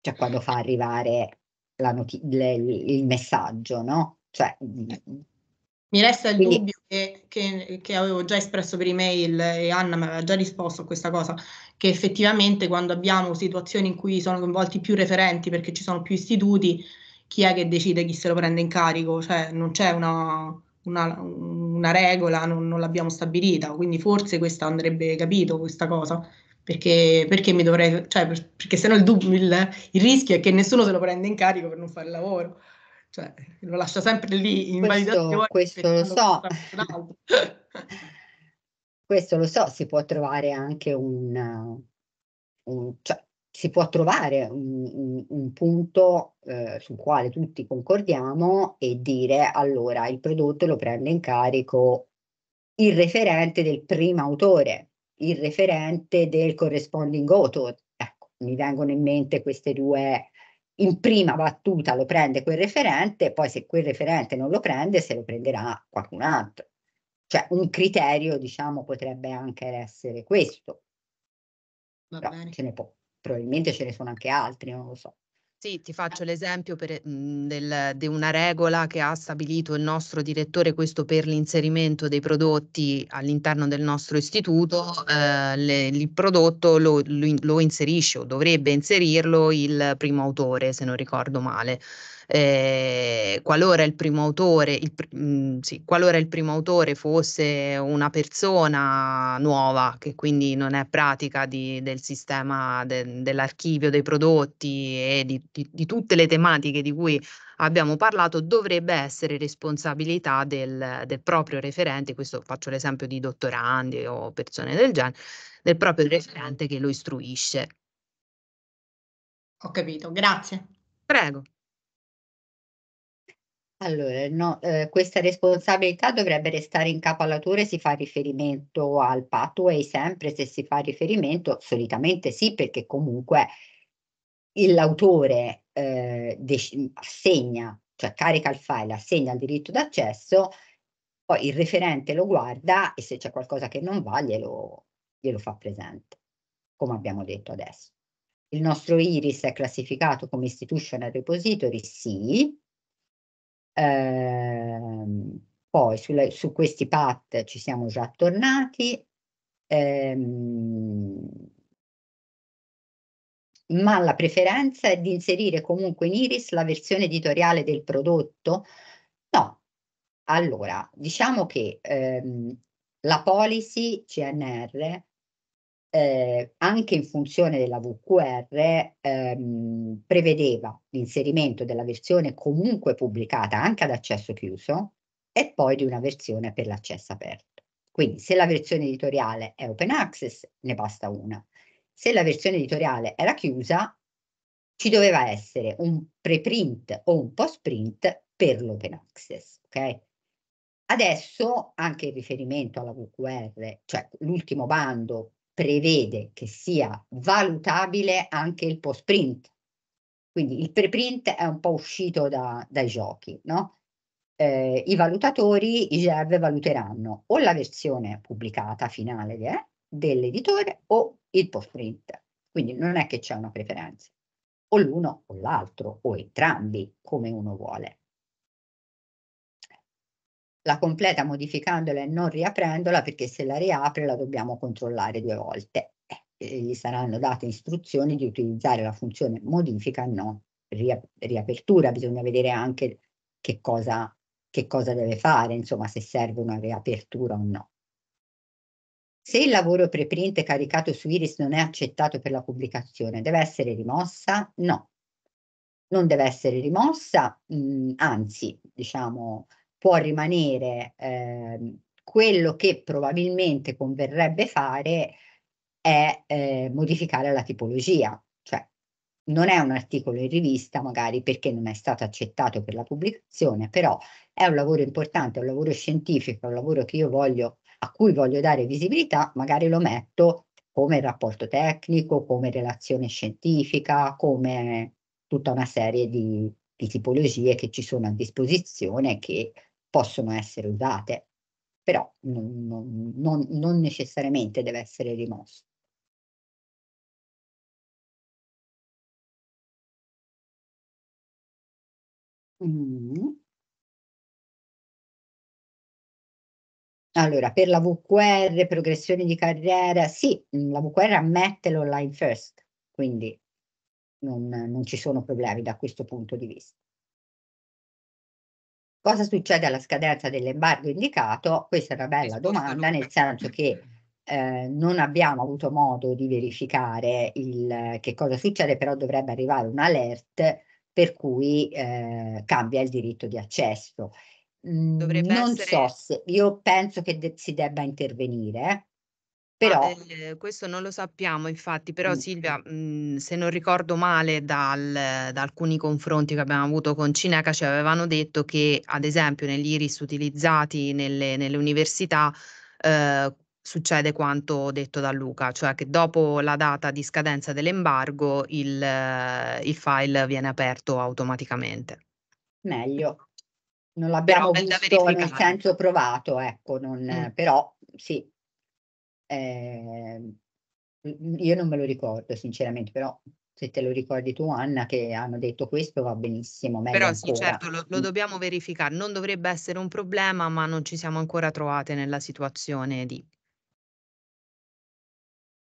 cioè quando fa arrivare noti- le, il messaggio, no? Cioè, eh. Mi resta il Quindi. dubbio che, che, che, avevo già espresso per email e Anna mi aveva già risposto a questa cosa, che effettivamente quando abbiamo situazioni in cui sono coinvolti più referenti perché ci sono più istituti, chi è che decide chi se lo prende in carico? Cioè non c'è una, una, una regola, non, non, l'abbiamo stabilita, quindi forse questa andrebbe capito questa cosa. Perché, perché mi dovrei, cioè, perché sennò il, dubbio, il, il rischio è che nessuno se lo prenda in carico per non fare il lavoro. Cioè, lo lascia sempre lì in questo, validazione. Questo lo so. questo lo so, si può trovare anche un... un cioè, si può trovare un, un, un punto eh, sul quale tutti concordiamo e dire allora il prodotto lo prende in carico il referente del primo autore, il referente del corresponding author. Ecco, mi vengono in mente queste due in prima battuta lo prende quel referente, poi se quel referente non lo prende, se lo prenderà qualcun altro. Cioè un criterio, diciamo, potrebbe anche essere questo. Va Però bene. Ce ne può. Probabilmente ce ne sono anche altri, non lo so. Sì, ti faccio l'esempio mhmm, di una regola che ha stabilito il nostro direttore, questo per l'inserimento dei prodotti all'interno del nostro istituto, eh, le, il prodotto lo, lo, lo inserisce o dovrebbe inserirlo il primo autore, se non ricordo male eh, qualora, il primo autore, il, mh, mhmm, sì, qualora il primo autore fosse una persona nuova, che quindi non è pratica di, del sistema de, dell'archivio dei prodotti e di, di, di tutte le tematiche di cui abbiamo parlato dovrebbe essere responsabilità del, del, proprio referente, questo faccio l'esempio di dottorandi o persone del genere, del proprio referente che lo istruisce. Ho capito, grazie. Prego. Allora, no, ehm, questa responsabilità dovrebbe restare in capo all'autore si fa riferimento al pathway, sempre se si fa riferimento, solitamente sì, perché comunque l'autore, ehm, assegna, cioè carica il file, assegna il diritto d'accesso, poi il referente lo guarda e se c'è qualcosa che non va glielo glielo fa presente, come abbiamo detto adesso. Il nostro IRIS è classificato come Institutional Repository, sì, Ehm, poi sulle, su questi PAT ci siamo già tornati, ehm, ma la preferenza è di inserire comunque in Iris la versione editoriale del prodotto? No, allora diciamo che ehm, la policy CNR eh, anche in funzione della VQR, ehm, prevedeva l'inserimento della versione comunque pubblicata anche ad accesso chiuso e poi di una versione per l'accesso aperto. Quindi se la versione editoriale è open access, ne basta una. Se la versione editoriale era chiusa, ci doveva essere un preprint o un postprint per l'open access. Okay? Adesso, anche in riferimento alla VQR, cioè l'ultimo bando prevede che sia valutabile anche il post-print. Quindi il preprint è un po' uscito da, dai giochi, no? Eh, I valutatori, i GEV, valuteranno o la versione pubblicata finale eh, dell'editore o il post-print. Quindi non è che c'è una preferenza, o l'uno o l'altro, o entrambi, come uno vuole la completa modificandola e non riaprendola perché se la riapre la dobbiamo controllare due volte. Eh, gli saranno date istruzioni di utilizzare la funzione modifica, non riap riapertura. Bisogna vedere anche che cosa, che cosa deve fare, insomma, se serve una riapertura o no. Se il lavoro preprint caricato su Iris non è accettato per la pubblicazione, deve essere rimossa? No, non deve essere rimossa, mh, mm, anzi, diciamo, può rimanere eh, quello che probabilmente converrebbe fare è eh, modificare la tipologia, cioè non è un articolo in rivista magari perché non è stato accettato per la pubblicazione, però è un lavoro importante, è un lavoro scientifico, è un lavoro che io voglio, a cui voglio dare visibilità, magari lo metto come rapporto tecnico, come relazione scientifica, come tutta una serie di, di tipologie che ci sono a disposizione che possono essere usate, però non, non, non, non necessariamente deve essere rimosso. Mm. Allora, per la VQR, progressione di carriera, sì, mm, la VQR ammette l'online first, quindi non, non ci sono problemi da questo punto di vista. Cosa succede alla scadenza dell'embargo indicato? Questa è una bella domanda, nel senso che eh, non abbiamo avuto modo di verificare il, che cosa succede, però dovrebbe arrivare un alert per cui eh, cambia il diritto di accesso. Mm, non essere... so se io penso che de- si debba intervenire però... Ah, eh, questo non lo sappiamo, infatti, però mm. Silvia, mh, mm, se non ricordo male dal, da alcuni confronti che abbiamo avuto con Cineca, ci avevano detto che, ad esempio, negli iris utilizzati nelle, nelle università eh, succede quanto detto da Luca, cioè che dopo la data di scadenza dell'embargo il, il file viene aperto automaticamente. Meglio. Non l'abbiamo visto nel senso provato, ecco, non, mm. però sì, eh, io non me lo ricordo sinceramente, però se te lo ricordi tu Anna che hanno detto questo va benissimo. Però ancora. sì, certo, lo, lo, mm. dobbiamo verificare, non dovrebbe essere un problema, ma non ci siamo ancora trovate nella situazione di...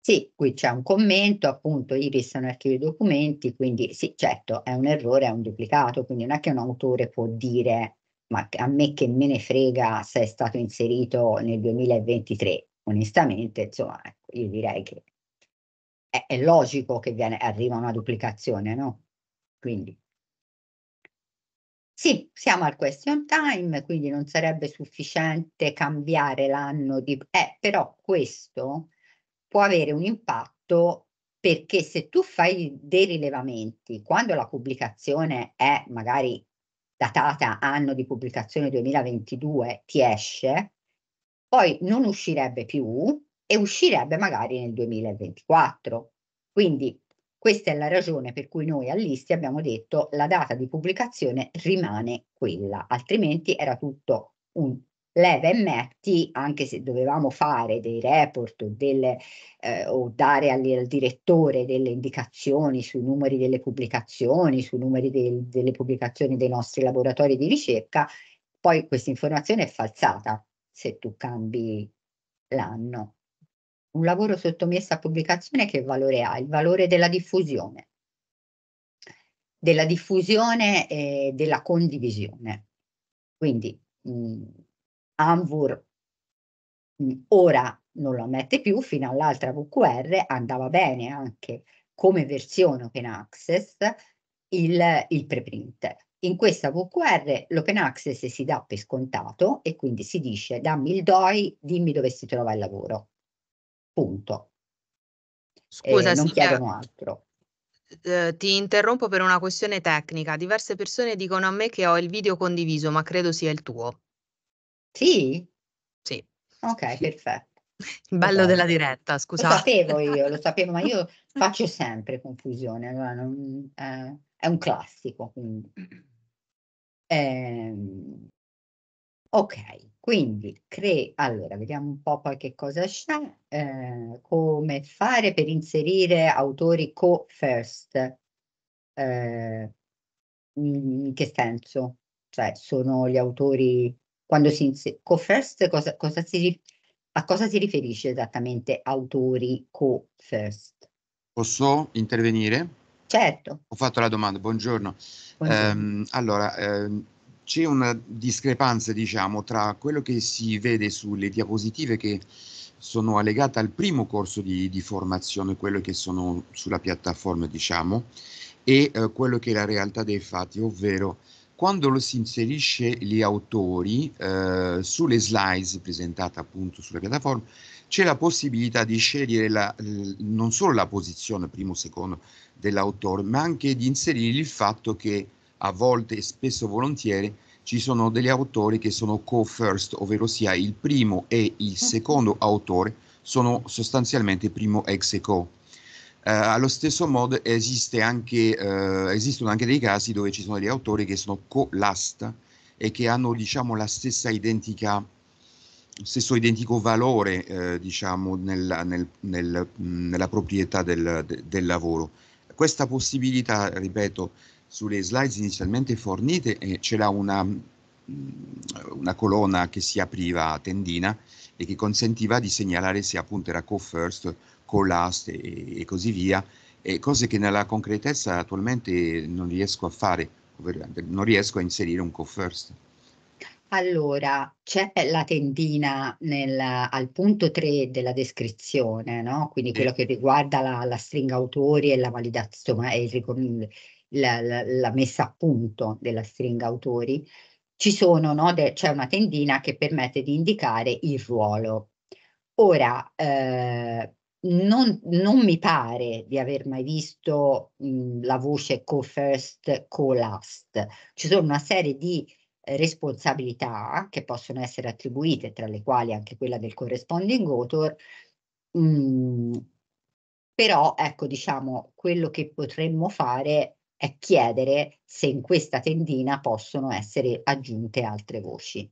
Sì, qui c'è un commento, appunto Iris è un archivio di documenti, quindi sì, certo, è un errore, è un duplicato, quindi non è che un autore può dire ma a me che me ne frega se è stato inserito nel 2023, onestamente, insomma, ecco, io direi che è, è logico che viene, arriva una duplicazione, no? Quindi. Sì, siamo al question time, quindi non sarebbe sufficiente cambiare l'anno di... Eh, però questo può avere un impatto perché se tu fai dei rilevamenti, quando la pubblicazione è magari datata anno di pubblicazione 2022, ti esce, poi non uscirebbe più e uscirebbe magari nel 2024. Quindi questa è la ragione per cui noi all'Isti abbiamo detto la data di pubblicazione rimane quella, altrimenti era tutto un leva e metti, anche se dovevamo fare dei report o, delle, eh, o dare al, al, direttore delle indicazioni sui numeri delle pubblicazioni, sui numeri del, delle pubblicazioni dei nostri laboratori di ricerca, poi questa informazione è falsata se tu cambi l'anno. Un lavoro sottomesso a pubblicazione che valore ha? Il valore della diffusione, della diffusione e della condivisione. Quindi mh, Anvur mh, ora non lo ammette più, fino all'altra VQR andava bene anche come versione open access il, il preprint in questa VQR l'open access si dà per scontato e quindi si dice dammi il DOI, dimmi dove si trova il lavoro. Punto. Scusa, eh, non chiedono altro. Eh, ti interrompo per una questione tecnica. Diverse persone dicono a me che ho il video condiviso, ma credo sia il tuo. Sì? Sì. Ok, perfetto. Il bello okay. della diretta, scusa. Lo sapevo io, lo sapevo, ma io faccio sempre confusione, allora non, eh, è un classico. Quindi. Ehm, ok, quindi cre allora vediamo un po' poi che cosa c'è, ehm, come fare per inserire autori co-first. Ehm, in che senso? Cioè sono gli autori, quando si inserisce, co-first cosa, cosa si, a cosa si riferisce esattamente autori co-first? Posso intervenire? Certo. Ho fatto la domanda, buongiorno. buongiorno. Eh, allora, eh, c'è una discrepanza, diciamo, tra quello che si vede sulle diapositive che sono allegate al primo corso di, di formazione, quello che sono sulla piattaforma, diciamo, e eh, quello che è la realtà dei fatti, ovvero quando lo si inserisce gli autori eh, sulle slides presentate appunto sulla piattaforma, c'è la possibilità di scegliere la, non solo la posizione primo, secondo, dell'autore, ma anche di inserire il fatto che a volte e spesso volentieri ci sono degli autori che sono co-first, ovvero sia il primo e il mm. secondo autore sono sostanzialmente primo ex eco. Eh, allo stesso modo esiste anche, eh, esistono anche dei casi dove ci sono degli autori che sono co-last e che hanno diciamo, la stessa identica stesso identico valore eh, diciamo, nella, nel, nel, nella proprietà del, de, del lavoro questa possibilità, ripeto, sulle slides inizialmente fornite eh, c'era una, mm, una, colonna che si apriva a tendina e che consentiva di segnalare se appunto era co-first, co-last e, e, così via, e cose che nella concretezza attualmente non riesco a fare, non riesco a inserire un co-first. Allora, c'è la tendina nel, al punto 3 della descrizione, no? quindi quello che riguarda la, la stringa autori e la validazione, il, la, la, la, messa a punto della stringa autori, ci sono, no? De, c'è una tendina che permette di indicare il ruolo. Ora, eh, non, non, mi pare di aver mai visto mh, la voce co-first, co-last. Ci sono una serie di eh, responsabilità che possono essere attribuite, tra le quali anche quella del corresponding author, mh, mm, però ecco diciamo quello che potremmo fare è chiedere se in questa tendina possono essere aggiunte altre voci,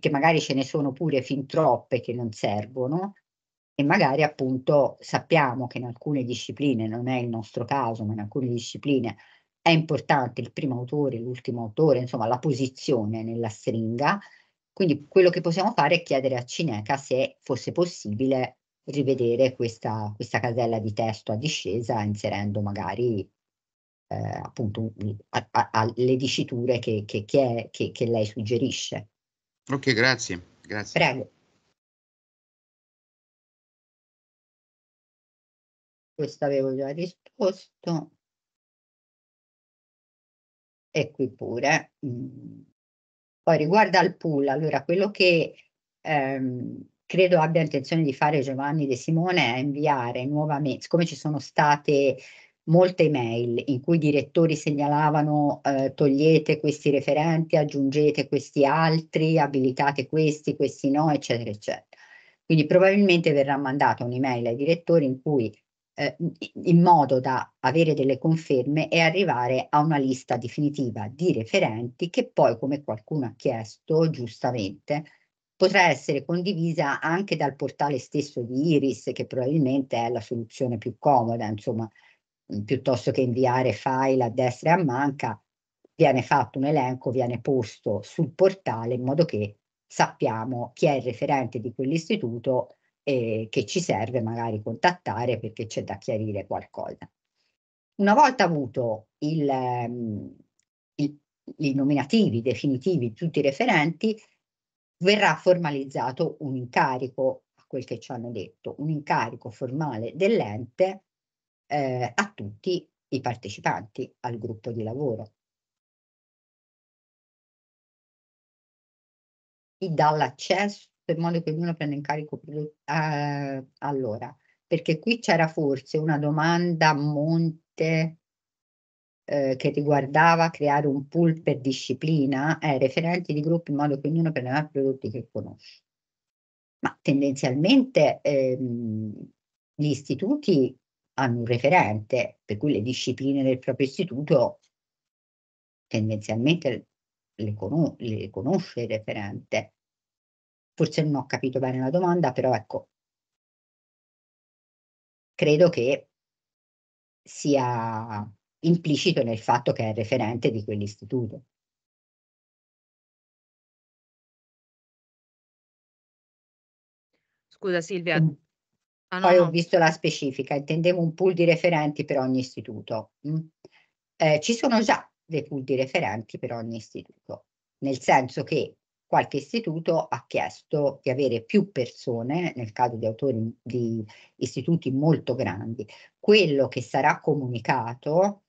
che magari ce ne sono pure fin troppe che non servono e magari appunto sappiamo che in alcune discipline, non è il nostro caso, ma in alcune discipline è importante il primo autore, l'ultimo autore, insomma la posizione nella stringa, quindi quello che possiamo fare è chiedere a Cineca se fosse possibile rivedere questa, questa casella di testo a discesa inserendo magari eh, appunto le diciture che, che, che, è, che, lei suggerisce. Ok, grazie. grazie. Prego. Questo avevo già risposto e qui pure. Mhmm, poi riguardo al pool, allora quello che ehm, credo abbia intenzione di fare Giovanni De Simone è inviare nuovamente, siccome ci sono state molte email in cui i direttori segnalavano eh, togliete questi referenti, aggiungete questi altri, abilitate questi, questi no, eccetera, eccetera. Quindi probabilmente verrà mandata un'email ai direttori in cui eh, in modo da avere delle conferme e arrivare a una lista definitiva di referenti che poi, come qualcuno ha chiesto giustamente, potrà essere condivisa anche dal portale stesso di Iris, che probabilmente è la soluzione più comoda, insomma, mm, piuttosto che inviare file a destra e a manca, viene fatto un elenco, viene posto sul portale in modo che sappiamo chi è il referente di quell'istituto eh, che ci serve magari contattare perché c'è da chiarire qualcosa. Una volta avuto il, ehm, il, i nominativi definitivi di tutti i referenti, verrà formalizzato un incarico a quel che ci hanno detto, un incarico formale dell'ente eh, a tutti i partecipanti al gruppo di lavoro. dall'accesso in modo che ognuno prenda in carico eh, allora, perché qui c'era forse una domanda a monte eh, che riguardava creare un pool per disciplina, eh, referenti di gruppo in modo che ognuno prenda i prodotti che conosce. Ma tendenzialmente ehm, gli istituti hanno un referente, per cui le discipline del proprio istituto tendenzialmente le, conos- le conosce il referente. Forse non ho capito bene la domanda, però ecco, credo che sia implicito nel fatto che è referente di quell'istituto. Scusa Silvia. Ah, no, Poi no. ho visto la specifica, intendevo un pool di referenti per ogni istituto. Mm? Eh, ci sono già dei pool di referenti per ogni istituto, nel senso che qualche istituto ha chiesto di avere più persone, nel caso di autori di istituti molto grandi. Quello che sarà comunicato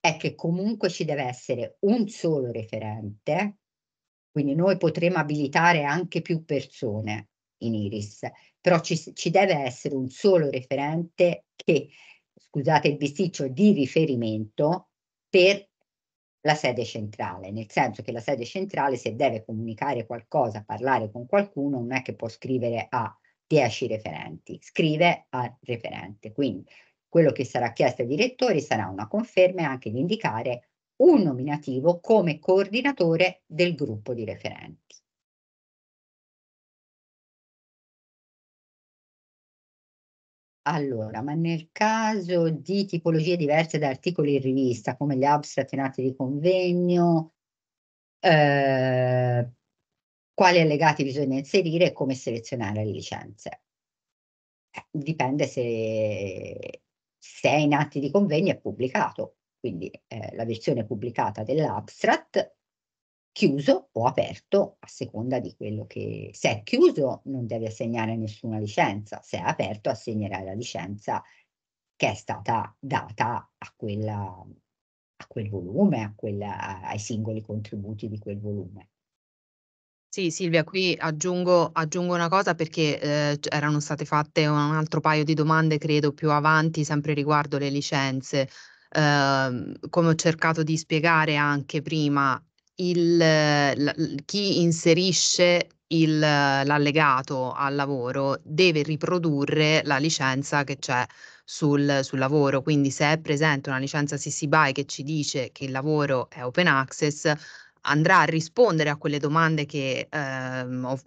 è che comunque ci deve essere un solo referente, quindi noi potremo abilitare anche più persone in Iris, però ci, ci deve essere un solo referente che, scusate il bisticcio, di riferimento per la sede centrale, nel senso che la sede centrale se deve comunicare qualcosa, parlare con qualcuno, non è che può scrivere a 10 referenti, scrive al referente. Quindi quello che sarà chiesto ai direttori sarà una conferma e anche di indicare un nominativo come coordinatore del gruppo di referenti. Allora, ma nel caso di tipologie diverse da articoli in rivista, come gli abstract in atti di convegno, eh, quali allegati bisogna inserire e come selezionare le licenze? Eh, dipende se, se è in atti di convegno è pubblicato, quindi eh, la versione pubblicata dell'abstract chiuso o aperto a seconda di quello che... Se è chiuso non deve assegnare nessuna licenza, se è aperto assegnerà la licenza che è stata data a, quella, a quel volume, a quella, ai singoli contributi di quel volume. Sì Silvia, qui aggiungo, aggiungo una cosa perché eh, erano state fatte un altro paio di domande, credo, più avanti, sempre riguardo le licenze. Eh, come ho cercato di spiegare anche prima, il, la, chi inserisce il, l'allegato al lavoro deve riprodurre la licenza che c'è sul, sul, lavoro, quindi se è presente una licenza CC BY che ci dice che il lavoro è open access, andrà a rispondere a quelle domande che ehm, ho,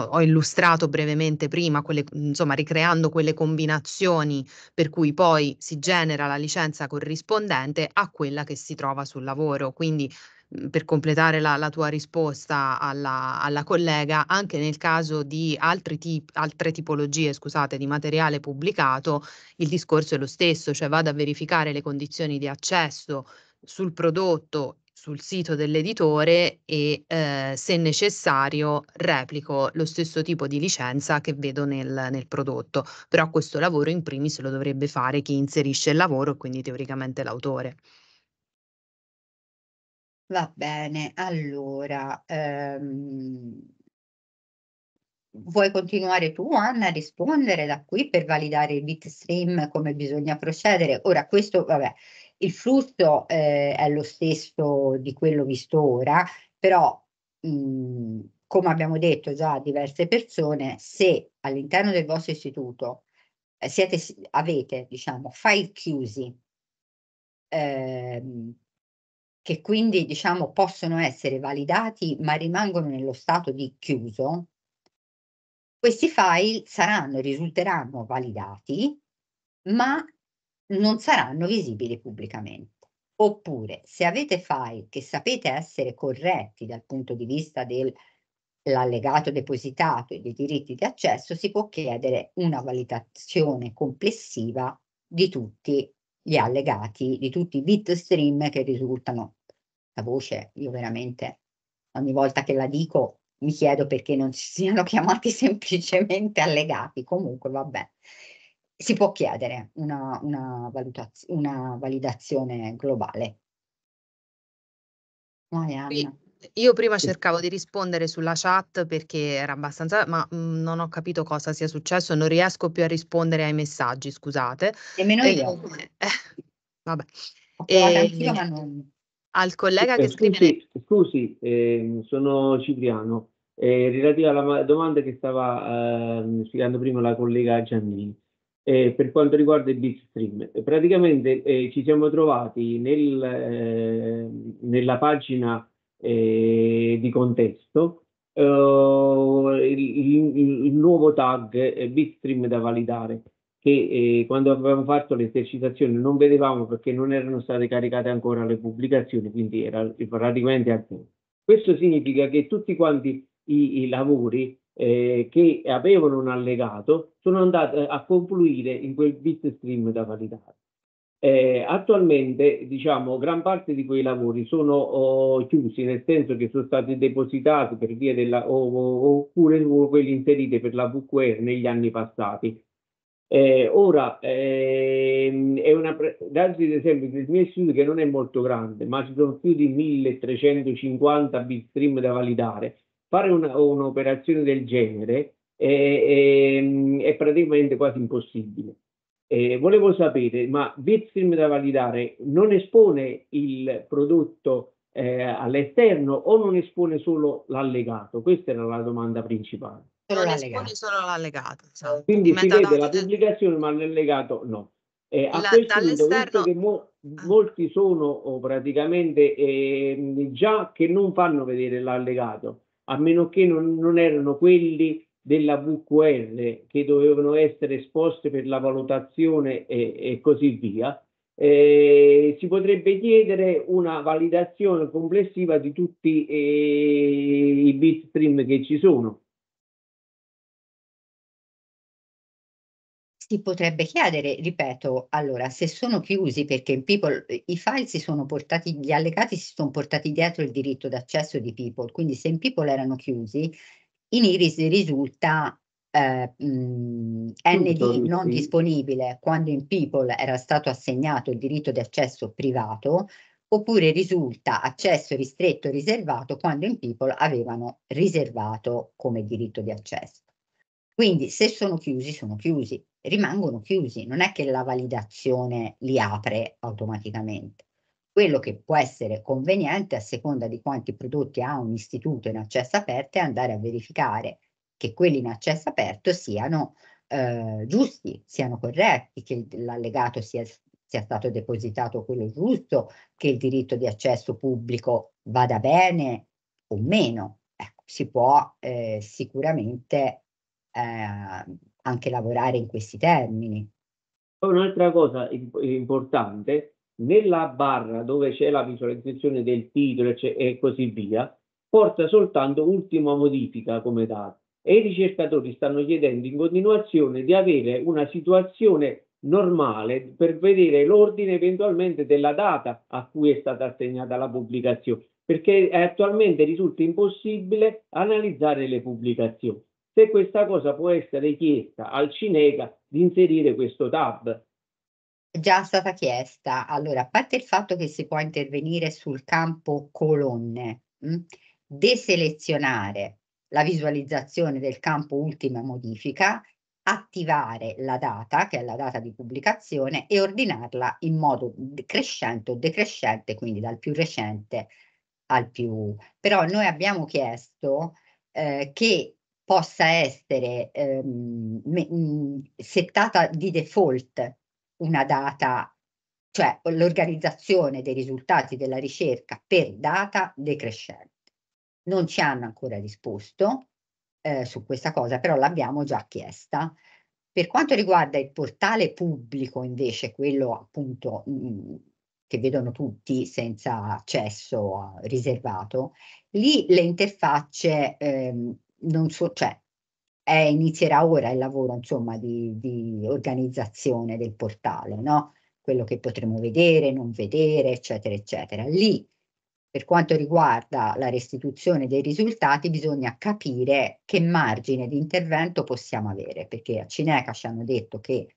ho, illustrato brevemente prima, quelle, insomma ricreando quelle combinazioni per cui poi si genera la licenza corrispondente a quella che si trova sul lavoro. Quindi Mhmm, per completare la, la tua risposta alla, alla, collega, anche nel caso di tip, altre tipologie scusate, di materiale pubblicato, il discorso è lo stesso, cioè vado a verificare le condizioni di accesso sul prodotto sul sito dell'editore e eh, se necessario replico lo stesso tipo di licenza che vedo nel, nel, prodotto, però questo lavoro in primis lo dovrebbe fare chi inserisce il lavoro, e quindi teoricamente l'autore. Va bene, allora, ehm, vuoi continuare tu, Anna, a rispondere da qui per validare il bitstream come bisogna procedere? Ora, questo, vabbè, il flusso eh, è lo stesso di quello visto ora, però, mh, mm, come abbiamo detto già a diverse persone, se all'interno del vostro istituto eh, siete, avete, diciamo, file chiusi, ehm, che quindi diciamo possono essere validati ma rimangono nello stato di chiuso, questi file saranno, risulteranno validati ma non saranno visibili pubblicamente. Oppure, se avete file che sapete essere corretti dal punto di vista dell'allegato depositato e dei diritti di accesso, si può chiedere una validazione complessiva di tutti gli allegati di tutti i bitstream che risultano. La voce, io veramente ogni volta che la dico mi chiedo perché non si siano chiamati semplicemente allegati, comunque vabbè. Si può chiedere una, una, valutaz- una validazione globale. Vai, Sì. Io prima cercavo di rispondere sulla chat perché era abbastanza, ma mhmm, non ho capito cosa sia successo, non riesco più a rispondere ai messaggi, scusate. Nemmeno io. Eh, vabbè. Eh, al collega che eh, scrive... Scusi, scusi ehm, sono Cipriano, eh, relativa alla domanda che stava ehm, spiegando prima la collega Giannini. Eh, per quanto riguarda il bitstream. Praticamente eh, ci siamo trovati nel, eh, nella pagina eh, di contesto, eh, il, il, il, nuovo tag bitstream da validare che eh, quando avevamo fatto le esercitazioni non vedevamo perché non erano state caricate ancora le pubblicazioni, quindi era praticamente a punto. Questo significa che tutti quanti i, i lavori eh, che avevano un allegato sono andati a confluire in quel bitstream da validare. Eh, attualmente diciamo, gran parte di quei lavori sono oh, chiusi, nel senso che sono stati depositati per via della, o, o, oppure quelli inseriti per la VQR negli anni passati. Eh, ora, ehm, è una, darvi ad esempio del mio studio che non è molto grande, ma ci sono più di 1350 bitstream da validare. Fare una, un'operazione del genere è, è, ehm, è praticamente quasi impossibile. Eh, volevo sapere, ma Bitstream da validare non espone il prodotto eh, all'esterno o non espone solo l'allegato? Questa era la domanda principale. Non espone solo l'allegato. Cioè. Quindi si vede la pubblicazione del... ma l'allegato no. Eh, a la, questo punto, visto che mo, ah. molti sono oh, praticamente ehm, già che non fanno vedere l'allegato, a meno che non, non erano quelli della VQR che dovevano essere esposte per la valutazione e, e così via, eh, si potrebbe chiedere una validazione complessiva di tutti eh, i bitstream che ci sono. Si potrebbe chiedere, ripeto, allora, se sono chiusi perché in People i file si sono portati, gli allegati si sono portati dietro il diritto d'accesso di People, quindi se in People erano chiusi, in Iris risulta eh, mh, ND non disponibile quando in People era stato assegnato il diritto di accesso privato, oppure risulta accesso ristretto riservato quando in People avevano riservato come diritto di accesso. Quindi se sono chiusi, sono chiusi, rimangono chiusi, non è che la validazione li apre automaticamente. Quello che può essere conveniente a seconda di quanti prodotti ha un istituto in accesso aperto è andare a verificare che quelli in accesso aperto siano eh, giusti, siano corretti, che l'allegato sia, sia stato depositato quello giusto, che il diritto di accesso pubblico vada bene o meno. Ecco, si può eh, sicuramente eh, anche lavorare in questi termini. Un'altra cosa importante nella barra dove c'è la visualizzazione del titolo e cioè, così via, porta soltanto ultima modifica come dato e i ricercatori stanno chiedendo in continuazione di avere una situazione normale per vedere l'ordine eventualmente della data a cui è stata assegnata la pubblicazione, perché attualmente risulta impossibile analizzare le pubblicazioni. Se questa cosa può essere chiesta al Cineca di inserire questo tab, Già stata chiesta. Allora, a parte il fatto che si può intervenire sul campo colonne, mh, mm, deselezionare la visualizzazione del campo ultima modifica, attivare la data, che è la data di pubblicazione, e ordinarla in modo crescente o decrescente, quindi dal più recente al più. Però noi abbiamo chiesto eh, che possa essere ehm, mm, settata di default una data, cioè l'organizzazione dei risultati della ricerca per data decrescente. Non ci hanno ancora risposto eh, su questa cosa, però l'abbiamo già chiesta. Per quanto riguarda il portale pubblico, invece, quello appunto mh, mm, che vedono tutti senza accesso riservato, lì le interfacce ehm, non so, cioè, eh, inizierà ora il lavoro insomma, di, di, organizzazione del portale, no? quello che potremo vedere, non vedere, eccetera, eccetera. Lì, per quanto riguarda la restituzione dei risultati, bisogna capire che margine di intervento possiamo avere, perché a Cineca ci hanno detto che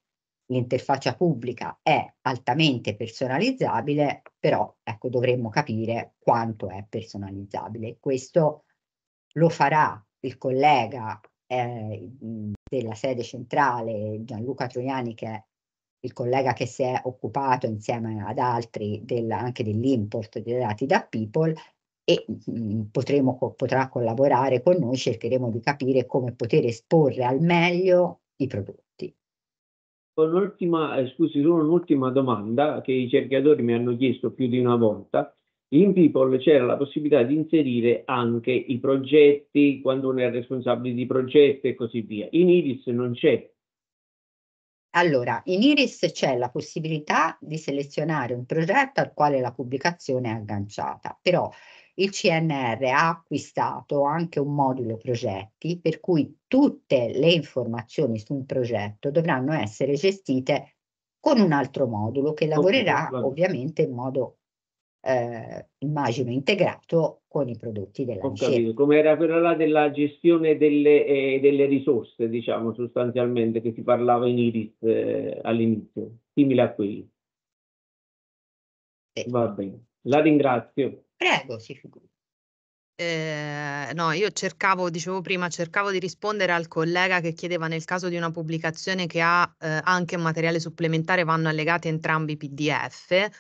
l'interfaccia pubblica è altamente personalizzabile, però ecco, dovremmo capire quanto è personalizzabile. Questo lo farà il collega eh, della sede centrale, Gianluca Troiani che è il collega che si è occupato insieme ad altri del, anche dell'import dei dati da People e mh, potremo, co- potrà collaborare con noi, cercheremo di capire come poter esporre al meglio i prodotti. un'ultima, eh, scusi, solo un'ultima domanda che i cercatori mi hanno chiesto più di una volta. In People c'era la possibilità di inserire anche i progetti, quando uno è responsabile di progetti e così via. In Iris non c'è. Allora, in Iris c'è la possibilità di selezionare un progetto al quale la pubblicazione è agganciata, però il CNR ha acquistato anche un modulo progetti per cui tutte le informazioni su un progetto dovranno essere gestite con un altro modulo che lavorerà ovviamente in modo eh, immagino integrato con i prodotti della Ho ricerca. Come era quella là della gestione delle, eh, delle, risorse, diciamo sostanzialmente, che si parlava in IRIS eh, all'inizio, simile a quello. Sì. Va bene, la ringrazio. Prego, si figuri. Eh, no, io cercavo, dicevo prima, cercavo di rispondere al collega che chiedeva nel caso di una pubblicazione che ha eh, anche materiale supplementare vanno allegati entrambi i PDF.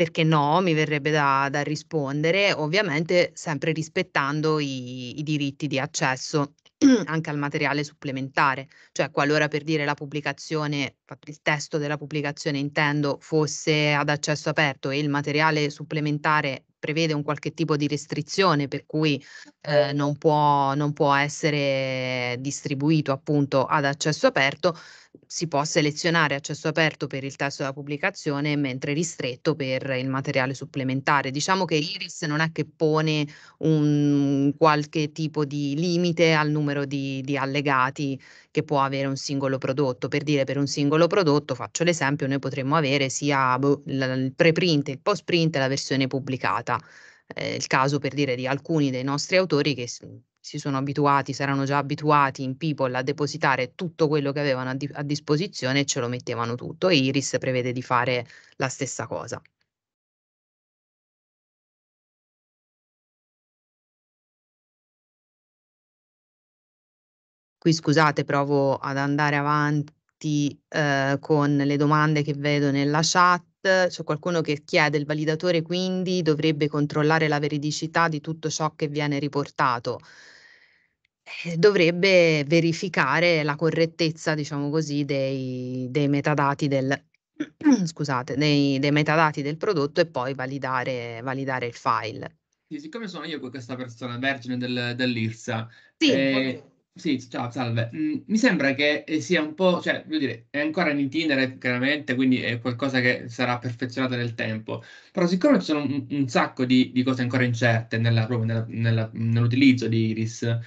Perché no, mi verrebbe da, da rispondere, ovviamente sempre rispettando i, i diritti di accesso anche al materiale supplementare, cioè qualora per dire la pubblicazione, il testo della pubblicazione intendo, fosse ad accesso aperto e il materiale supplementare prevede un qualche tipo di restrizione per cui eh, non, può, non può essere distribuito appunto ad accesso aperto, si può selezionare accesso aperto per il testo della pubblicazione, mentre ristretto per il materiale supplementare. Diciamo che Iris non è che pone un qualche tipo di limite al numero di, di allegati che può avere un singolo prodotto. Per dire, per un singolo prodotto, faccio l'esempio, noi potremmo avere sia boh, il preprint, il post print e la versione pubblicata. Eh, il caso per dire di alcuni dei nostri autori che si sono abituati, si erano già abituati in People a depositare tutto quello che avevano a, di- a disposizione e ce lo mettevano tutto e Iris prevede di fare la stessa cosa. Qui scusate, provo ad andare avanti eh, con le domande che vedo nella chat c'è qualcuno che chiede il validatore quindi dovrebbe controllare la veridicità di tutto ciò che viene riportato. Eh, dovrebbe verificare la correttezza, diciamo così, dei, dei metadati del, scusate, dei, dei, metadati del prodotto e poi validare, validare il file. Sì, siccome sono io questa persona, vergine del, dell'IRSA, sì, eh, sì, ciao, salve. Mm, mi sembra che eh, sia un po', cioè, voglio dire, è ancora in itinere chiaramente, quindi è qualcosa che sarà perfezionato nel tempo, però siccome ci sono un, un sacco di, di, cose ancora incerte nella, nella, nella, nell'utilizzo di Iris,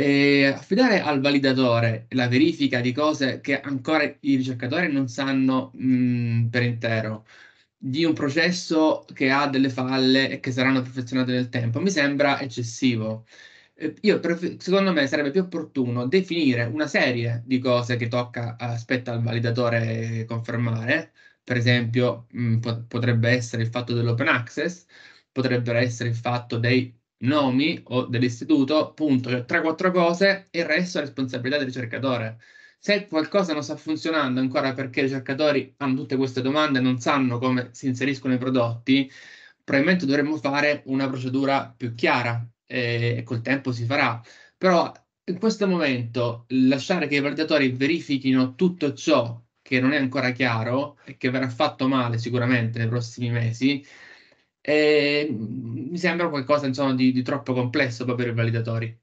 e affidare al validatore la verifica di cose che ancora i ricercatori non sanno mh, mm, per intero, di un processo che ha delle falle e che saranno perfezionate nel tempo, mi sembra eccessivo. Io, secondo me sarebbe più opportuno definire una serie di cose che tocca, aspetta al validatore confermare, per esempio mh, mm, potrebbe essere il fatto dell'open access, potrebbero essere il fatto dei nomi o dell'istituto, punto, 3 quattro cose e il resto è responsabilità del ricercatore. Se qualcosa non sta funzionando ancora perché i ricercatori hanno tutte queste domande e non sanno come si inseriscono i prodotti, probabilmente dovremmo fare una procedura più chiara e col tempo si farà. Però in questo momento lasciare che i validatori verifichino tutto ciò che non è ancora chiaro e che verrà fatto male sicuramente nei prossimi mesi, e mm, mi sembra qualcosa insomma, di, di troppo complesso proprio per i validatori.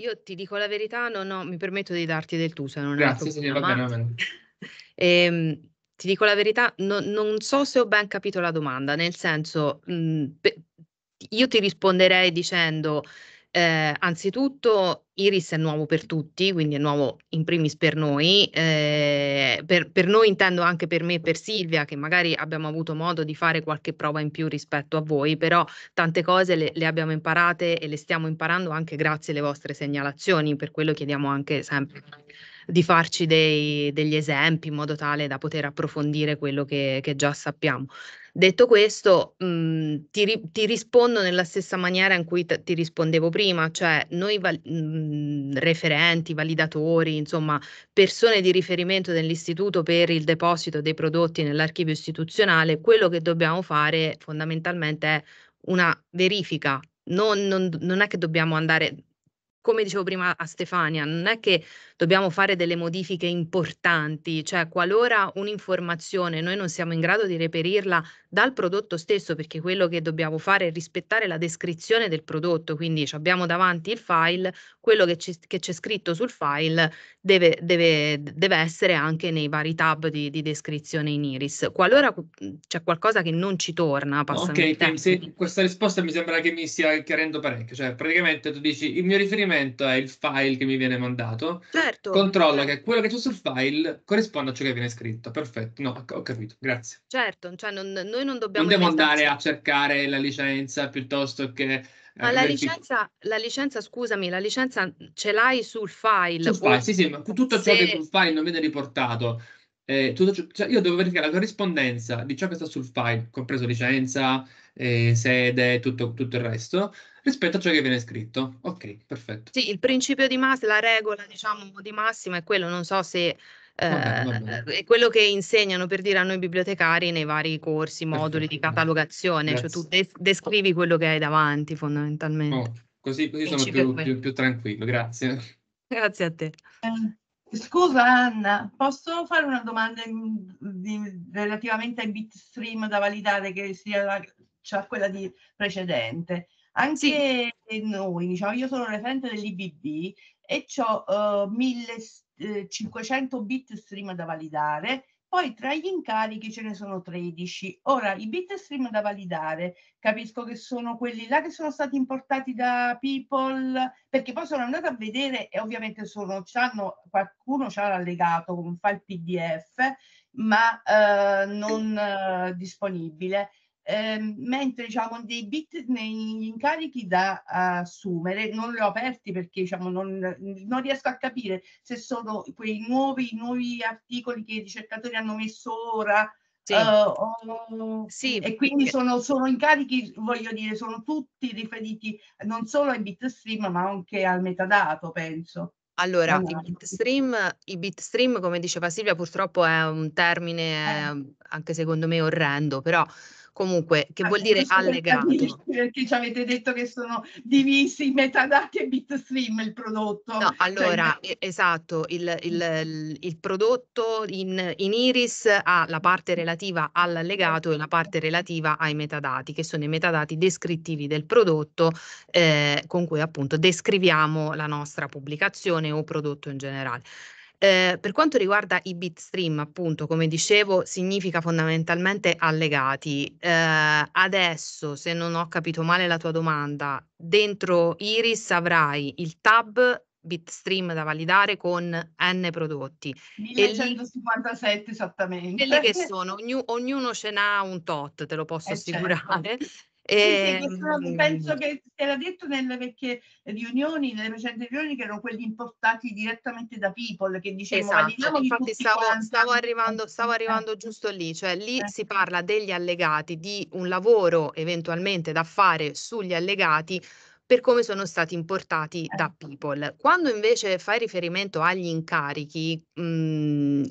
Io ti dico la verità, no, no, mi permetto di darti del tu se non Grazie, è signora, va bene, va bene. e, ehm, ti dico la verità, no, non so se ho ben capito la domanda, nel senso, mh, mm, io ti risponderei dicendo, eh, anzitutto Iris è nuovo per tutti, quindi è nuovo in primis per noi, eh, per, per, noi intendo anche per me e per Silvia, che magari abbiamo avuto modo di fare qualche prova in più rispetto a voi, però tante cose le, le abbiamo imparate e le stiamo imparando anche grazie alle vostre segnalazioni, per quello chiediamo anche sempre di farci dei, degli esempi in modo tale da poter approfondire quello che, che già sappiamo. Detto questo, mh, mhmm, ti, ri- ti, rispondo nella stessa maniera in cui t- ti rispondevo prima, cioè noi val- mh, mhmm, referenti, validatori, insomma persone di riferimento dell'istituto per il deposito dei prodotti nell'archivio istituzionale, quello che dobbiamo fare fondamentalmente è una verifica. non, non, non è che dobbiamo andare, come dicevo prima a Stefania, non è che dobbiamo fare delle modifiche importanti, cioè qualora un'informazione noi non siamo in grado di reperirla dal prodotto stesso, perché quello che dobbiamo fare è rispettare la descrizione del prodotto, quindi abbiamo davanti il file, quello che, ci, che c'è scritto sul file deve, deve, deve, essere anche nei vari tab di, di descrizione in Iris. Qualora c'è qualcosa che non ci torna, Ok, se, questa risposta mi sembra che mi stia chiarendo parecchio, cioè praticamente tu dici il mio riferimento è il file che mi viene mandato, certo certo. Controlla cioè che quello che c'è sul file corrisponde a ciò che viene scritto. Perfetto, no, ho capito, grazie. Certo, cioè non, noi non dobbiamo... Non andare a cercare la licenza piuttosto che... Eh, ma la, licenza, la licenza, scusami, la licenza ce l'hai sul file? Sul file, sì, sì, ma tutto ciò se... che sul file non viene riportato eh, tutto ciò, cioè io devo verificare la corrispondenza di ciò che sta sul file, compreso licenza, eh, sede, tutto, tutto, il resto, rispetto a ciò che viene scritto. Ok, perfetto. Sì, il principio di massima, la regola diciamo di massima è quello, non so se... Eh, È quello che insegnano per dire a noi bibliotecari nei vari corsi, moduli di catalogazione, Grazie. cioè tu des- descrivi quello che hai davanti fondamentalmente. Oh, così, così sono più, più, più tranquillo. Grazie. Grazie a te. Eh, Scusa Anna, posso fare una domanda in, di, relativamente ai bitstream da validare che sia la, cioè quella di precedente? Anche sì. noi, diciamo, io sono referente dell'IBB e ho uh, 1500 bitstream da validare poi tra gli incarichi ce ne sono 13. Ora, i bitstream da validare, capisco che sono quelli là che sono stati importati da People, perché poi sono andata a vedere e ovviamente sono, c'hanno, qualcuno ci ha allegato con un file PDF, ma eh, non eh, disponibile. Ehm, mentre diciamo dei bit negli incarichi da assumere non li ho aperti perché diciamo non, non riesco a capire se sono quei nuovi, nuovi articoli che i ricercatori hanno messo ora sì. Uh, sì. E quindi sono, sono, incarichi, voglio dire, sono tutti riferiti non solo ai bitstream ma anche al metadato, penso. Allora, i bitstream, i bitstream, come diceva Silvia, purtroppo è un termine eh. anche secondo me orrendo, però comunque che vuol dire allegato. Perché ci avete detto che sono divisi metadati e bitstream il prodotto. No, allora, cioè, eh, esatto, il, il, il prodotto in, in, Iris ha la parte relativa all'allegato e la parte relativa ai metadati, che sono i metadati descrittivi del prodotto eh, con cui appunto descriviamo la nostra pubblicazione o prodotto in generale. Eh, per quanto riguarda i bitstream, appunto, come dicevo, significa fondamentalmente allegati. Eh, adesso, se non ho capito male la tua domanda, dentro Iris avrai il tab bitstream da validare con n prodotti. 1157 e lì, esattamente. Quelli che sono, ognuno, ce n'ha un tot, te lo posso eh certo. assicurare. Certo. E, sì, sì, ehm, mm, penso che si era detto nelle vecchie riunioni, nelle recenti riunioni, che erano quelli impostati direttamente da People, che dicevano esatto, diciamo infatti stavo, stavo, arrivando, stavo, arrivando, giusto lì, cioè lì eh. si parla degli allegati, di un lavoro eventualmente da fare sugli allegati per come sono stati importati eh. da People. Quando invece fai riferimento agli incarichi, mh, mm,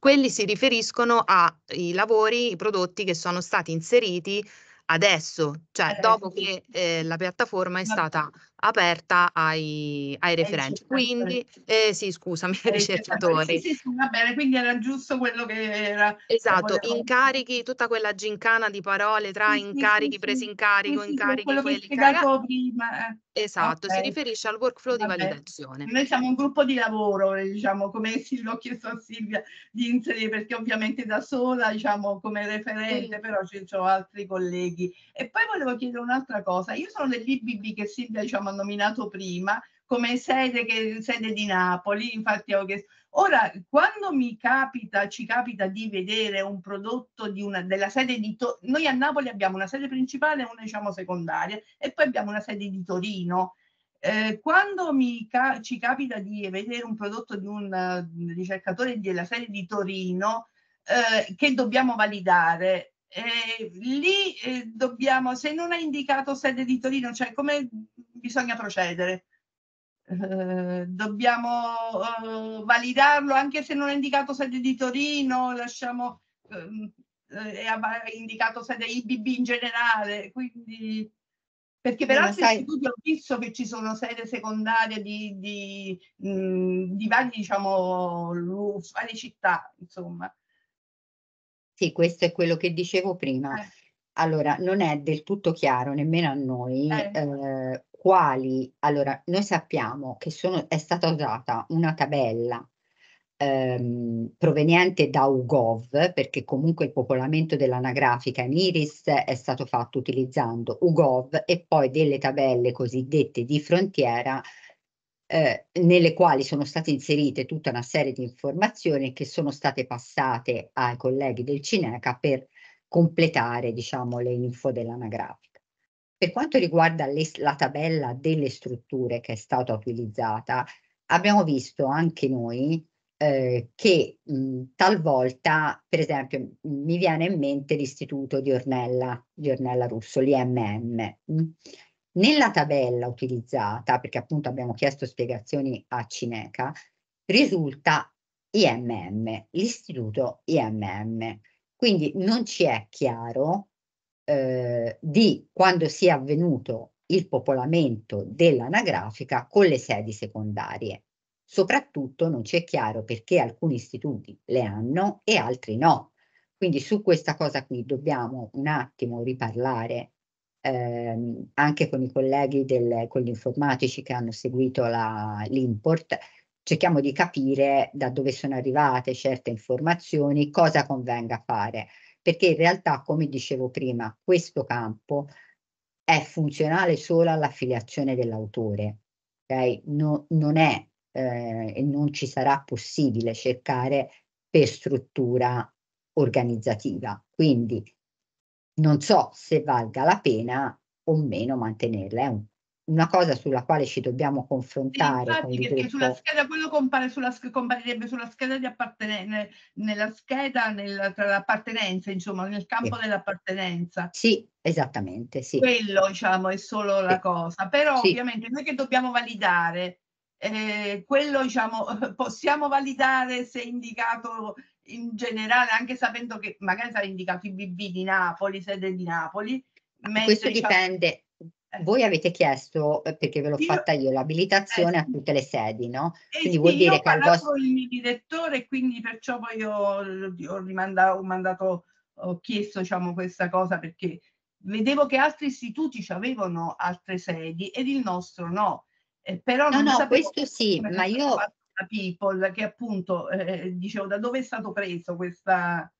quelli si riferiscono ai lavori, i prodotti che sono stati inseriti adesso, cioè eh, dopo che eh, la piattaforma è stata aperta ai, ai referenti. Quindi, eh, sì, scusami, ai ricercatori. Sì, sì, sì, va bene, quindi era giusto quello che era. Cioè, esatto, che incarichi, tutta quella gincana di parole tra incarichi, presi in carico, incarichi, quello quelli che spiegato prima. Eh. Esatto, okay. si riferisce al workflow Vabbè. di validazione. Noi siamo un gruppo di lavoro, eh, diciamo, come sì, l'ho chiesto a Silvia di inserire, perché ovviamente da sola, diciamo, come referente, mm. però ci sono altri colleghi. E poi volevo chiedere un'altra cosa. Io sono dell'IBB che Silvia, diciamo, nominato prima, come sede, che, sede di Napoli, infatti ho chiesto. Ora, quando mi capita, ci capita di vedere un prodotto una, della sede di Torino, noi a Napoli abbiamo una sede principale e una diciamo secondaria e poi abbiamo una sede di Torino. Eh, quando mi ca- ci capita di vedere un prodotto di un uh, ricercatore della sede di Torino eh, che dobbiamo validare, eh, lì eh, dobbiamo, se non è indicato sede di Torino, cioè come bisogna procedere? Eh, dobbiamo eh, validarlo anche se non è indicato sede di Torino, lasciamo, è ehm, eh, indicato sede IBB in generale, quindi perché per eh, altri sai... istituti ho visto che ci sono sede secondarie di, di, mh, mm, di vari, diciamo, vari città, insomma. Sì, questo è quello che dicevo prima. Eh. Allora, non è del tutto chiaro nemmeno a noi eh. Eh, quali, allora, noi sappiamo che sono, è stata usata una tabella ehm, proveniente da UGOV, perché comunque il popolamento dell'anagrafica in Iris è stato fatto utilizzando UGOV e poi delle tabelle cosiddette di frontiera eh, nelle quali sono state inserite tutta una serie di informazioni che sono state passate ai colleghi del Cineca per completare diciamo, le info dell'anagrafica. Per quanto riguarda le, la tabella delle strutture che è stata utilizzata, abbiamo visto anche noi eh, che mh, talvolta, per esempio, mh, mi viene in mente l'istituto di Ornella, di Ornella Russo, l'IMM. Mh nella tabella utilizzata, perché appunto abbiamo chiesto spiegazioni a Cineca, risulta IMM, l'istituto IMM. Quindi non ci è chiaro eh, di quando sia avvenuto il popolamento dell'anagrafica con le sedi secondarie. Soprattutto non ci è chiaro perché alcuni istituti le hanno e altri no. Quindi su questa cosa qui dobbiamo un attimo riparlare ehm, anche con i colleghi, del, con gli informatici che hanno seguito l'import, cerchiamo di capire da dove sono arrivate certe informazioni, cosa convenga fare, perché in realtà, come dicevo prima, questo campo è funzionale solo all'affiliazione dell'autore, okay? No, non è eh, e non ci sarà possibile cercare per struttura organizzativa. Quindi non so se valga la pena o meno mantenerla. È un, una cosa sulla quale ci dobbiamo confrontare. Sì, infatti, perché sulla scheda quello compare sulla, comparirebbe sulla scheda di appartenenza, nella scheda nel, tra l'appartenenza, insomma, nel campo sì. dell'appartenenza. Sì, esattamente. Sì. Quello diciamo è solo la cosa. Però ovviamente noi che dobbiamo validare. Eh, quello diciamo possiamo validare se è indicato in generale, anche sapendo che magari sarà indicato IBB di Napoli, sede di Napoli. Ah, questo diciamo dipende. Eh. Voi avete chiesto, eh, perché ve l'ho io, fatta io, l'abilitazione eh, a tutte le sedi, no? Eh, quindi sì, vuol dire che al vostro... il mio direttore, quindi perciò poi ho, ho, rimandato, ho, mandato, ho chiesto diciamo, questa cosa perché vedevo che altri istituti avevano altre sedi ed il nostro no. Eh, però no, no, questo sì, ma io fatto. People, che appunto eh, dicevo da dove è stato preso questa...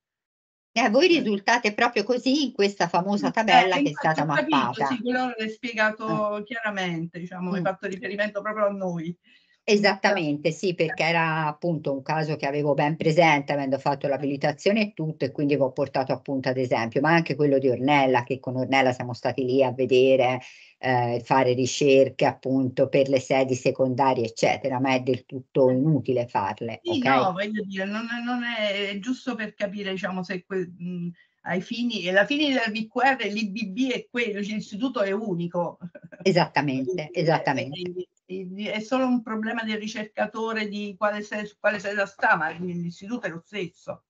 E a voi eh. risultate proprio così in questa famosa eh, tabella eh, che è stata mappata. Capito, sì, quello l'hai spiegato mm. chiaramente, diciamo, mm. hai fatto riferimento proprio a noi. Esatto. Esattamente, sì, perché era appunto un caso che avevo ben presente avendo fatto l'abilitazione e tutto e quindi vi ho portato appunto ad esempio, ma anche quello di Ornella, che con Ornella siamo stati lì a vedere, eh, fare ricerche appunto per le sedi secondarie eccetera, ma è del tutto inutile farle. Sì, okay? no, voglio dire, non, non è, è, giusto per capire diciamo se... Que- mh, ai fini, e la fine del VQR, l'IBB è quello, cioè l'istituto è unico. Esattamente, esattamente è solo un problema del ricercatore di quale, se, quale sede sta, ma l'istituto è lo stesso.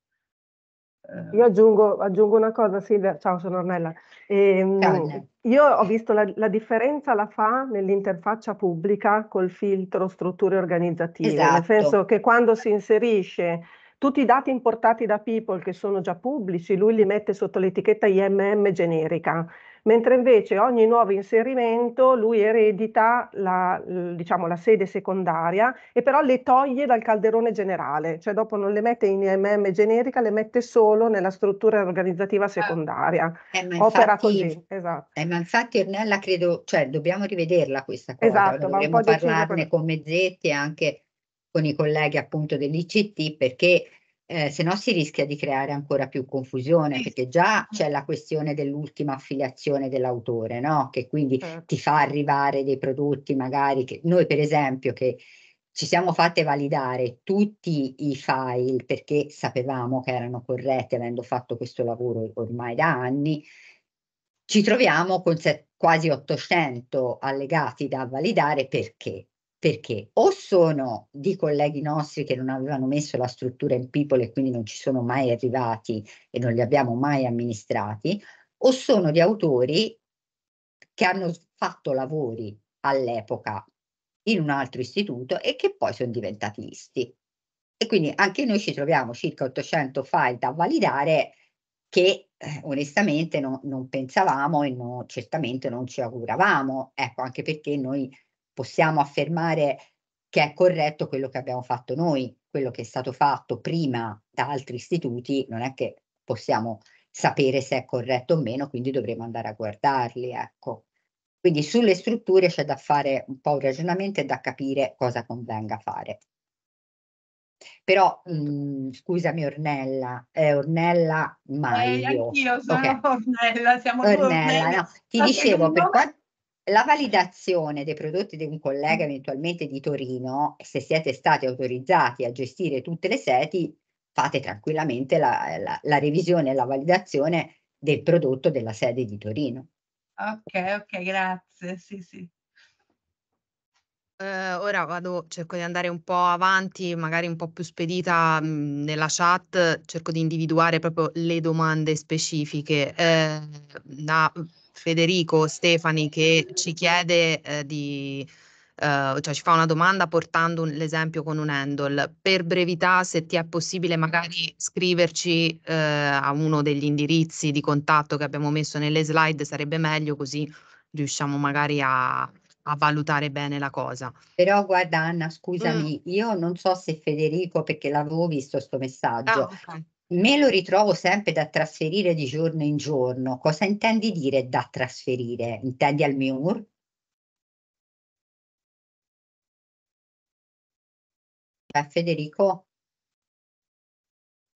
Eh. Io aggiungo, aggiungo, una cosa, Silvia. Ciao, sono Ornella. Ehm, io ho visto la, la, differenza la fa nell'interfaccia pubblica col filtro strutture organizzative, esatto. nel senso che quando si inserisce tutti i dati importati da People che sono già pubblici, lui li mette sotto l'etichetta IMM generica mentre invece ogni nuovo inserimento lui eredita la, diciamo, la sede secondaria e però le toglie dal calderone generale, cioè dopo non le mette in IMM generica, le mette solo nella struttura organizzativa ah. secondaria. Eh, infatti, Opera così, esatto. Eh, ma infatti Ornella credo, cioè dobbiamo rivederla questa cosa, esatto, dovremmo parlarne con Mezzetti e anche con i colleghi appunto dell'ICT perché eh, se no si rischia di creare ancora più confusione perché già c'è la questione dell'ultima affiliazione dell'autore, no? che quindi certo. ti fa arrivare dei prodotti magari che noi per esempio che ci siamo fatte validare tutti i file perché sapevamo che erano corretti avendo fatto questo lavoro ormai da anni, ci troviamo con quasi 800 allegati da validare perché? perché o sono di colleghi nostri che non avevano messo la struttura in people e quindi non ci sono mai arrivati e non li abbiamo mai amministrati, o sono di autori che hanno fatto lavori all'epoca in un altro istituto e che poi sono diventati listi. E quindi anche noi ci troviamo circa 800 file da validare che eh, onestamente no, non pensavamo e no, certamente non ci auguravamo, ecco anche perché noi possiamo affermare che è corretto quello che abbiamo fatto noi, quello che è stato fatto prima da altri istituti, non è che possiamo sapere se è corretto o meno, quindi dovremo andare a guardarli, ecco. Quindi sulle strutture c'è da fare un po' un ragionamento e da capire cosa convenga fare. Però, mh, mm, scusami Ornella, eh, Ornella eh, Maglio. Eh, anch'io sono okay. Ornella, siamo Ornella, due Ornella. No, ti Sapete dicevo, per quanto la validazione dei prodotti di un collega mm. eventualmente di Torino, se siete stati autorizzati a gestire tutte le seti, fate tranquillamente la, la, la revisione e la validazione del prodotto della sede di Torino. Ok, ok, grazie. Sì, sì. Eh, ora vado, cerco di andare un po' avanti, magari un po' più spedita mh, mm, nella chat, cerco di individuare proprio le domande specifiche. Eh, da, Federico Stefani che ci chiede eh, di Uh, cioè ci fa una domanda portando un, l'esempio con un handle. Per brevità, se ti è possibile magari scriverci uh, a uno degli indirizzi di contatto che abbiamo messo nelle slide, sarebbe meglio così riusciamo magari a, a valutare bene la cosa. Però guarda Anna, scusami, mm. io non so se Federico, perché l'avevo visto questo messaggio, ah, okay me lo ritrovo sempre da trasferire di giorno in giorno. Cosa intendi dire da trasferire? Intendi al MIUR? Eh, Federico?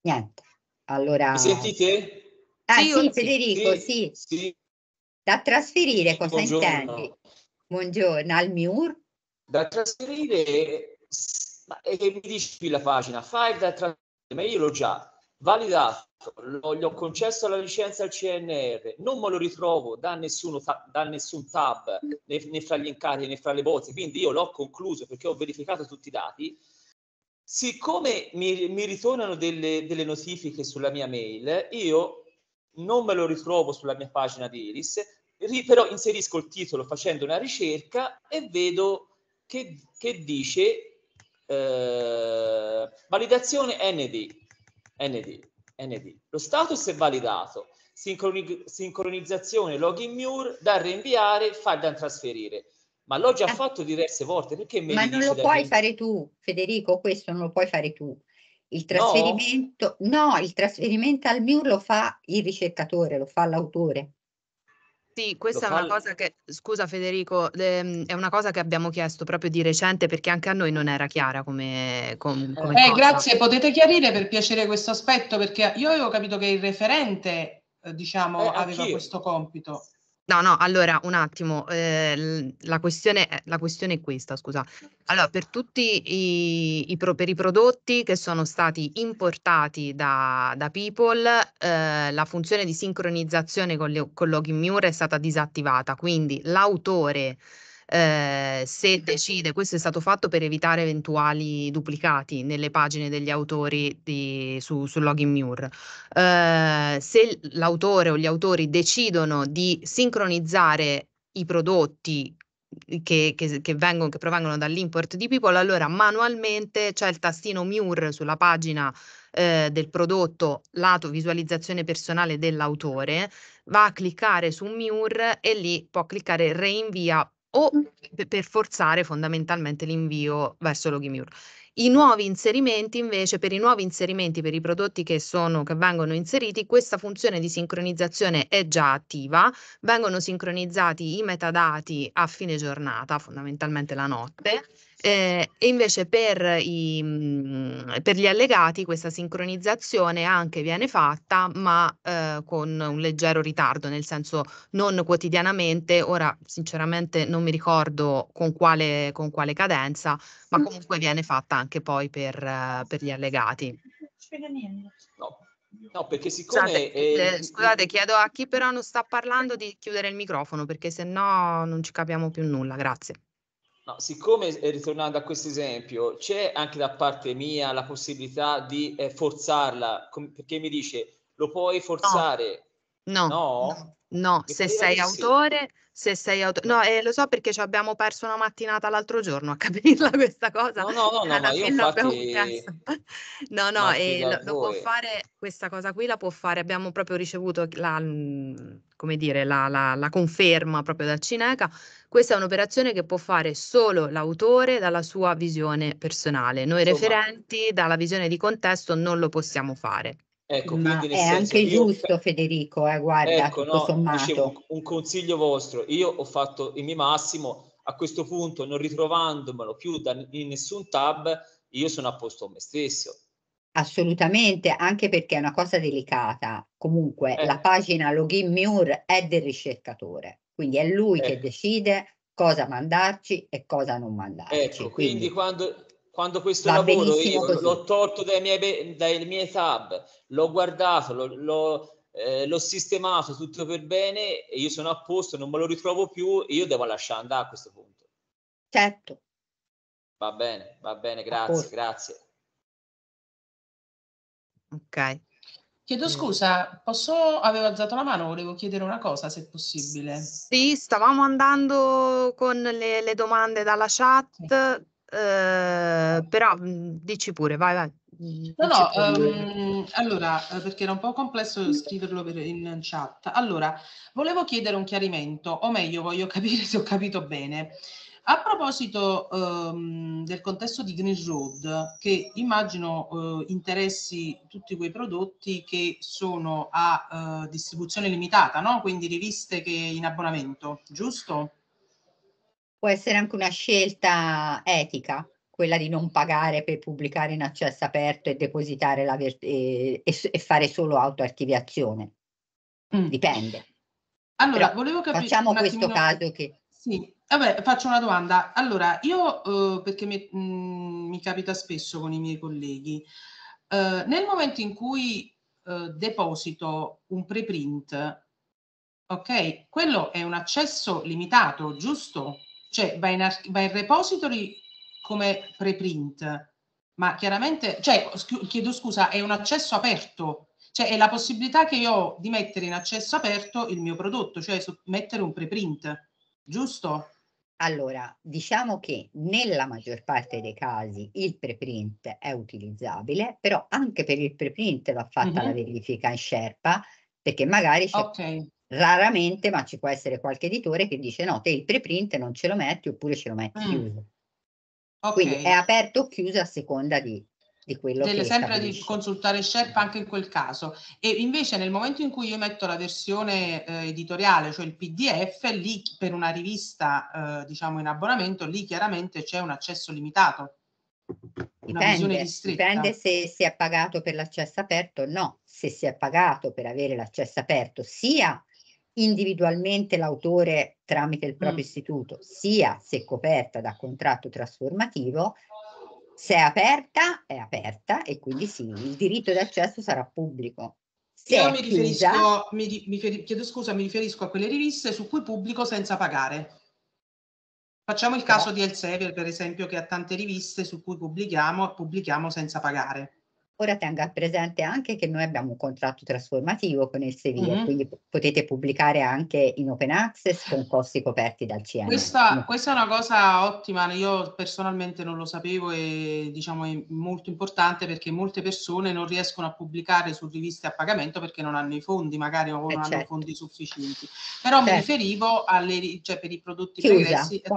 Niente. Allora... Mi sentite? Ah sì, sì Federico, sì, sì. sì. Da trasferire cosa Buongiorno. intendi? Buongiorno, al MIUR? Da trasferire, ma, e mi dici qui la pagina, fai da trasferire, ma io l'ho già, validato, lo, gli ho concesso la licenza al CNR, non me lo ritrovo da, nessuno, da nessun tab né, né, fra gli incarichi né fra le bozze, quindi io l'ho concluso perché ho verificato tutti i dati. Siccome mi, mi ritornano delle, delle, notifiche sulla mia mail, io non me lo ritrovo sulla mia pagina di Iris, ri, però inserisco il titolo facendo una ricerca e vedo che, che dice eh, validazione ND ND. ND. Lo status è validato. Sincroni- sincronizzazione login Mure da rinviare, file da trasferire. Ma l'ho già eh. fatto diverse volte perché me Ma non lo puoi rinvi- fare tu, Federico, questo non lo puoi fare tu. Il trasferimento, no, no il trasferimento al Mure lo fa il ricercatore, lo fa l'autore. Sì, questa è una, cosa che, scusa Federico, ehm, è una cosa che abbiamo chiesto proprio di recente perché anche a noi non era chiara come... Com, eh, come eh, grazie, potete chiarire per piacere questo aspetto perché io avevo capito che il referente, eh, diciamo, eh, aveva questo compito. No, no, allora un attimo, eh, la, questione è, la, questione è, questa, scusa. Allora, per tutti i, i, pro, per i prodotti che sono stati importati da, da People, eh, la funzione di sincronizzazione con, le, con Login Mure è stata disattivata, quindi l'autore eh, se decide, questo è stato fatto per evitare eventuali duplicati nelle pagine degli autori di, su, su Login Mirror, eh, se l'autore o gli autori decidono di sincronizzare i prodotti che, che, che, vengono, che provengono dall'import di People, allora manualmente c'è il tastino MUR sulla pagina eh, del prodotto lato visualizzazione personale dell'autore, va a cliccare su MUR e lì può cliccare reinvia o per forzare fondamentalmente l'invio verso Logimure. I nuovi inserimenti invece, per i nuovi inserimenti, per i prodotti che, sono, che vengono inseriti, questa funzione di sincronizzazione è già attiva, vengono sincronizzati i metadati a fine giornata, fondamentalmente la notte, eh, e invece per, i, mm, per, gli allegati questa sincronizzazione anche viene fatta, ma eh, con un leggero ritardo, nel senso non quotidianamente, ora sinceramente non mi ricordo con quale, con quale cadenza, ma mm. comunque viene fatta anche poi per, eh, per gli allegati. No. perché siccome... Scusate, è... Eh, scusate, chiedo a chi però non sta parlando di chiudere il microfono perché se no non ci capiamo più nulla, grazie. No, siccome, eh, ritornando a questo esempio, c'è anche da parte mia la possibilità di eh, forzarla, com- perché mi dice, lo puoi forzare? No, no, no, no. se sei autore... Sì se sei auto... No, eh, lo so perché ci abbiamo perso una mattinata l'altro giorno a capirla questa cosa. No, no, no, no, ma io infatti... No, no, e eh, lo, lo, può fare, questa cosa qui la può fare, abbiamo proprio ricevuto la, come dire, la, la, la conferma proprio da Cineca, questa è un'operazione che può fare solo l'autore dalla sua visione personale, noi Insomma. referenti dalla visione di contesto non lo possiamo fare. Ecco, Ma è senso, anche giusto, Federico, eh, guarda, ecco, tutto no, sommato. Dicevo, un consiglio vostro, io ho fatto il mio massimo, a questo punto non ritrovandomelo più da, in nessun tab, io sono a posto a me stesso. Assolutamente, anche perché è una cosa delicata. Comunque, eh. la pagina login Muir è del ricercatore, quindi è lui eh. che ecco. decide cosa mandarci e cosa non mandarci. Ecco, quindi, quindi quando quando questo Va lavoro io così. l'ho tolto dai miei, dai miei tab, l'ho guardato, l'ho, l'ho, eh, l'ho, sistemato tutto per bene e io sono a posto, non me lo ritrovo più io devo lasciare andare a questo punto. Certo. Va bene, va bene, grazie, grazie. Ok. Chiedo mm. scusa, posso? Avevo alzato la mano, volevo chiedere una cosa se possibile. Sì, stavamo andando con le, le domande dalla chat. Sì Ehm, però mhmm, dici pure, vai, vai. no, no, um, allora, eh, perché era un po' complesso scriverlo per, in chat. Allora, volevo chiedere un chiarimento, o meglio, voglio capire se ho capito bene. A proposito um, del contesto di Green Road, che immagino uh, interessi tutti quei prodotti che sono a uh, distribuzione limitata, no? quindi riviste che in abbonamento, giusto? può essere anche una scelta etica quella di non pagare per pubblicare in accesso aperto e depositare la ver- e, e fare solo autoarchiviazione. Mm. Dipende. Allora, Però volevo capire. Facciamo questo attimino... caso che. Sì, vabbè, faccio una domanda. Allora, io eh, perché mi, mh, mm, mi, capita spesso con i miei colleghi, eh, nel momento in cui eh, deposito un preprint, ok, quello è un accesso limitato, giusto? Cioè va in, ar- va in repository come preprint, ma chiaramente, cioè, chiedo scusa, è un accesso aperto, cioè è la possibilità che io ho di mettere in accesso aperto il mio prodotto, cioè mettere un preprint, giusto? Allora, diciamo che nella maggior parte dei casi il preprint è utilizzabile, però anche per il preprint va fatta mm-hmm. la mhm. verifica in Sherpa, perché magari c'è okay. Raramente, ma ci può essere qualche editore che dice no, te il preprint non ce lo metti oppure ce lo metti mm. chiuso. Okay. Quindi è aperto o chiuso a seconda di, di quello Deve che sempre stabilisce. di consultare Sherpa anche in quel caso. E invece nel momento in cui io metto la versione eh, editoriale, cioè il PDF, lì per una rivista eh, diciamo in abbonamento, lì chiaramente c'è un accesso limitato. Dipende, dipende, se si è pagato per l'accesso aperto o no. Se si è pagato per avere l'accesso aperto sia individualmente l'autore tramite il mm. proprio mm. istituto, sia se coperta da contratto trasformativo, se è aperta, è aperta e quindi sì, il diritto d'accesso sarà pubblico. Se Io mi riferisco, chiusa, mi, mi, chiedo scusa, mi riferisco a quelle riviste su cui pubblico senza pagare. Facciamo il esatto. caso no. di Elsevier, per esempio, che ha tante riviste su cui pubblichiamo, pubblichiamo senza pagare. Ora tenga presente anche che noi abbiamo un contratto trasformativo con il Sevilla, mm-hmm. quindi potete pubblicare anche in open access con costi coperti dal CN. Questa, questa, è una cosa ottima, io personalmente non lo sapevo e diciamo è molto importante perché molte persone non riescono a pubblicare su riviste a pagamento perché non hanno i fondi, magari o eh, non eh hanno certo. fondi sufficienti. Però certo. mi riferivo alle, cioè per i prodotti Chiusa. pregressi. Eh,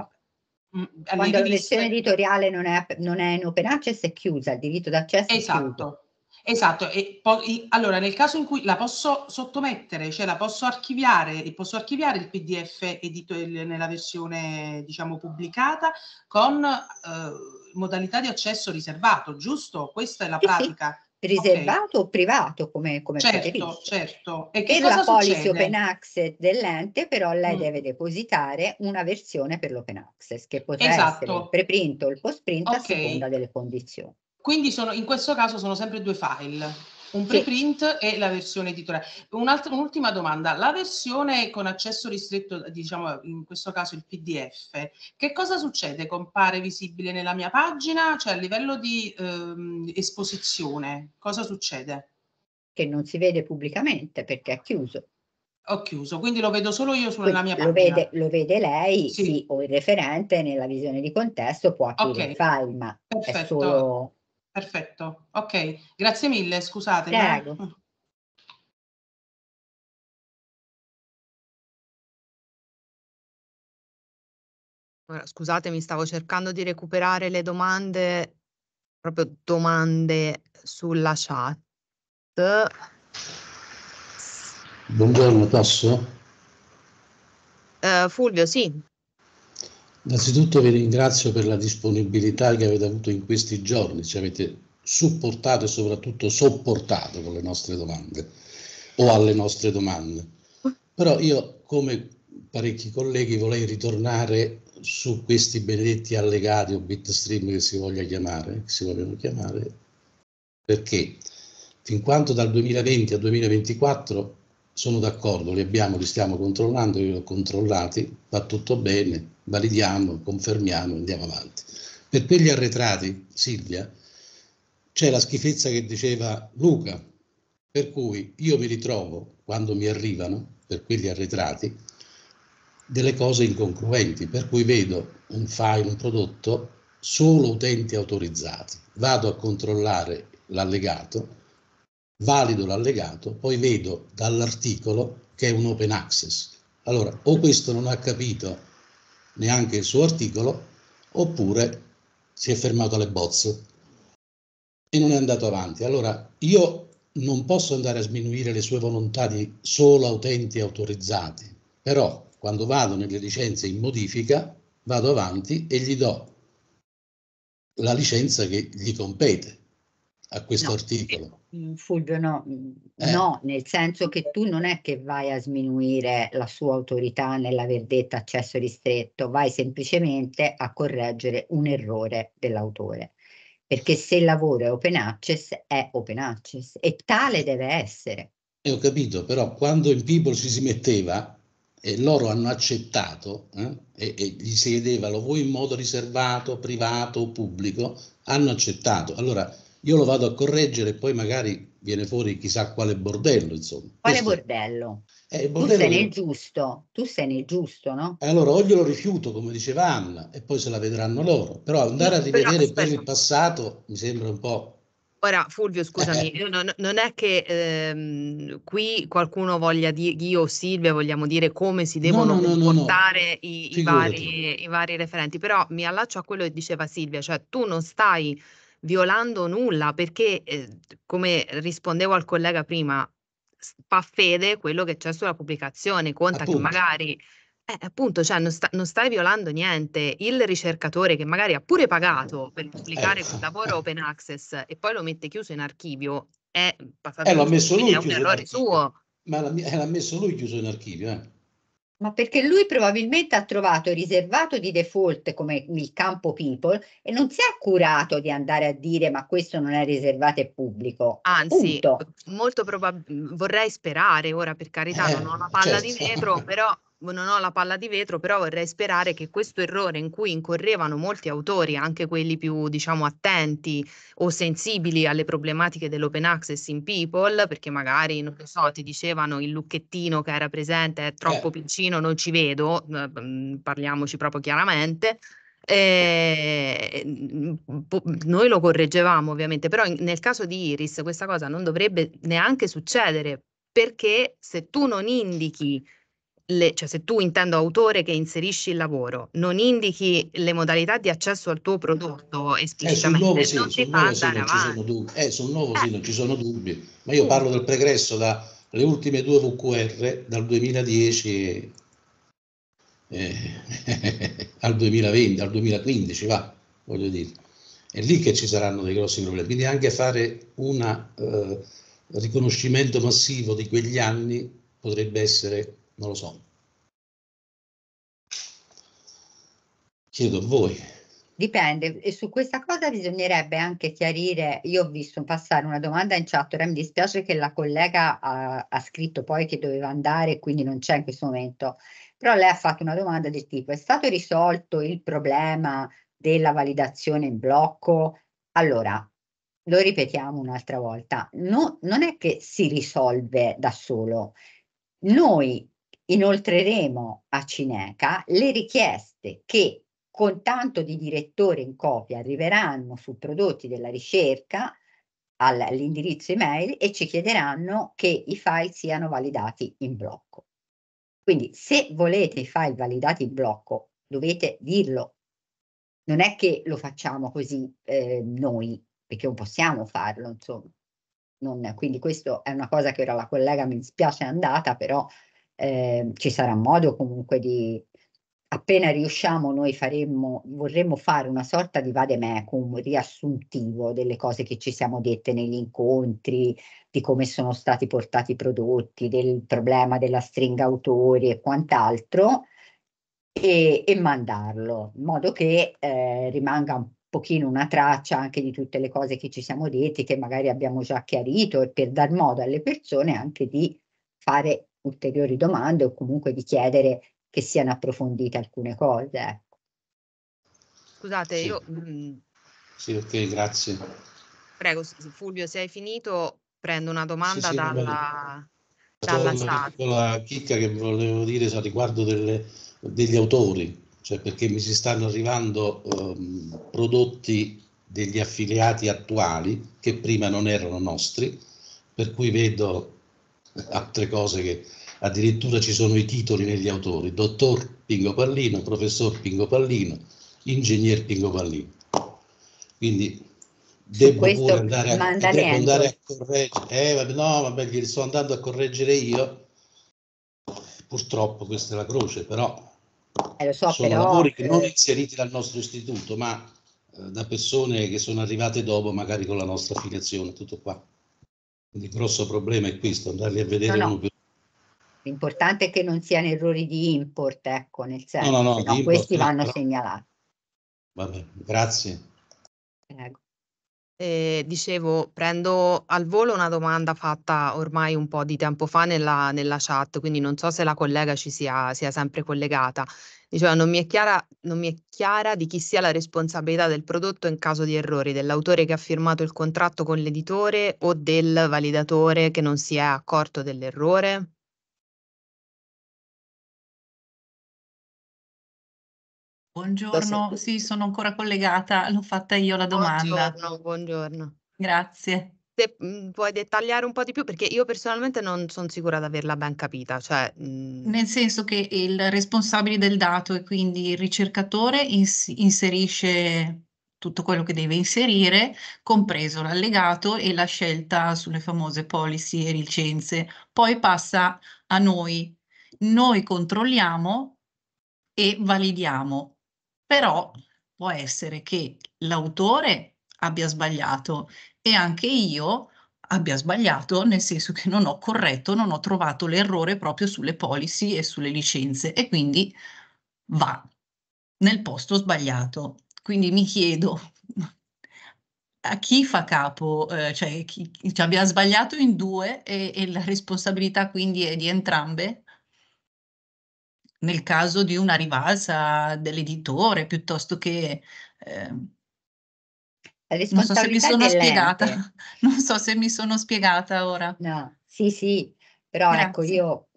Mm, Quando la versione editoriale non è, non è in open access è chiusa, il diritto d'accesso esatto. è chiuso. Esatto, esatto e poi, allora nel caso in cui la posso sottomettere, cioè la posso archiviare, posso archiviare il PDF edito nella versione diciamo pubblicata con eh, modalità di accesso riservato, giusto? Questa è la pratica. sì riservato okay. o privato come, come certo, preferisce. Certo. E che per la policy succede? open access dell'ente però lei mm. deve depositare una versione per l'open access che potrebbe esatto. essere il preprint o il postprint okay. a seconda delle condizioni. Quindi sono, in questo caso sono sempre due file un preprint sì. e la versione editoriale. Un'altra, un'ultima domanda, la versione con accesso ristretto, diciamo in questo caso il PDF, che cosa succede? Compare visibile nella mia pagina? Cioè a livello di ehm, esposizione, cosa succede? Che non si vede pubblicamente perché è chiuso. Ho chiuso, quindi lo vedo solo io sulla quindi mia lo pagina. Vede, lo vede lei sì. sì. o il referente nella visione di contesto può aprire okay. il file, ma Perfetto. è solo Perfetto, ok, grazie mille, scusate. Eh. Prego. Ma... Ora, scusatemi, stavo cercando di recuperare le domande, proprio domande sulla chat. Buongiorno Tasso. Uh, Fulvio, sì. Innanzitutto vi ringrazio per la disponibilità che avete avuto in questi giorni, ci avete supportato e soprattutto sopportato con le nostre domande o alle nostre domande. Però io, come parecchi colleghi, vorrei ritornare su questi benedetti allegati o bitstream che si voglia chiamare, che si vogliono chiamare, perché fin quanto dal 2020 al 2024 sono d'accordo, li abbiamo, li stiamo controllando, li ho controllati, va tutto bene, validiamo, confermiamo, andiamo avanti. Per quegli arretrati, Silvia, c'è la schifezza che diceva Luca, per cui io mi ritrovo, quando mi arrivano, per quegli arretrati, delle cose incongruenti, per cui vedo un file, un prodotto, solo utenti autorizzati. Vado a controllare l'allegato valido l'allegato, poi vedo dall'articolo che è un open access. Allora, o questo non ha capito neanche il suo articolo, oppure si è fermato alle bozze e non è andato avanti. Allora, io non posso andare a sminuire le sue volontà di solo utenti autorizzati, però quando vado nelle licenze in modifica, vado avanti e gli do la licenza che gli compete a questo no, articolo. Eh, mm, Fulvio, no, mm, eh. no, nel senso che tu non è che vai a sminuire la sua autorità nell'aver detto accesso ristretto, vai semplicemente a correggere un errore dell'autore. Perché se il lavoro è open access, è open access e tale deve essere. E eh, ho capito, però quando in People ci si metteva e loro hanno accettato eh, e, e gli si chiedeva lo vuoi in modo riservato, privato o pubblico, hanno accettato. Allora, io lo vado a correggere e poi magari viene fuori chissà quale bordello, insomma. Quale Questo bordello? Eh, bordello? Tu sei nel giusto, tu sei nel giusto, no? E eh, allora o glielo rifiuto, come diceva Anna, e poi se la vedranno loro. Però andare a rivedere no, per il passato mi sembra un po'... Ora, Fulvio, scusami, eh. non, non, è che ehm, qui qualcuno voglia dire, io o Silvia vogliamo dire come si devono no, no, comportare no, i, i, vari, i, vari, referenti, però mi allaccio a quello che diceva Silvia, cioè tu non stai violando nulla, perché eh, come rispondevo al collega prima, fa fede quello che c'è sulla pubblicazione, conta appunto. che magari eh, appunto, cioè non, sta, non, stai violando niente. Il ricercatore che magari ha pure pagato per pubblicare eh, ecco. quel lavoro open access e poi lo mette chiuso in archivio, è passato eh, l'ha messo lui è un errore suo. Ma l'ha, eh, l'ha messo lui chiuso in archivio, eh. Ma perché lui probabilmente ha trovato riservato di default come il campo people e non si è accurato di andare a dire ma questo non è riservato al pubblico. Anzi, Punto. molto probabilmente vorrei sperare ora per carità, eh, non ho una palla certo. di vetro, però Boh, non ho la palla di vetro, però vorrei sperare che questo errore in cui incorrevano molti autori, anche quelli più diciamo attenti o sensibili alle problematiche dell'open access in people, perché magari non lo so, ti dicevano il lucchettino che era presente è troppo eh. piccino, non ci vedo, mm, parliamoci proprio chiaramente. Eh, noi lo correggevamo ovviamente, però in, nel caso di Iris questa cosa non dovrebbe neanche succedere perché se tu non indichi le, cioè se tu intendo autore che inserisci il lavoro, non indichi le modalità di accesso al tuo prodotto esplicitamente, eh, sì, non si fa andare avanti. sul nuovo sì, non eh, eh. ci sono dubbi, ma io parlo del pregresso dalle ultime due VQR dal 2010 eh, al 2020, al 2015, va, voglio dire. È lì che ci saranno dei grossi problemi, quindi anche fare un eh, riconoscimento massivo di quegli anni potrebbe essere non lo so. Chiedo a voi. Dipende, e su questa cosa bisognerebbe anche chiarire, io ho visto passare una domanda in chat, ora mi dispiace che la collega ha, ha scritto poi che doveva andare, quindi non c'è in questo momento, però lei ha fatto una domanda del tipo, è stato risolto il problema della validazione in blocco? Allora, lo ripetiamo un'altra volta, no, non è che si risolve da solo, noi Inoltreremo a Cineca le richieste che con tanto di direttore in copia arriveranno su prodotti della ricerca all'indirizzo email e ci chiederanno che i file siano validati in blocco. Quindi se volete i file validati in blocco dovete dirlo. Non è che lo facciamo così eh, noi, perché non possiamo farlo, insomma. Non, quindi questa è una cosa che ora la collega mi dispiace è andata, però Ehm, ci sarà modo comunque di, appena riusciamo noi faremmo, vorremmo fare una sorta di vademecum riassuntivo delle cose che ci siamo dette negli incontri, di come sono stati portati i prodotti, del problema della stringa autori e quant'altro, e, e mandarlo, in modo che eh, rimanga un pochino una traccia anche di tutte le cose che ci siamo detti, che magari abbiamo già chiarito, e per dar modo alle persone anche di fare ulteriori domande o comunque di chiedere che siano approfondite alcune cose. Ecco. Scusate, sì. io... Mm, sì, ok, grazie. Prego, Fulvio, se hai finito prendo una domanda sì, sì, dalla, dalla sala. Una chicca che volevo dire a riguardo delle, degli autori, cioè perché mi si stanno arrivando um, prodotti degli affiliati attuali che prima non erano nostri, per cui vedo altre cose che addirittura ci sono i titoli negli autori, dottor Pingo Pallino, professor Pingo Pallino, ingegner Pingo Pallino. Quindi devo pure andare a, devo andare a correggere, eh, vabbè, no, vabbè, che sto andando a correggere io, purtroppo questa è la croce, però eh, so, sono però... lavori che non eh, inseriti dal nostro istituto, ma eh, da persone che sono arrivate dopo, magari con la nostra affiliazione, tutto qua. Il grosso problema è questo, andarli a vedere no, no. più L'importante è che non siano errori di import, ecco, nel senso, che no, no, no questi import, vanno però... segnalati. Vabbè, grazie. Prego. Eh, dicevo, prendo al volo una domanda fatta ormai un po' di tempo fa nella, nella chat, quindi non so se la collega ci sia, sia sempre collegata. Diceva, non mi, è chiara, non mi è chiara di chi sia la responsabilità del prodotto in caso di errori, dell'autore che ha firmato il contratto con l'editore o del validatore che non si è accorto dell'errore. Buongiorno, sì, sono ancora collegata, l'ho fatta io la domanda. Buongiorno, buongiorno. Grazie se mhmm, puoi dettagliare un po' di più, perché io personalmente non sono sicura di averla ben capita. Cioè, mhmm Nel senso che il responsabile del dato e quindi il ricercatore ins- inserisce tutto quello che deve inserire, compreso l'allegato e la scelta sulle famose policy e licenze. Poi passa a noi. Noi controlliamo e validiamo, però può essere che l'autore abbia sbagliato e anche io abbia sbagliato, nel senso che non ho corretto, non ho trovato l'errore proprio sulle policy e sulle licenze e quindi va nel posto sbagliato. Quindi mi chiedo a chi fa capo, eh, cioè chi, chi abbia sbagliato in due e, e la responsabilità quindi è di entrambe? Nel caso di una rivalsa dell'editore piuttosto che eh, non so se mi sono dell'ente. spiegata, non so se mi sono spiegata ora. No, sì, sì, però ecco, Grazie. ecco, io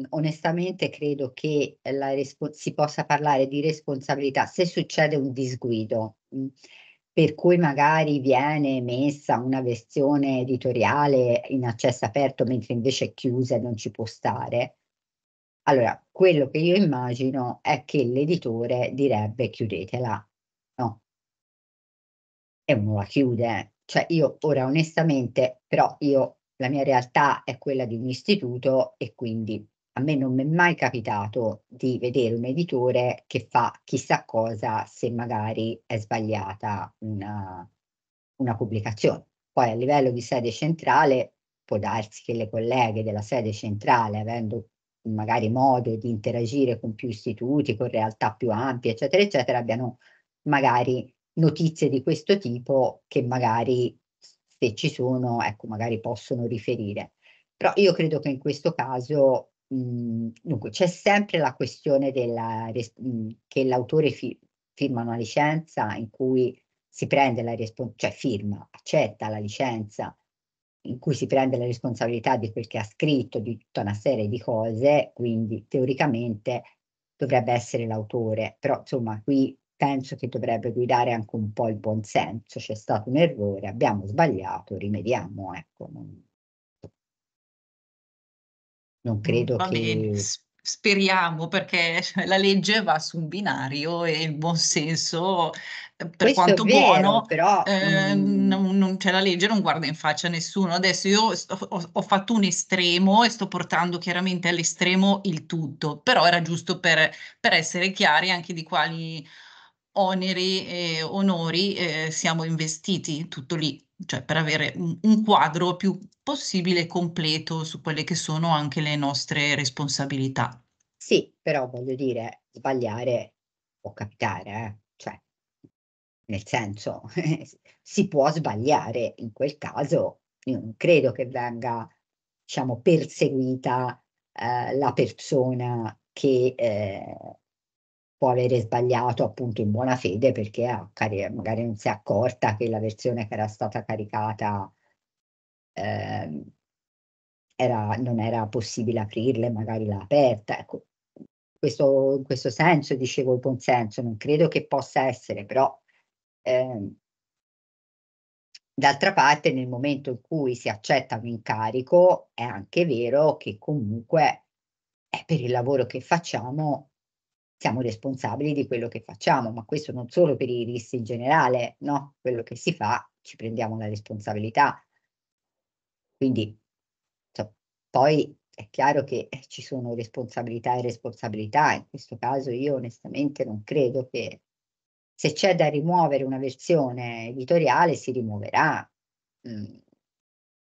mh, onestamente credo che respo- si possa parlare di responsabilità se succede un disguido, mh, per cui magari viene messa una versione editoriale in accesso aperto mentre invece è chiusa e non ci può stare. Allora, quello che io immagino è che l'editore direbbe chiudetela e uno la chiude. Eh. Cioè io ora onestamente, però io la mia realtà è quella di un istituto e quindi a me non mi è mai capitato di vedere un editore che fa chissà cosa se magari è sbagliata una, una pubblicazione. Poi a livello di sede centrale può darsi che le colleghe della sede centrale, avendo magari modo di interagire con più istituti, con realtà più ampie, eccetera, eccetera, abbiano magari notizie di questo tipo che magari se ci sono, ecco, magari possono riferire. Però io credo che in questo caso, mh, dunque, c'è sempre la questione della, mh, che l'autore fi- firma una licenza in cui si prende la responsabilità, cioè firma, accetta la licenza in cui si prende la responsabilità di quel che ha scritto, di tutta una serie di cose, quindi teoricamente dovrebbe essere l'autore, però insomma qui penso che dovrebbe guidare anche un po' il buon senso, C'è stato un errore, abbiamo sbagliato, rimediamo. Ecco. Non mm, credo Va che... Bene. Speriamo perché la legge va su un binario e il buon senso, eh, per Questo quanto vero, buono, però, eh, mm. non, non, cioè la legge non guarda in faccia a nessuno. Adesso io sto, ho, ho fatto un estremo e sto portando chiaramente all'estremo il tutto, però era giusto per, per essere chiari anche di quali oneri e onori eh, siamo investiti tutto lì, cioè per avere un, un quadro più possibile completo su quelle che sono anche le nostre responsabilità. Sì, però voglio dire, sbagliare può capitare, eh? cioè, nel senso, si può sbagliare, in quel caso io non credo che venga, diciamo, perseguita eh, la persona che eh, può avere sbagliato appunto in buona fede perché magari non si è accorta che la versione che era stata caricata eh, era, non era possibile aprirla magari l'ha aperta. Ecco, questo, in questo senso dicevo il buonsenso, non credo che possa essere, però eh, d'altra parte nel momento in cui si accetta un incarico è anche vero che comunque è per il lavoro che facciamo siamo responsabili di quello che facciamo, ma questo non solo per i RIS in generale, no? Quello che si fa ci prendiamo la responsabilità. Quindi cioè, poi è chiaro che eh, ci sono responsabilità e responsabilità, in questo caso io onestamente non credo che se c'è da rimuovere una versione editoriale si rimuoverà. Mm.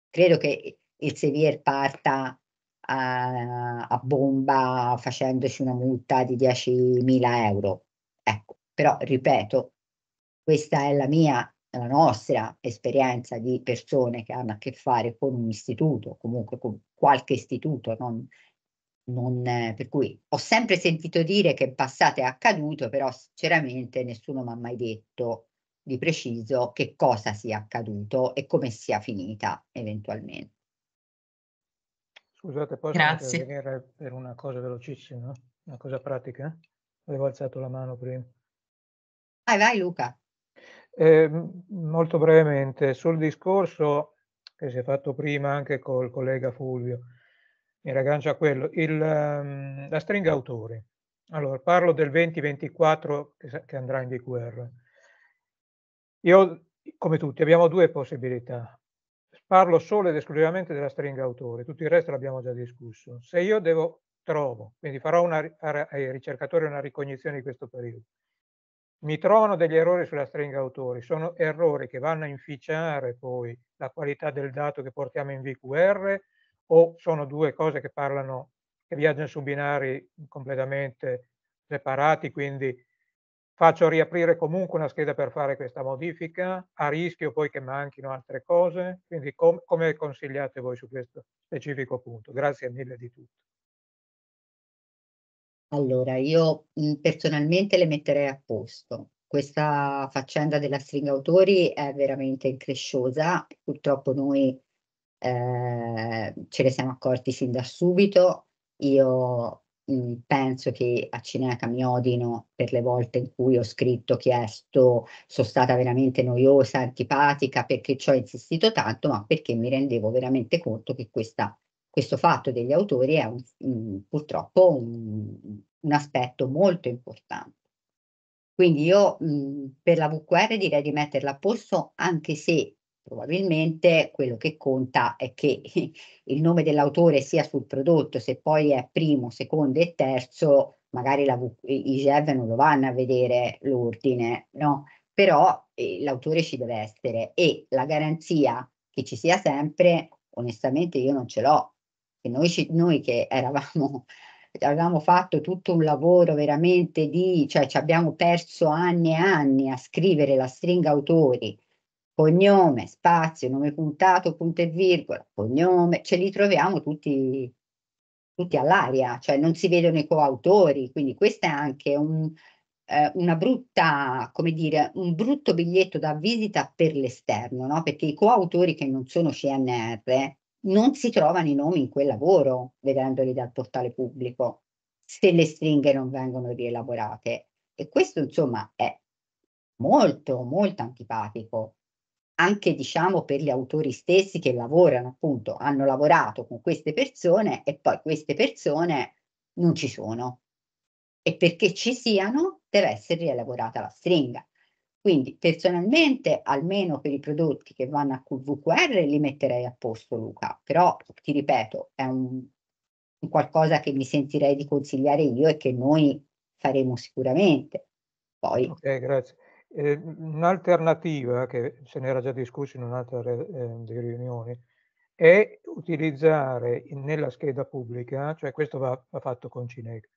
Credo che il Sevier parta a, a bomba facendosi una multa di 10.000 euro. Ecco, però ripeto, questa è la mia la nostra esperienza di persone che hanno a che fare con un istituto, comunque con qualche istituto, non, non, per cui ho sempre sentito dire che in passato è accaduto, però sinceramente nessuno mi ha mai detto di preciso che cosa sia accaduto e come sia finita eventualmente. Scusate, posso Grazie. intervenire per una cosa velocissima, una cosa pratica? Avevo alzato la mano prima. Vai, vai Luca. Eh, molto brevemente, sul discorso che si è fatto prima anche col collega Fulvio, mi raggancio a quello, il, ehm, la stringa autori. Allora, parlo del 2024 che, andrà in DQR. Io, come tutti, abbiamo due possibilità parlo solo ed esclusivamente della stringa autore, tutto il resto l'abbiamo già discusso. Se io devo, trovo, quindi farò una, ai ricercatori una ricognizione di questo periodo, mi trovano degli errori sulla stringa autori, sono errori che vanno a inficiare poi la qualità del dato che portiamo in VQR o sono due cose che parlano, che viaggiano su binari completamente separati, quindi Faccio riaprire comunque una scheda per fare questa modifica, a rischio poi che manchino altre cose, quindi com come consigliate voi su questo specifico punto? Grazie mille di tutto. Allora, io personalmente le metterei a posto. Questa faccenda della stringa autori è veramente incresciosa, purtroppo noi eh, ce ne siamo accorti sin da subito. Io mh, mhmm, penso che a Cineca mi odino per le volte in cui ho scritto, chiesto, sono stata veramente noiosa, antipatica, perché ci ho insistito tanto, ma perché mi rendevo veramente conto che questa, questo fatto degli autori è un, mh, mhmm, purtroppo un, un, aspetto molto importante. Quindi io mh, mhmm, per la VQR direi di metterla a posto, anche se Probabilmente quello che conta è che il nome dell'autore sia sul prodotto, se poi è primo, secondo e terzo, magari la, i GEV non lo vanno a vedere l'ordine, no? Però eh, l'autore ci deve essere e la garanzia che ci sia sempre, onestamente io non ce l'ho. E noi, ci, noi che eravamo avevamo fatto tutto un lavoro veramente di, cioè ci abbiamo perso anni e anni a scrivere la stringa autori cognome, spazio, nome puntato, punto e virgola, cognome, ce li troviamo tutti, tutti all'aria, cioè non si vedono i coautori, quindi questo è anche un, eh, una brutta, come dire, un brutto biglietto da visita per l'esterno, no? perché i coautori che non sono CNR non si trovano i nomi in quel lavoro vedendoli dal portale pubblico se le stringhe non vengono rielaborate e questo insomma è molto molto antipatico anche diciamo per gli autori stessi che lavorano appunto, hanno lavorato con queste persone e poi queste persone non ci sono. E perché ci siano deve essere rielaborata la stringa. Quindi personalmente, almeno per i prodotti che vanno a QVQR, li metterei a posto Luca, però ti ripeto, è un, un qualcosa che mi sentirei di consigliare io e che noi faremo sicuramente. Poi. Ok, grazie. Eh, un'alternativa, che se n'era già discusso in un'altra eh, di riunioni, è utilizzare nella scheda pubblica, cioè questo va, va fatto con Cinec,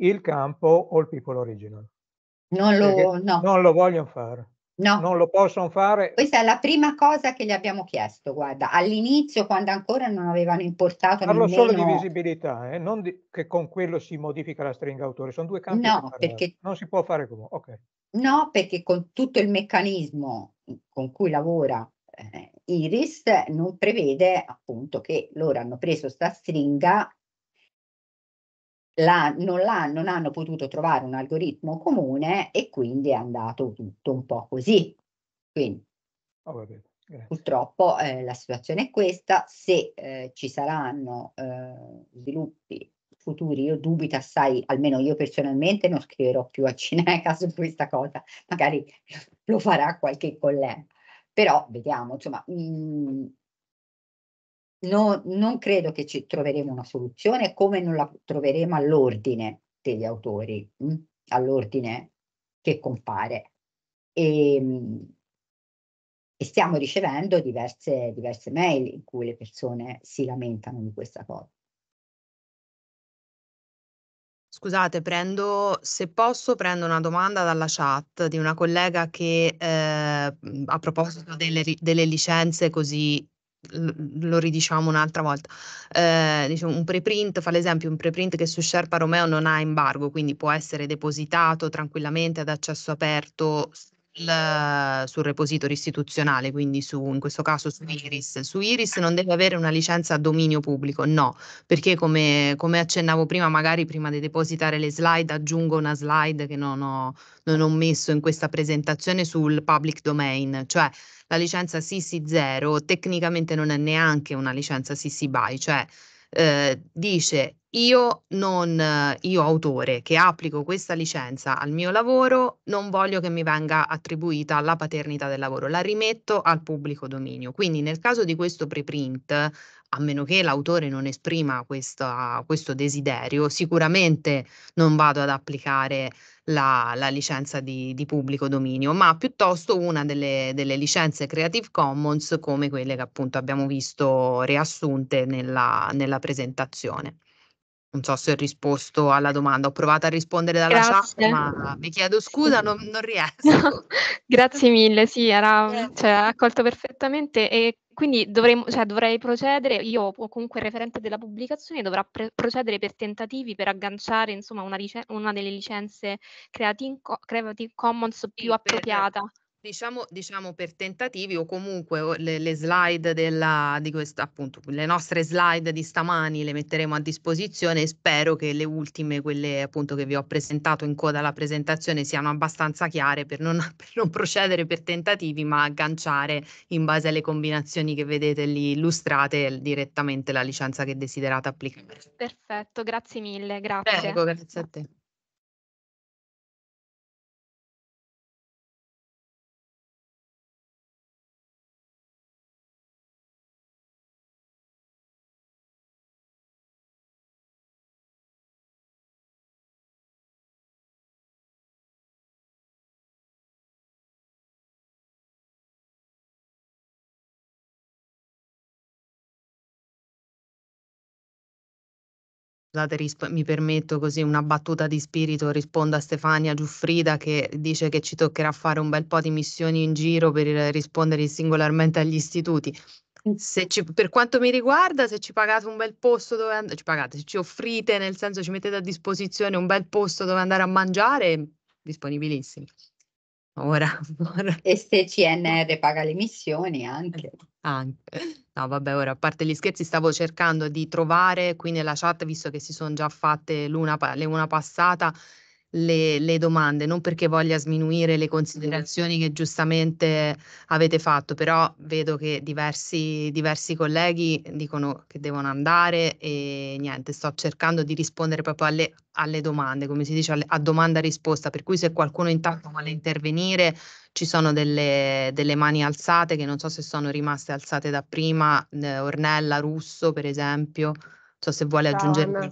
il campo All People Original. Non lo, no. non lo vogliono fare. No. Non lo possono fare. Questa è la prima cosa che gli abbiamo chiesto, guarda, all'inizio quando ancora non avevano importato Parlo nemmeno... solo di visibilità, eh? non di... che con quello si modifica la stringa autore, sono due campi no, perché... Non si può fare come... Okay. No, perché con tutto il meccanismo con cui lavora eh, Iris non prevede appunto che loro hanno preso sta stringa la, non, la, non hanno potuto trovare un algoritmo comune e quindi è andato tutto un po' così. Quindi, oh, purtroppo eh, la situazione è questa, se eh, ci saranno eh, sviluppi futuri, io dubito assai, almeno io personalmente non scriverò più a Cineca su questa cosa, magari lo farà qualche collega, però vediamo, insomma, mh, mm, no, non credo che ci troveremo una soluzione come non la troveremo all'ordine degli autori, mm, all'ordine che compare. E, ehm, e stiamo ricevendo diverse, diverse mail in cui le persone si lamentano di questa cosa. Scusate, prendo, se posso, prendo una domanda dalla chat di una collega che eh, mm, a proposito delle, delle licenze così lo ridiciamo un'altra volta, eh, diciamo un preprint, fa l'esempio, un preprint che su Sherpa Romeo non ha embargo, quindi può essere depositato tranquillamente ad accesso aperto sul repository istituzionale, quindi su, in questo caso su Iris. Su Iris non deve avere una licenza a dominio pubblico, no, perché come, come accennavo prima, magari prima di depositare le slide aggiungo una slide che non ho, non ho messo in questa presentazione sul public domain, cioè la licenza CC0 tecnicamente non è neanche una licenza CC BY, cioè eh, dice io, non, io autore che applico questa licenza al mio lavoro, non voglio che mi venga attribuita la paternità del lavoro, la rimetto al pubblico dominio. Quindi nel caso di questo preprint, a meno che l'autore non esprima questa, questo desiderio, sicuramente non vado ad applicare la, la licenza di, di, pubblico dominio, ma piuttosto una delle, delle, licenze Creative Commons come quelle che appunto abbiamo visto riassunte nella, nella presentazione. Non so se ho risposto alla domanda, ho provato a rispondere dalla Grazie. chat, ma vi chiedo scusa, non, non riesco. No. Grazie mille, sì, era eh. cioè, accolto perfettamente e quindi dovrei, cioè, dovrei procedere, io o comunque il referente della pubblicazione dovrà pre- procedere per tentativi per agganciare insomma, una, licen- una delle licenze Creative, Co- Creative Commons più sì, appropriata. Per Diciamo, diciamo, per tentativi o comunque le, le slide della, di questa, appunto, le nostre slide di stamani le metteremo a disposizione spero che le ultime, quelle appunto che vi ho presentato in coda alla presentazione, siano abbastanza chiare per non, per non procedere per tentativi ma agganciare in base alle combinazioni che vedete lì illustrate direttamente la licenza che desiderate applicare. Perfetto, grazie mille, grazie. Prego, grazie a te. Scusate, risp- mi permetto così una battuta di spirito, rispondo a Stefania Giuffrida che dice che ci toccherà fare un bel po' di missioni in giro per rispondere singolarmente agli istituti. Mm. Ci, per quanto mi riguarda, se ci pagate un bel posto dove andare, ci pagate, se ci offrite, nel senso ci mettete a disposizione un bel posto dove andare a mangiare, disponibilissimi. Ora, ora. E se CNR paga le missioni anche. Anche. No, vabbè, ora a parte gli scherzi, stavo cercando di trovare qui nella chat, visto che si sono già fatte l'una, una passata, le, le, domande, non perché voglia sminuire le considerazioni che giustamente avete fatto, però vedo che diversi, diversi colleghi dicono che devono andare e niente, sto cercando di rispondere proprio alle, alle domande, come si dice, alle, a domanda-risposta, per cui se qualcuno intanto vuole intervenire ci sono delle, delle, mani alzate che non so se sono rimaste alzate da prima, eh, Ornella Russo per esempio, non so se vuole aggiungere